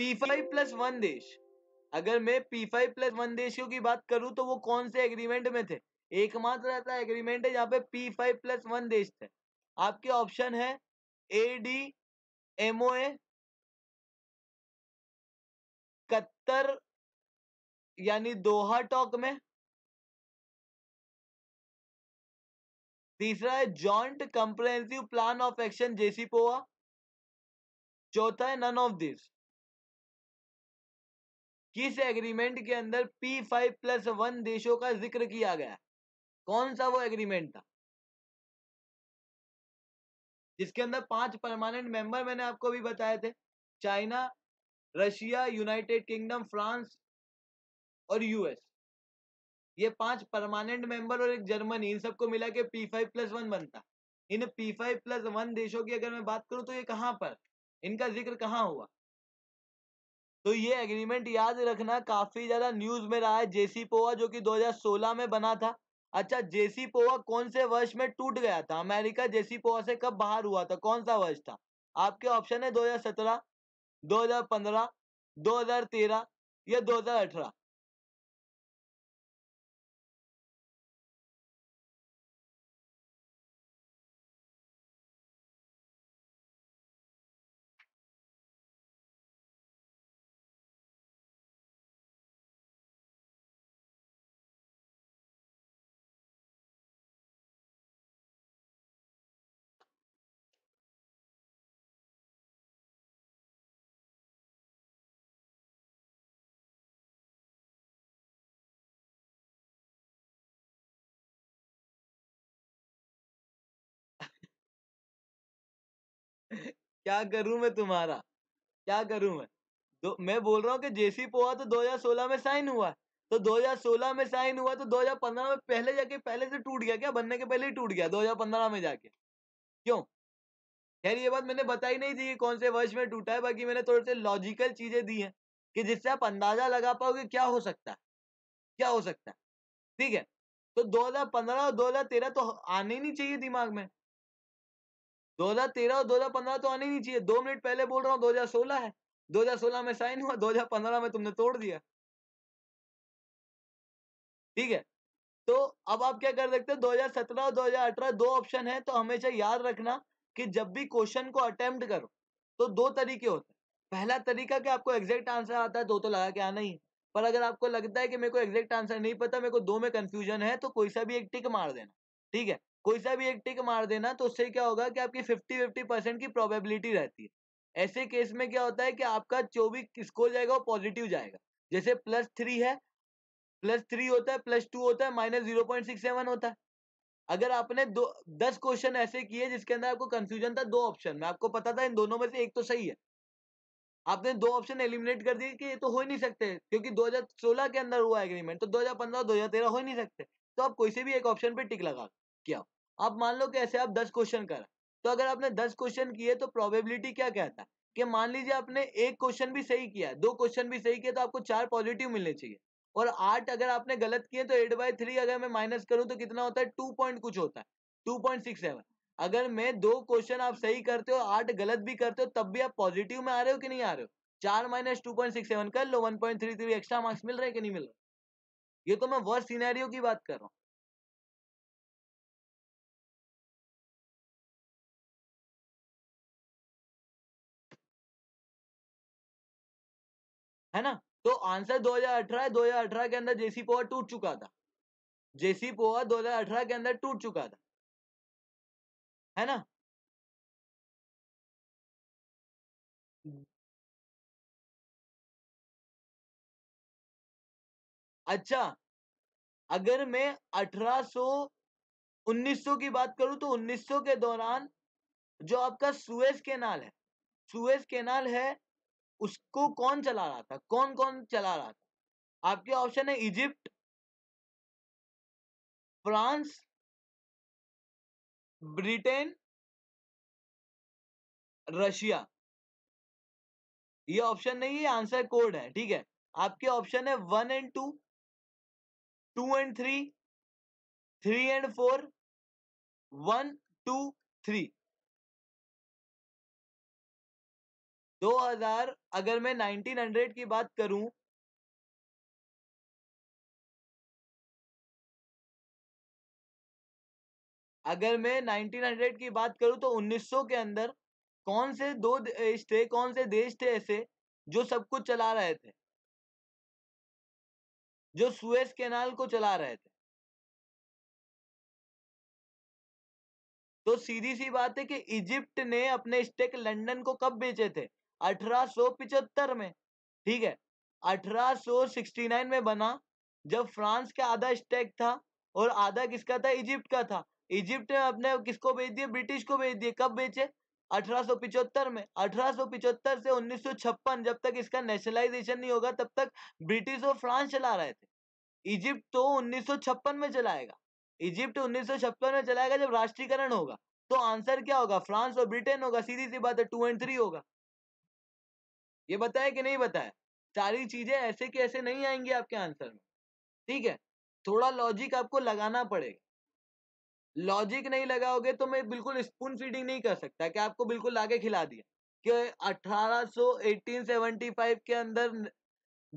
पी फाइव प्लस वन देश अगर मैं P five plus one ratio की बात करूं तो वो कौन से एग्रीमेंट में थे एकमात्र ऐसा एग्रीमेंट है जहाँ पे पी फाइव प्लस वन देश थे आपके ऑप्शन है ए डी एमओ ए कत्तर यानी दोहा टॉक में तीसरा है joint comprehensive plan of action JCPOA चौथा है नन ऑफ दिस किस एग्रीमेंट के अंदर पी फाइव प्लस वन देशों का जिक्र किया गया कौन सा वो एग्रीमेंट था जिसके अंदर पांच परमानेंट मेंबर मैंने आपको भी बताए थे China Russia United Kingdom France और यूएस ये पांच परमानेंट मेंबर और एक जर्मनी इन सबको मिला के पी फाइव प्लस वन बनता इन पी फाइव प्लस वन देशों की अगर मैं बात करूं तो ये कहां पर इनका जिक्र कहां हुआ तो ये एग्रीमेंट याद रखना काफी ज्यादा न्यूज में रहा है जेसी पोवा जो कि 2016 में बना था अच्छा जेसी पोवा कौन से वर्ष में टूट गया था अमेरिका जेसी पोवा से कब बाहर हुआ था कौन सा वर्ष था आपके ऑप्शन है 2017, 2015, 2013 या 2018 क्या करूं मैं तुम्हारा क्या करूं मैं दो मैं बोल रहा हूं कि जेसी पोआ तो 2016 में साइन हुआ तो 2016 में साइन हुआ तो 2015 में पहले जाके पहले से टूट गया क्या बनने के पहले ही टूट गया 2015 में जाके क्यों खैर ये बात मैंने बताई नहीं थी कि कौन से वर्ष में टूटा है बाकी मैंने थोड़े से लॉजिकल चीजें दी हैं कि जिससे आप अंदाजा लगा पाओगे क्या हो सकता है क्या हो सकता है ठीक है तो 2015 और 2013 तो आने नहीं चाहिए दिमाग में 2013 और 2015 तो आने नहीं चाहिए दो मिनट पहले बोल रहा हूँ 2016 है 2016 में साइन हुआ 2015 में तुमने तोड़ दिया ठीक है तो अब आप क्या कर सकते हजार 2017 और 2018 दो ऑप्शन है तो हमेशा याद रखना कि जब भी क्वेश्चन को अटेम्प्ट करो तो दो तरीके होते हैं पहला तरीका कि आपको एग्जैक्ट आंसर आता है दो तो लगा के आना ही पर अगर आपको लगता है कि मेरे को एग्जैक्ट आंसर नहीं पता मेरे को दो में कंफ्यूजन है तो कोई सा भी एक टिक मार देना ठीक है कोई सा भी एक टिक मार देना तो उससे क्या होगा कि आपकी फिफ्टी फिफ्टी परसेंट की प्रोबेबिलिटी रहती है ऐसे केस में क्या होता है कि आपका जो भी स्कोर जाएगा वो पॉजिटिव जाएगा जैसे प्लस थ्री है प्लस थ्री होता है प्लस टू होता है minus zero point six seven होता है अगर आपने दो दस क्वेश्चन ऐसे किए जिसके अंदर आपको कंफ्यूजन था दो ऑप्शन में आपको पता था इन दोनों में से एक तो सही है आपने दो ऑप्शन एलिमिनेट कर दिए कि ये तो हो ही नहीं सकते क्योंकि 2016 के अंदर हुआ एग्रीमेंट तो 2015 2013 हो ही नहीं सकते तो आप कोई से भी एक ऑप्शन पे टिक लगा किया अब मान लो कैसे आप दस क्वेश्चन कर तो अगर आपने दस क्वेश्चन किए तो प्रोबेबिलिटी क्या कहता है कि मान लीजिए आपने एक क्वेश्चन भी सही किया दो क्वेश्चन भी सही किया तो आपको चार पॉजिटिव मिलने चाहिए और आठ अगर आपने गलत किए तो एट बाई थ्री अगर मैं माइनस करूं तो कितना होता है टू पॉइंट कुछ होता है टू पॉइंट सिक्स सेवन अगर मैं दो क्वेश्चन आप सही करते हो आठ गलत भी करते हो तब भी आप पॉजिटिव में आ रहे हो कि नहीं आ रहे हो चार minus two point six seven कर लो one point three three extra marks मिल रहे हैं कि नहीं मिल रहे ये तो मैं वर्ष सीनेरियो की बात कर रहा हूँ है ना तो आंसर 2018 हजार 2018 के अंदर जेसी पोवा टूट चुका था जेसी पोवा 2018 के अंदर टूट चुका था है ना अच्छा अगर मैं 1800 1900 की बात करूं तो 1900 के दौरान जो आपका सुएज केनाल है सुएज केनाल है उसको कौन चला रहा था कौन कौन चला रहा था आपके ऑप्शन है इजिप्ट फ्रांस ब्रिटेन रशिया ये ऑप्शन नहीं है आंसर कोड है ठीक है आपके ऑप्शन है one and two two and three three and four one two three 2000 अगर मैं 1900 की बात करूं अगर मैं 1900 की बात करूं तो 1900 के अंदर कौन से दो देश थे कौन से देश थे ऐसे जो सब कुछ चला रहे थे जो सुएस कैनाल को चला रहे थे तो सीधी सी बात है कि इजिप्ट ने अपने स्टेक लंदन को कब बेचे थे अठारह में ठीक है 1869 में बना जब फ्रांस का आधा स्टेक था और आधा किसका था इजिप्ट का था इजिप्ट ने अपने किसको भेज दिए ब्रिटिश को भेज दिए कब बेचे 1875 में 1875 से 1956 जब तक इसका नेशनलाइजेशन नहीं होगा तब तक ब्रिटिश और फ्रांस चला रहे थे इजिप्ट तो 1956 में चलाएगा इजिप्ट 1956 में चलाएगा जब राष्ट्रीयकरण होगा तो आंसर क्या होगा फ्रांस और ब्रिटेन होगा सीधी सी बात है टू एंड थ्री होगा ये बताया कि नहीं बताया सारी चीजें ऐसे के ऐसे नहीं आएंगी आपके आंसर में ठीक है थोड़ा लॉजिक आपको लगाना पड़ेगा लॉजिक नहीं लगाओगे तो मैं बिल्कुल स्पून फीडिंग नहीं कर सकता कि आपको बिल्कुल लाके खिला दिया कि 1800 1875 के अंदर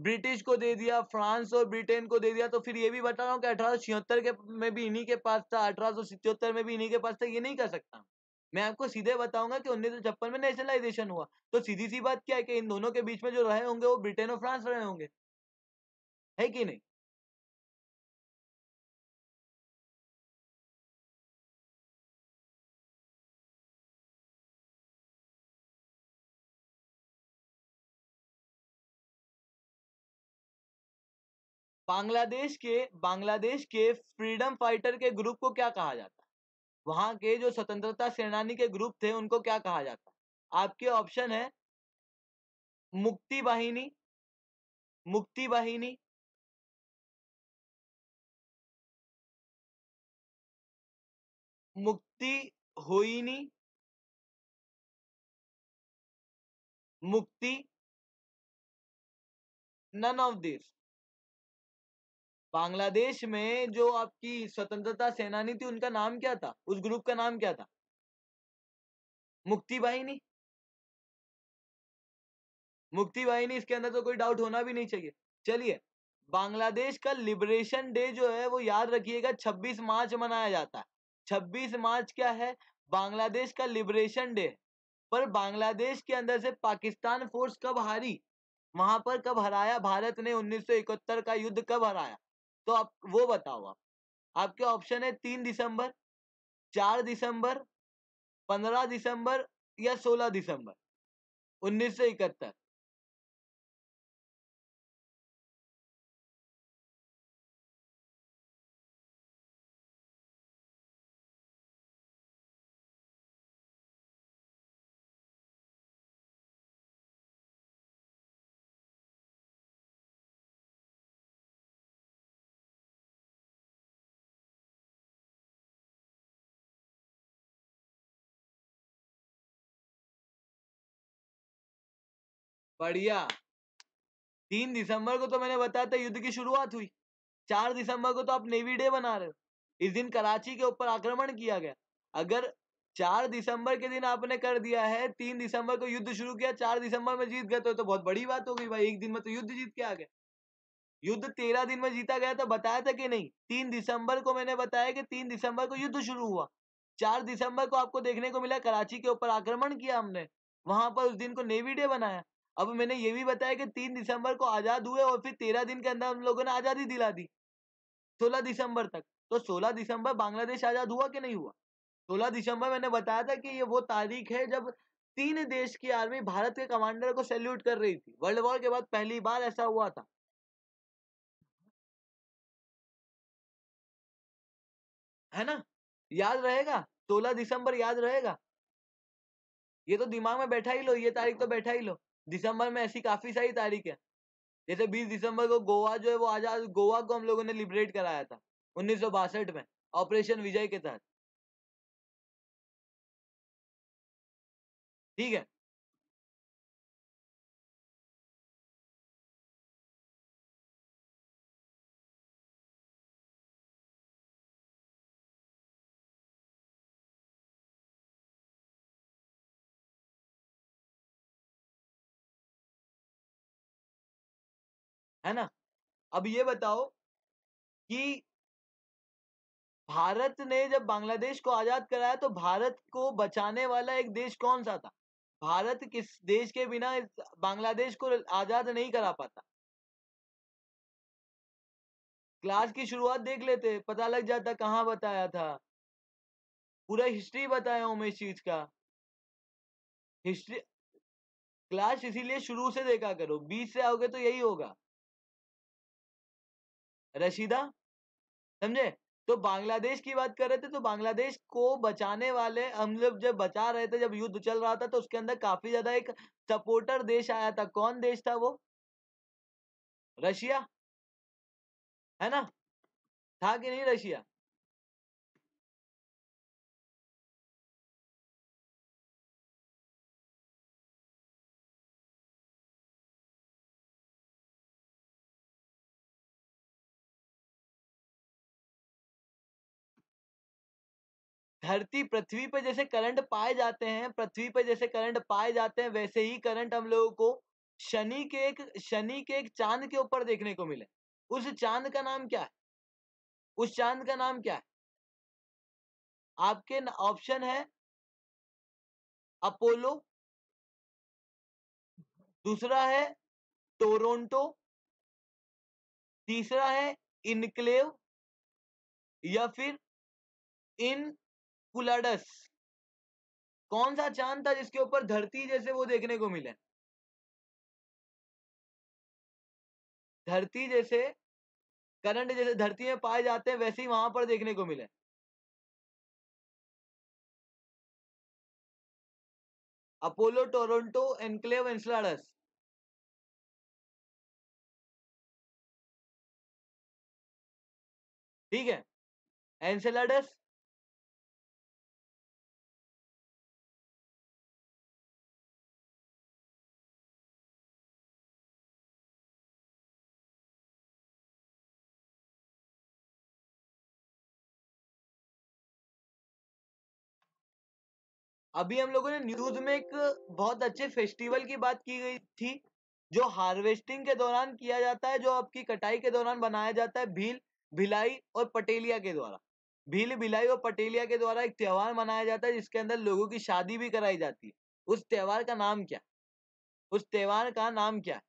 ब्रिटिश को दे दिया फ्रांस और ब्रिटेन को दे दिया तो फिर ये भी बता रहा हूँ कि अठारह के में भी इन्हीं के पास था अठारह में भी इन्हीं के पास था ये नहीं कर सकता मैं आपको सीधे बताऊंगा कि उन्नीस में नेशनलाइजेशन हुआ तो सीधी सी बात क्या है कि इन दोनों के बीच में जो रहे होंगे वो ब्रिटेन और फ्रांस रहे होंगे है कि नहीं बांग्लादेश के बांग्लादेश के फ्रीडम फाइटर के ग्रुप को क्या कहा जाता है वहां के जो स्वतंत्रता सेनानी के ग्रुप थे उनको क्या कहा जाता आपके ऑप्शन है मुक्ति वाहिनी मुक्ति वाहिनी मुक्ति होइनी मुक्ति नन ऑफ दिस बांग्लादेश में जो आपकी स्वतंत्रता सेनानी थी उनका नाम क्या था उस ग्रुप का नाम क्या था मुक्ति वाहिनी मुक्ति वाहिनी इसके अंदर तो कोई डाउट होना भी नहीं चाहिए चलिए बांग्लादेश का लिबरेशन डे जो है वो याद रखिएगा 26 मार्च मनाया जाता है 26 मार्च क्या है बांग्लादेश का लिबरेशन डे पर बांग्लादेश के अंदर से पाकिस्तान फोर्स कब हारी वहां पर कब हराया भारत ने 1971 का युद्ध कब हराया तो आप वो बताओ आप आपके ऑप्शन है तीन दिसंबर चार दिसंबर पंद्रह दिसंबर या सोलह दिसंबर उन्नीस सौ इकहत्तर बढ़िया तीन दिसंबर को तो मैंने बताया था युद्ध की शुरुआत हुई चार दिसंबर को तो आप नेवी डे बना रहे हो इस दिन कराची के ऊपर आक्रमण किया गया अगर चार दिसंबर के दिन आपने कर दिया है तीन दिसंबर को युद्ध शुरू किया चार दिसंबर में जीत गए तो, तो बहुत बड़ी बात हो गई भाई एक दिन में तो युद्ध जीत के आ गए युद्ध तेरह दिन में जीता गया था बताया था कि नहीं तीन दिसंबर को मैंने बताया कि तीन दिसंबर को युद्ध शुरू हुआ चार दिसंबर को आपको देखने को मिला कराची के ऊपर आक्रमण किया हमने वहां पर उस दिन को नेवी डे बनाया अब मैंने ये भी बताया कि तीन दिसंबर को आजाद हुए और फिर तेरह दिन के अंदर हम लोगों ने आजादी दिला दी सोलह दिसंबर तक तो सोलह दिसंबर बांग्लादेश आजाद हुआ कि नहीं हुआ सोलह दिसंबर मैंने बताया था कि ये वो तारीख है जब तीन देश की आर्मी भारत के कमांडर को सैल्यूट कर रही थी वर्ल्ड वॉर के बाद पहली बार ऐसा हुआ था है ना याद रहेगा सोलह दिसंबर याद रहेगा ये तो दिमाग में बैठा ही लो ये तारीख तो बैठा ही लो दिसंबर में ऐसी काफी सारी तारीख है जैसे 20 दिसंबर को गोवा जो है वो आजाद गोवा को हम लोगों ने लिबरेट कराया था उन्नीस में ऑपरेशन विजय के तहत ठीक है है ना अब ये बताओ कि भारत ने जब बांग्लादेश को आजाद कराया तो भारत को बचाने वाला एक देश कौन सा था भारत किस देश के बिना बांग्लादेश को आजाद नहीं करा पाता क्लास की शुरुआत देख लेते पता लग जाता कहाँ बताया था पूरा हिस्ट्री बताया हूं मैं इस चीज का हिस्ट्री क्लास इसीलिए शुरू से देखा करो बीच से आओगे तो यही होगा रशीदा समझे तो बांग्लादेश की बात कर रहे थे तो बांग्लादेश को बचाने वाले हम लोग जब बचा रहे थे जब युद्ध चल रहा था तो उसके अंदर काफी ज्यादा एक सपोर्टर देश आया था कौन देश था वो रशिया है ना था कि नहीं रशिया धरती पृथ्वी पर जैसे करंट पाए जाते हैं पृथ्वी पर जैसे करंट पाए जाते हैं वैसे ही करंट हम लोगों को शनि के एक शनि के एक चांद के ऊपर देखने को मिले उस चांद का नाम क्या है उस चांद का नाम क्या है आपके ऑप्शन है अपोलो दूसरा है टोरंटो, तीसरा है इनक्लेव या फिर इन कुलाडस कौन सा चांद था जिसके ऊपर धरती जैसे वो देखने को मिले धरती जैसे करंट जैसे धरती में पाए जाते हैं वैसे ही वहां पर देखने को मिले अपोलो टोरंटो एनक्लेव एंसलाडस ठीक है एंसेलाडस अभी हम लोगों ने न्यूज में एक बहुत अच्छे फेस्टिवल की बात की गई थी जो हार्वेस्टिंग के दौरान किया जाता है जो आपकी कटाई के दौरान बनाया जाता है भील भिलाई और पटेलिया के द्वारा भील भिलाई और पटेलिया के द्वारा एक त्यौहार मनाया जाता है जिसके अंदर लोगों की शादी भी कराई जाती है उस त्यौहार का नाम क्या उस त्यौहार का नाम क्या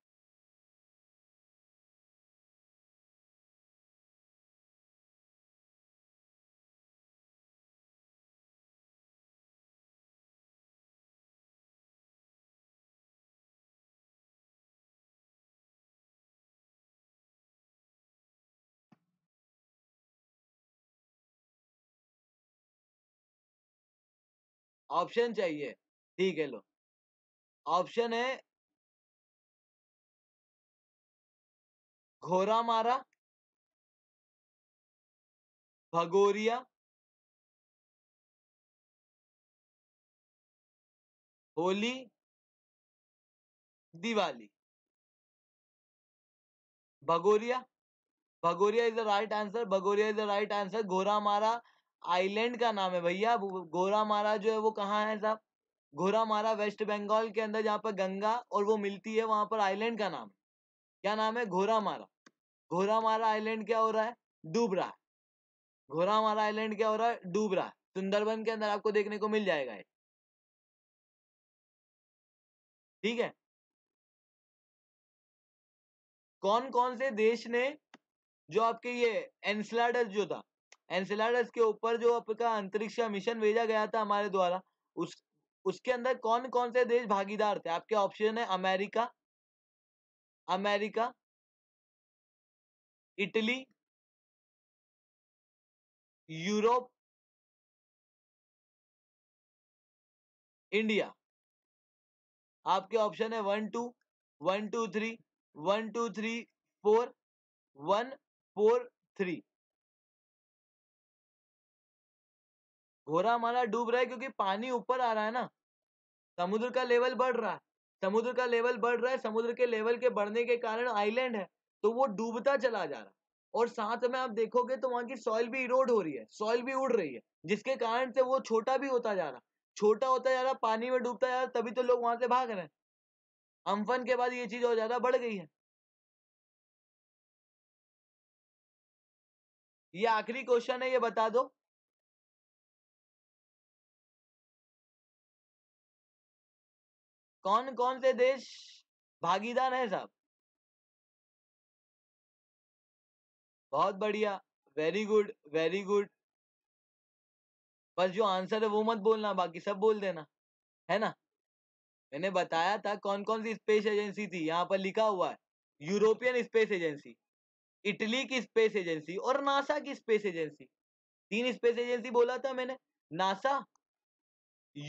ऑप्शन चाहिए ठीक है लो ऑप्शन है घोरा मारा Bhagoria Holi Diwali Bhagoria Bhagoria is the right answer Bhagoria is the right answer घोरा मारा आइलैंड का नाम है भैया गोरा मारा जो है वो कहाँ है साहब गोरा मारा वेस्ट बंगाल के अंदर जहाँ पर गंगा और वो मिलती है वहां पर आइलैंड का नाम है क्या नाम है घोरा मारा घोरा मारा आइलैंड क्या हो रहा है डूब रहा है घोरा मारा आइलैंड क्या हो रहा है डूब रहा है सुंदरबन के अंदर आपको देखने को मिल जाएगा ठीक है कौन कौन से देश ने जो आपके ये एनस्लाडस जो था एनसेलाडस के ऊपर जो आपका अंतरिक्ष मिशन भेजा गया था हमारे द्वारा उस उसके अंदर कौन कौन से देश भागीदार थे आपके ऑप्शन है America America Italy Europe India आपके ऑप्शन है one two one two three one two three four one four three घोड़ा हमारा डूब रहा है क्योंकि पानी ऊपर आ रहा है ना समुद्र का लेवल बढ़ रहा है समुद्र का लेवल बढ़ रहा है समुद्र के लेवल के बढ़ने के कारण आइलैंड है तो वो डूबता चला जा रहा है और साथ में आप देखोगे तो वहां की सॉइल भी इरोड हो रही है सॉइल भी उड़ रही है जिसके कारण से वो छोटा भी होता जा रहा छोटा होता जा रहा पानी में डूबता जा रहा तभी तो लोग वहां से भाग रहे हैं अम्फन के बाद ये चीज और ज्यादा बढ़ गई है ये आखिरी क्वेश्चन है ये बता दो कौन कौन से देश भागीदार हैं साहब बहुत बढ़िया वेरी गुड वेरी गुड बस जो आंसर है वो मत बोलना बाकी सब बोल देना है ना मैंने बताया था कौन कौन सी स्पेस एजेंसी थी यहाँ पर लिखा हुआ है यूरोपियन स्पेस एजेंसी इटली की स्पेस एजेंसी और नासा की स्पेस एजेंसी तीन स्पेस एजेंसी बोला था मैंने नासा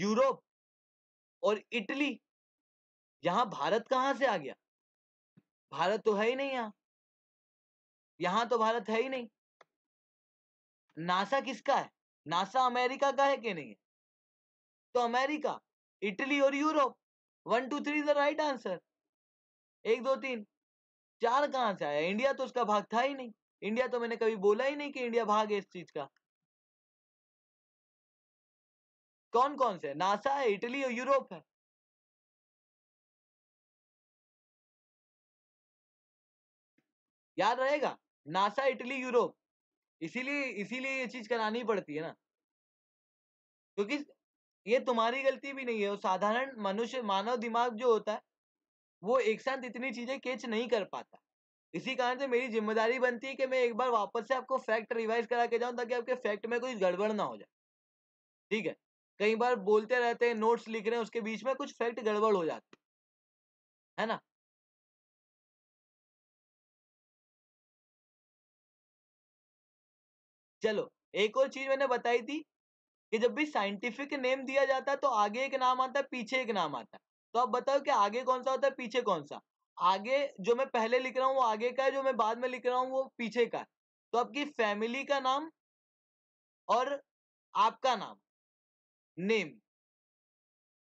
यूरोप और इटली यहां भारत कहां से आ गया भारत तो है ही नहीं यहां यहां तो भारत है ही नहीं नासा किसका है नासा अमेरिका का है कि नहीं है तो अमेरिका इटली और Europe one two three is the right answer एक दो तीन चार कहां से आया इंडिया तो उसका भाग था ही नहीं इंडिया तो मैंने कभी बोला ही नहीं कि इंडिया भाग है इस चीज का कौन कौन से नासा है इटली और यूरोप है याद रहेगा नासा इटली यूरोप इसीलिए इसीलिए ये चीज करानी पड़ती है ना क्योंकि ये तुम्हारी गलती भी नहीं है साधारण मनुष्य मानव दिमाग जो होता है वो एक साथ इतनी चीजें कैच नहीं कर पाता इसी कारण से मेरी जिम्मेदारी बनती है कि मैं एक बार वापस से आपको फैक्ट रिवाइज करा के जाऊं ताकि आपके फैक्ट में कुछ गड़बड़ ना हो जाए ठीक है कई बार बोलते रहते हैं नोट्स लिख रहे हैं उसके बीच में कुछ फैक्ट गड़बड़ हो जाती है ना चलो एक और चीज मैंने बताई थी कि जब भी साइंटिफिक नेम दिया जाता है तो आगे एक नाम आता है पीछे एक नाम आता है तो आप बताओ कि आगे कौन सा होता है पीछे कौन सा आगे जो मैं पहले लिख रहा हूँ वो आगे का है जो मैं बाद में लिख रहा हूँ वो पीछे का है तो आपकी फैमिली का नाम और आपका नाम नेम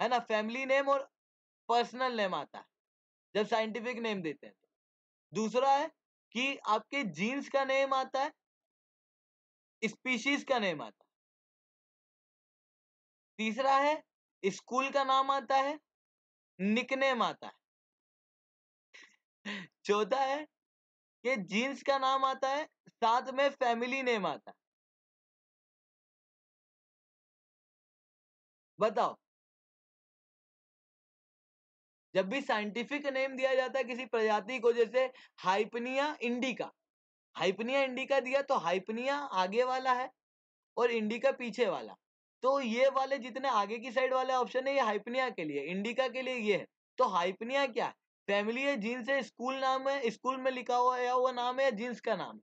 है ना फैमिली नेम और पर्सनल नेम आता है जब साइंटिफिक नेम देते हैं दूसरा है कि आपके जीन्स का नेम आता है स्पीशीज का नेम आता है तीसरा है स्कूल का नाम आता है निकनेम आता है चौथा है कि जीन्स का नाम आता है साथ में फैमिली नेम आता है बताओ जब भी साइंटिफिक नेम दिया जाता है किसी प्रजाति को जैसे हाइपनिया इंडिका हाइपनिया इंडिका दिया तो हाइपनिया आगे वाला है और इंडिका पीछे वाला तो ये वाले जितने आगे की साइड वाले ऑप्शन है ये हाइपनिया के लिए इंडिका के लिए ये है तो हाइपनिया क्या है फैमिली है जींस है स्कूल नाम है स्कूल में लिखा हुआ या हुआ नाम है या जींस का नाम है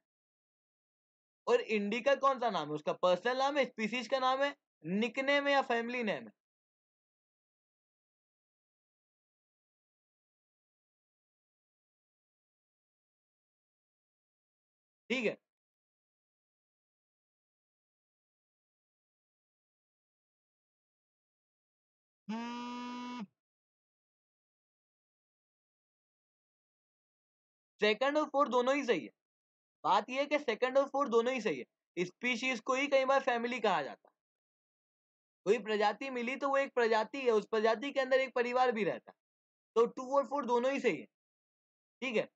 और इंडिका कौन सा नाम है उसका पर्सनल नाम है स्पीसीज का नाम है निकनेम या फैमिली नेम है ठीक है सेकंड हम्म। और फोर्थ दोनों ही सही है बात यह है कि सेकंड और फोर्थ दोनों ही सही है स्पीशीज को ही कई बार फैमिली कहा जाता है कोई प्रजाति मिली तो वो एक प्रजाति है उस प्रजाति के अंदर एक परिवार भी रहता है तो टू और फोर दोनों ही सही है ठीक है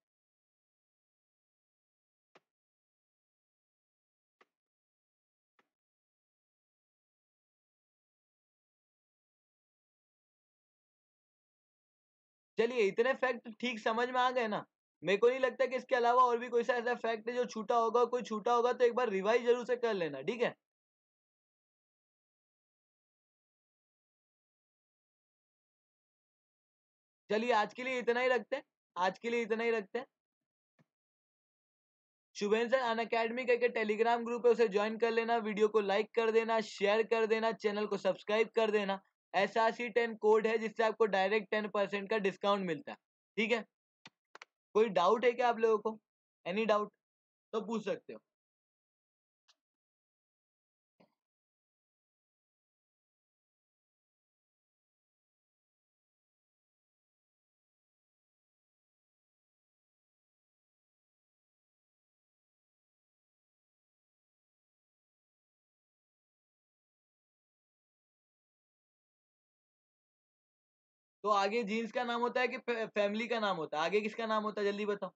चलिए इतने फैक्ट ठीक समझ में आ गए ना मेरे को नहीं लगता कि इसके अलावा और भी कोई सा ऐसा फैक्ट है जो छूटा होगा कोई छूटा होगा तो एक बार रिवाइज जरूर से कर लेना ठीक है चलिए आज के लिए इतना ही रखते हैं आज के लिए इतना ही रखते हैं शुभेन सर अन अकेडमी करके टेलीग्राम ग्रुप है उसे ज्वाइन कर लेना वीडियो को लाइक कर देना शेयर कर देना चैनल को सब्सक्राइब कर देना S R C ten code है जिससे आपको डायरेक्ट टेन परसेंट का डिस्काउंट मिलता है ठीक है कोई डाउट है क्या आप लोगों को एनी डाउट तो पूछ सकते हो तो आगे जीन्स का नाम होता है कि फैमिली का नाम होता है आगे किसका नाम होता है जल्दी बताओ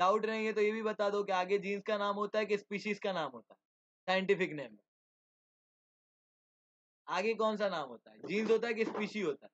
डाउट नहीं है तो ये भी बता दो कि आगे जीन्स का नाम होता है कि स्पीशीज का नाम होता है साइंटिफिक नेम आगे कौन सा नाम होता है जीन्स होता है कि स्पीशी होता है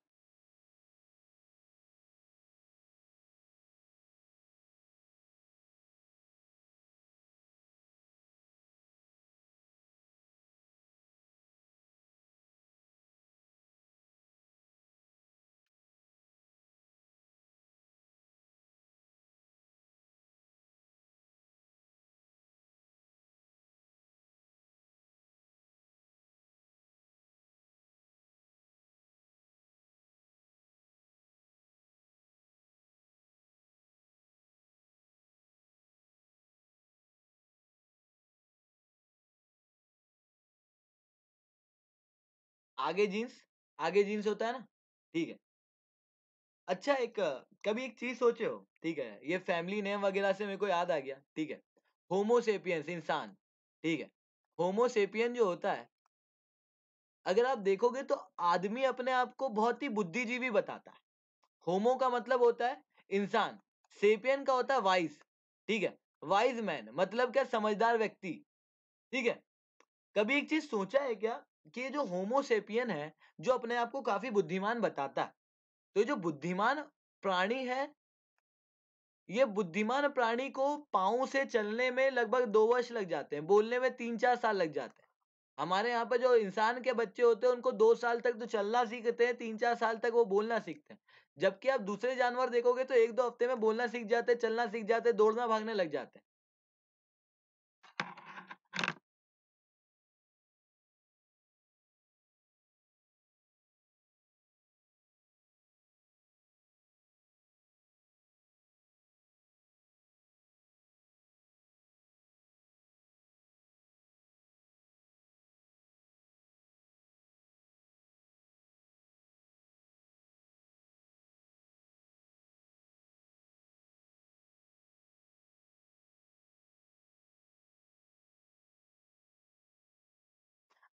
आगे जीन्स आगे जीन्स होता है ना ठीक है अच्छा एक कभी एक चीज सोचे हो ठीक है ये फैमिली नेम वगैरह से मेरे को याद आ गया ठीक है होमोसेपियंस इंसान ठीक है होमोसेपियन जो होता है अगर आप देखोगे तो आदमी अपने आप को बहुत ही बुद्धिजीवी बताता है होमो का मतलब होता है इंसान सेपियन का होता है वाइस ठीक है वाइज मैन मतलब क्या समझदार व्यक्ति ठीक है कभी एक चीज सोचा है क्या कि जो होमोसेपियन है जो अपने आप को काफी बुद्धिमान बताता है तो जो बुद्धिमान प्राणी है ये बुद्धिमान प्राणी को पाओ से चलने में लगभग दो वर्ष लग जाते हैं बोलने में तीन चार साल लग जाते हैं हमारे यहाँ पे जो इंसान के बच्चे होते हैं उनको दो साल तक तो चलना सीखते हैं तीन चार साल तक वो बोलना सीखते हैं जबकि आप दूसरे जानवर देखोगे तो एक दो हफ्ते में बोलना सीख जाते हैं चलना सीख जाते हैं दौड़ना भागने लग जाते हैं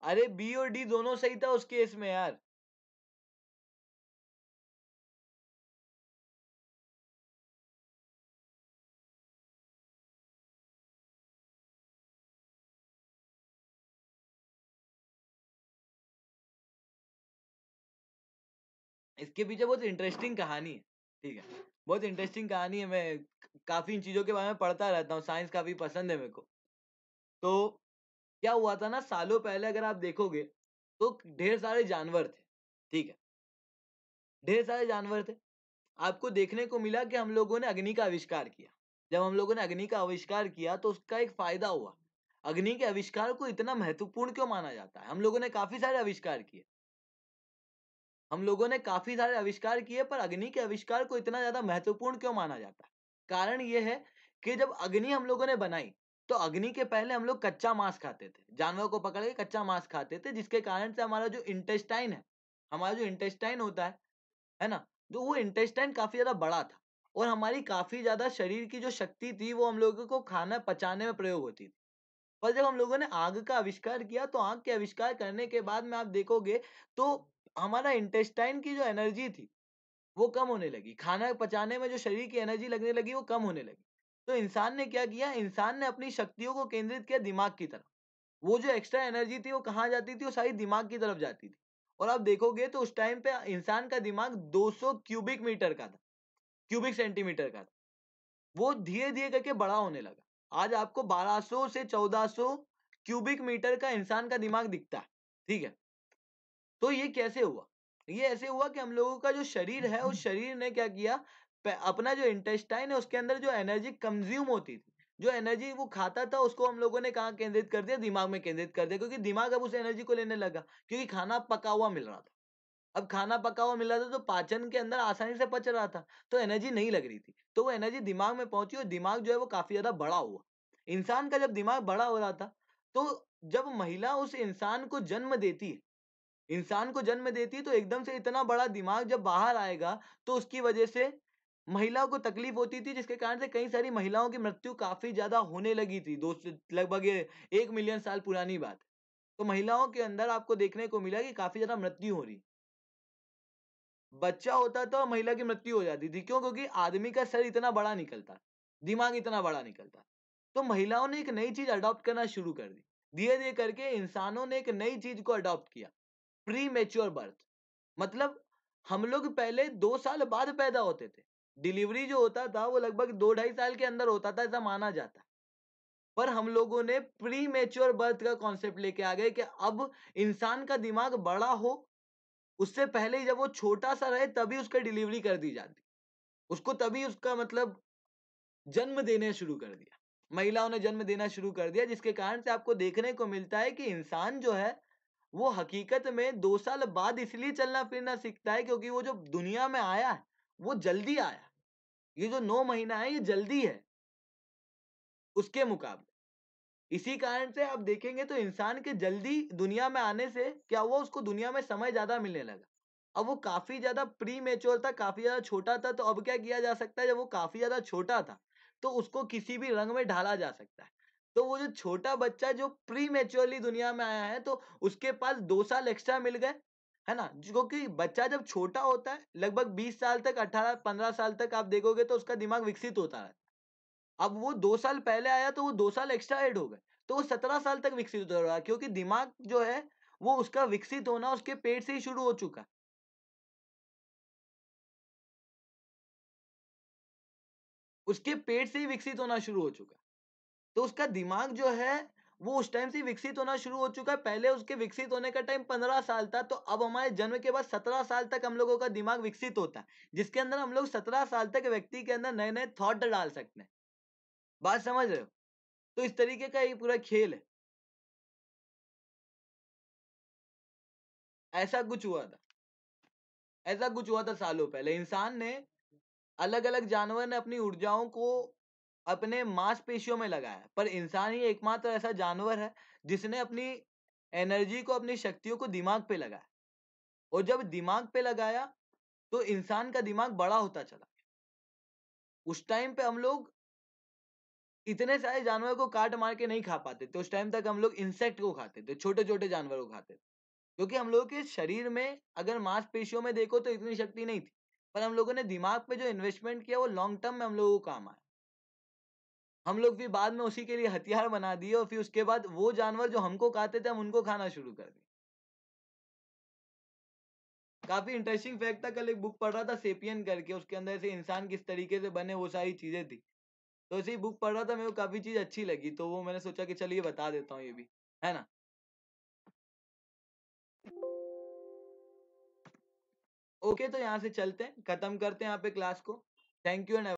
अरे बी और डी दोनों सही था उस केस में यार इसके पीछे बहुत इंटरेस्टिंग कहानी है ठीक है बहुत इंटरेस्टिंग कहानी है मैं काफी इन चीजों के बारे में पढ़ता रहता हूँ साइंस काफी पसंद है मेरे को तो क्या हुआ था ना सालों पहले अगर आप देखोगे तो ढेर सारे जानवर थे ठीक है ढेर सारे जानवर थे आपको देखने को मिला कि हम लोगों ने अग्नि का आविष्कार किया जब हम लोगों ने अग्नि का आविष्कार किया तो उसका एक फायदा हुआ अग्नि के आविष्कार को इतना महत्वपूर्ण क्यों माना जाता है हम लोगों ने काफी सारे आविष्कार किए हम लोगों ने काफी सारे आविष्कार किए पर अग्नि के आविष्कार को इतना ज्यादा महत्वपूर्ण क्यों माना जाता है कारण यह है कि जब अग्नि हम लोगों ने बनाई तो अग्नि के पहले हम लोग कच्चा मांस खाते थे जानवर को पकड़ के कच्चा मांस खाते थे जिसके कारण से हमारा जो इंटेस्टाइन है हमारा जो इंटेस्टाइन होता है है ना तो वो इंटेस्टाइन काफी ज्यादा बड़ा था और हमारी काफी ज्यादा शरीर की जो शक्ति थी वो हम लोगों को खाना पचाने में प्रयोग होती थी पर जब हम लोगों ने आग का आविष्कार किया तो आग के आविष्कार करने के बाद में आप देखोगे तो हमारा इंटेस्टाइन की जो एनर्जी थी वो कम होने लगी खाना पचाने में जो शरीर की एनर्जी लगने लगी वो कम होने लगी तो इंसान ने क्या किया इंसान ने अपनी शक्तियों को केंद्रित किया दिमाग की तरफ वो जो एक्स्ट्रा एनर्जी थी वो कहाँ जाती थी वो सारी दिमाग की तरफ जाती थी और आप देखोगे तो उस टाइम पे इंसान का दिमाग 200 क्यूबिक मीटर का था क्यूबिक सेंटीमीटर का था वो धीरे धीरे करके बड़ा होने लगा आज आपको 1200 से 1400 क्यूबिक मीटर का इंसान का दिमाग दिखता है ठीक है तो ये कैसे हुआ ये ऐसे हुआ कि हम लोगों का जो शरीर है उस शरीर ने क्या किया अपना जो इंटेस्टाइन है उसके अंदर जो एनर्जी कंज्यूम होती थी जो एनर्जी वो खाता था उसको हम लोगों ने कहा केंद्रित कर दिया दिमाग में केंद्रित कर दिया क्योंकि दिमाग अब उस एनर्जी को लेने लगा क्योंकि खाना पका हुआ मिल रहा था अब खाना पका हुआ मिल रहा था तो पाचन के अंदर आसानी से पच रहा था तो एनर्जी नहीं लग रही थी तो वो एनर्जी दिमाग में पहुंची और दिमाग जो है वो काफी ज्यादा बड़ा हुआ इंसान का जब दिमाग बड़ा हो रहा था तो जब महिला उस इंसान को जन्म देती है इंसान को जन्म देती है तो एकदम से इतना बड़ा दिमाग जब बाहर आएगा तो उसकी वजह से महिलाओं को तकलीफ होती थी जिसके कारण से कई सारी महिलाओं की मृत्यु काफी ज्यादा होने लगी थी दो लगभग एक मिलियन साल पुरानी बात तो महिलाओं के अंदर आपको देखने को मिला कि काफी ज्यादा मृत्यु हो रही बच्चा होता तो महिला की मृत्यु हो जाती थी क्यों क्योंकि आदमी का सर इतना बड़ा निकलता दिमाग इतना बड़ा निकलता तो महिलाओं ने एक नई चीज अडॉप्ट करना शुरू कर दी धीरे धीरे करके इंसानों ने एक नई चीज को अडॉप्ट किया प्री मेच्योर बर्थ मतलब हम लोग पहले दो साल बाद पैदा होते थे डिलीवरी जो होता था वो लगभग दो ढाई साल के अंदर होता था ऐसा माना जाता पर हम लोगों ने प्री मेच्योर बर्थ का कॉन्सेप्ट लेके आ गए कि अब इंसान का दिमाग बड़ा हो उससे पहले ही जब वो छोटा सा रहे तभी उसका डिलीवरी कर दी जाती उसको तभी उसका मतलब जन्म देने शुरू कर दिया महिलाओं ने जन्म देना शुरू कर दिया जिसके कारण से आपको देखने को मिलता है कि इंसान जो है वो हकीकत में दो साल बाद इसलिए चलना फिरना सीखता है क्योंकि वो जो दुनिया में आया है वो जल्दी आया ये जो नौ महीना है ये जल्दी है उसके मुकाबले इसी कारण से आप देखेंगे तो इंसान के जल्दी दुनिया में आने से क्या हुआ उसको दुनिया में समय ज्यादा मिलने लगा अब वो काफी ज्यादा प्री मेच्योर था काफी ज्यादा छोटा था तो अब क्या किया जा सकता है जब वो काफी ज्यादा छोटा था तो उसको किसी भी रंग में ढाला जा सकता है तो वो जो छोटा बच्चा जो प्री मेच्योरली दुनिया में आया है तो उसके पास दो साल एक्स्ट्रा मिल गए है ना कि बच्चा जब छोटा होता है लगभग 20 साल तक 18 15 साल तक आप देखोगे तो उसका दिमाग विकसित होता है अब वो दो साल पहले आया तो वो दो साल एक्स्ट्रा एड हो गए तो वो सत्रह साल तक विकसित हो रहा है क्योंकि दिमाग जो है वो उसका विकसित होना उसके पेट से ही शुरू हो चुका उसके पेट से ही विकसित होना शुरू हो चुका तो उसका दिमाग जो है वो उस टाइम से विकसित होना शुरू हो चुका है पहले उसके विकसित होने का टाइम पंद्रह साल था तो अब हमारे जन्म के बाद सत्रह साल तक हम लोगों का दिमाग विकसित होता है जिसके अंदर हम लोग सत्रह साल तक व्यक्ति के अंदर नए नए थॉट डाल सकते हैं बात समझ रहे हो तो इस तरीके का ये पूरा खेल है ऐसा कुछ हुआ था ऐसा कुछ हुआ था सालों पहले इंसान ने अलग अलग जानवर ने अपनी ऊर्जाओं को अपने मांसपेशियों में लगा है पर इंसान ही एकमात्र ऐसा जानवर है जिसने अपनी एनर्जी को अपनी शक्तियों को दिमाग पे लगाया और जब दिमाग पे लगाया तो इंसान का दिमाग बड़ा होता चला उस टाइम पे हम लोग इतने सारे जानवर को काट मार के नहीं खा पाते थे उस टाइम तक हम लोग इंसेक्ट को खाते थे छोटे छोटे जानवर को खाते थे क्योंकि हम लोगों के शरीर में अगर मांसपेशियों में देखो तो इतनी शक्ति नहीं थी पर हम लोगों ने दिमाग पे जो इन्वेस्टमेंट किया वो लॉन्ग टर्म में हम लोगों को काम आया हम लोग भी बाद में उसी के लिए हथियार बना दिए और फिर उसके बाद वो जानवर जो हमको खाते थे हम उनको खाना शुरू कर दिए काफी इंटरेस्टिंग फैक्ट था कल एक बुक पढ़ रहा था सेपियन करके उसके अंदर से इंसान किस तरीके से बने वो सारी चीजें थी तो ऐसे ही बुक पढ़ रहा था मेरे को काफी चीज अच्छी लगी तो वो मैंने सोचा कि चलिए बता देता हूँ ये भी है ना ओके okay, तो यहाँ से चलते हैं खत्म करते हैं यहाँ पे क्लास को थैंक यू एंड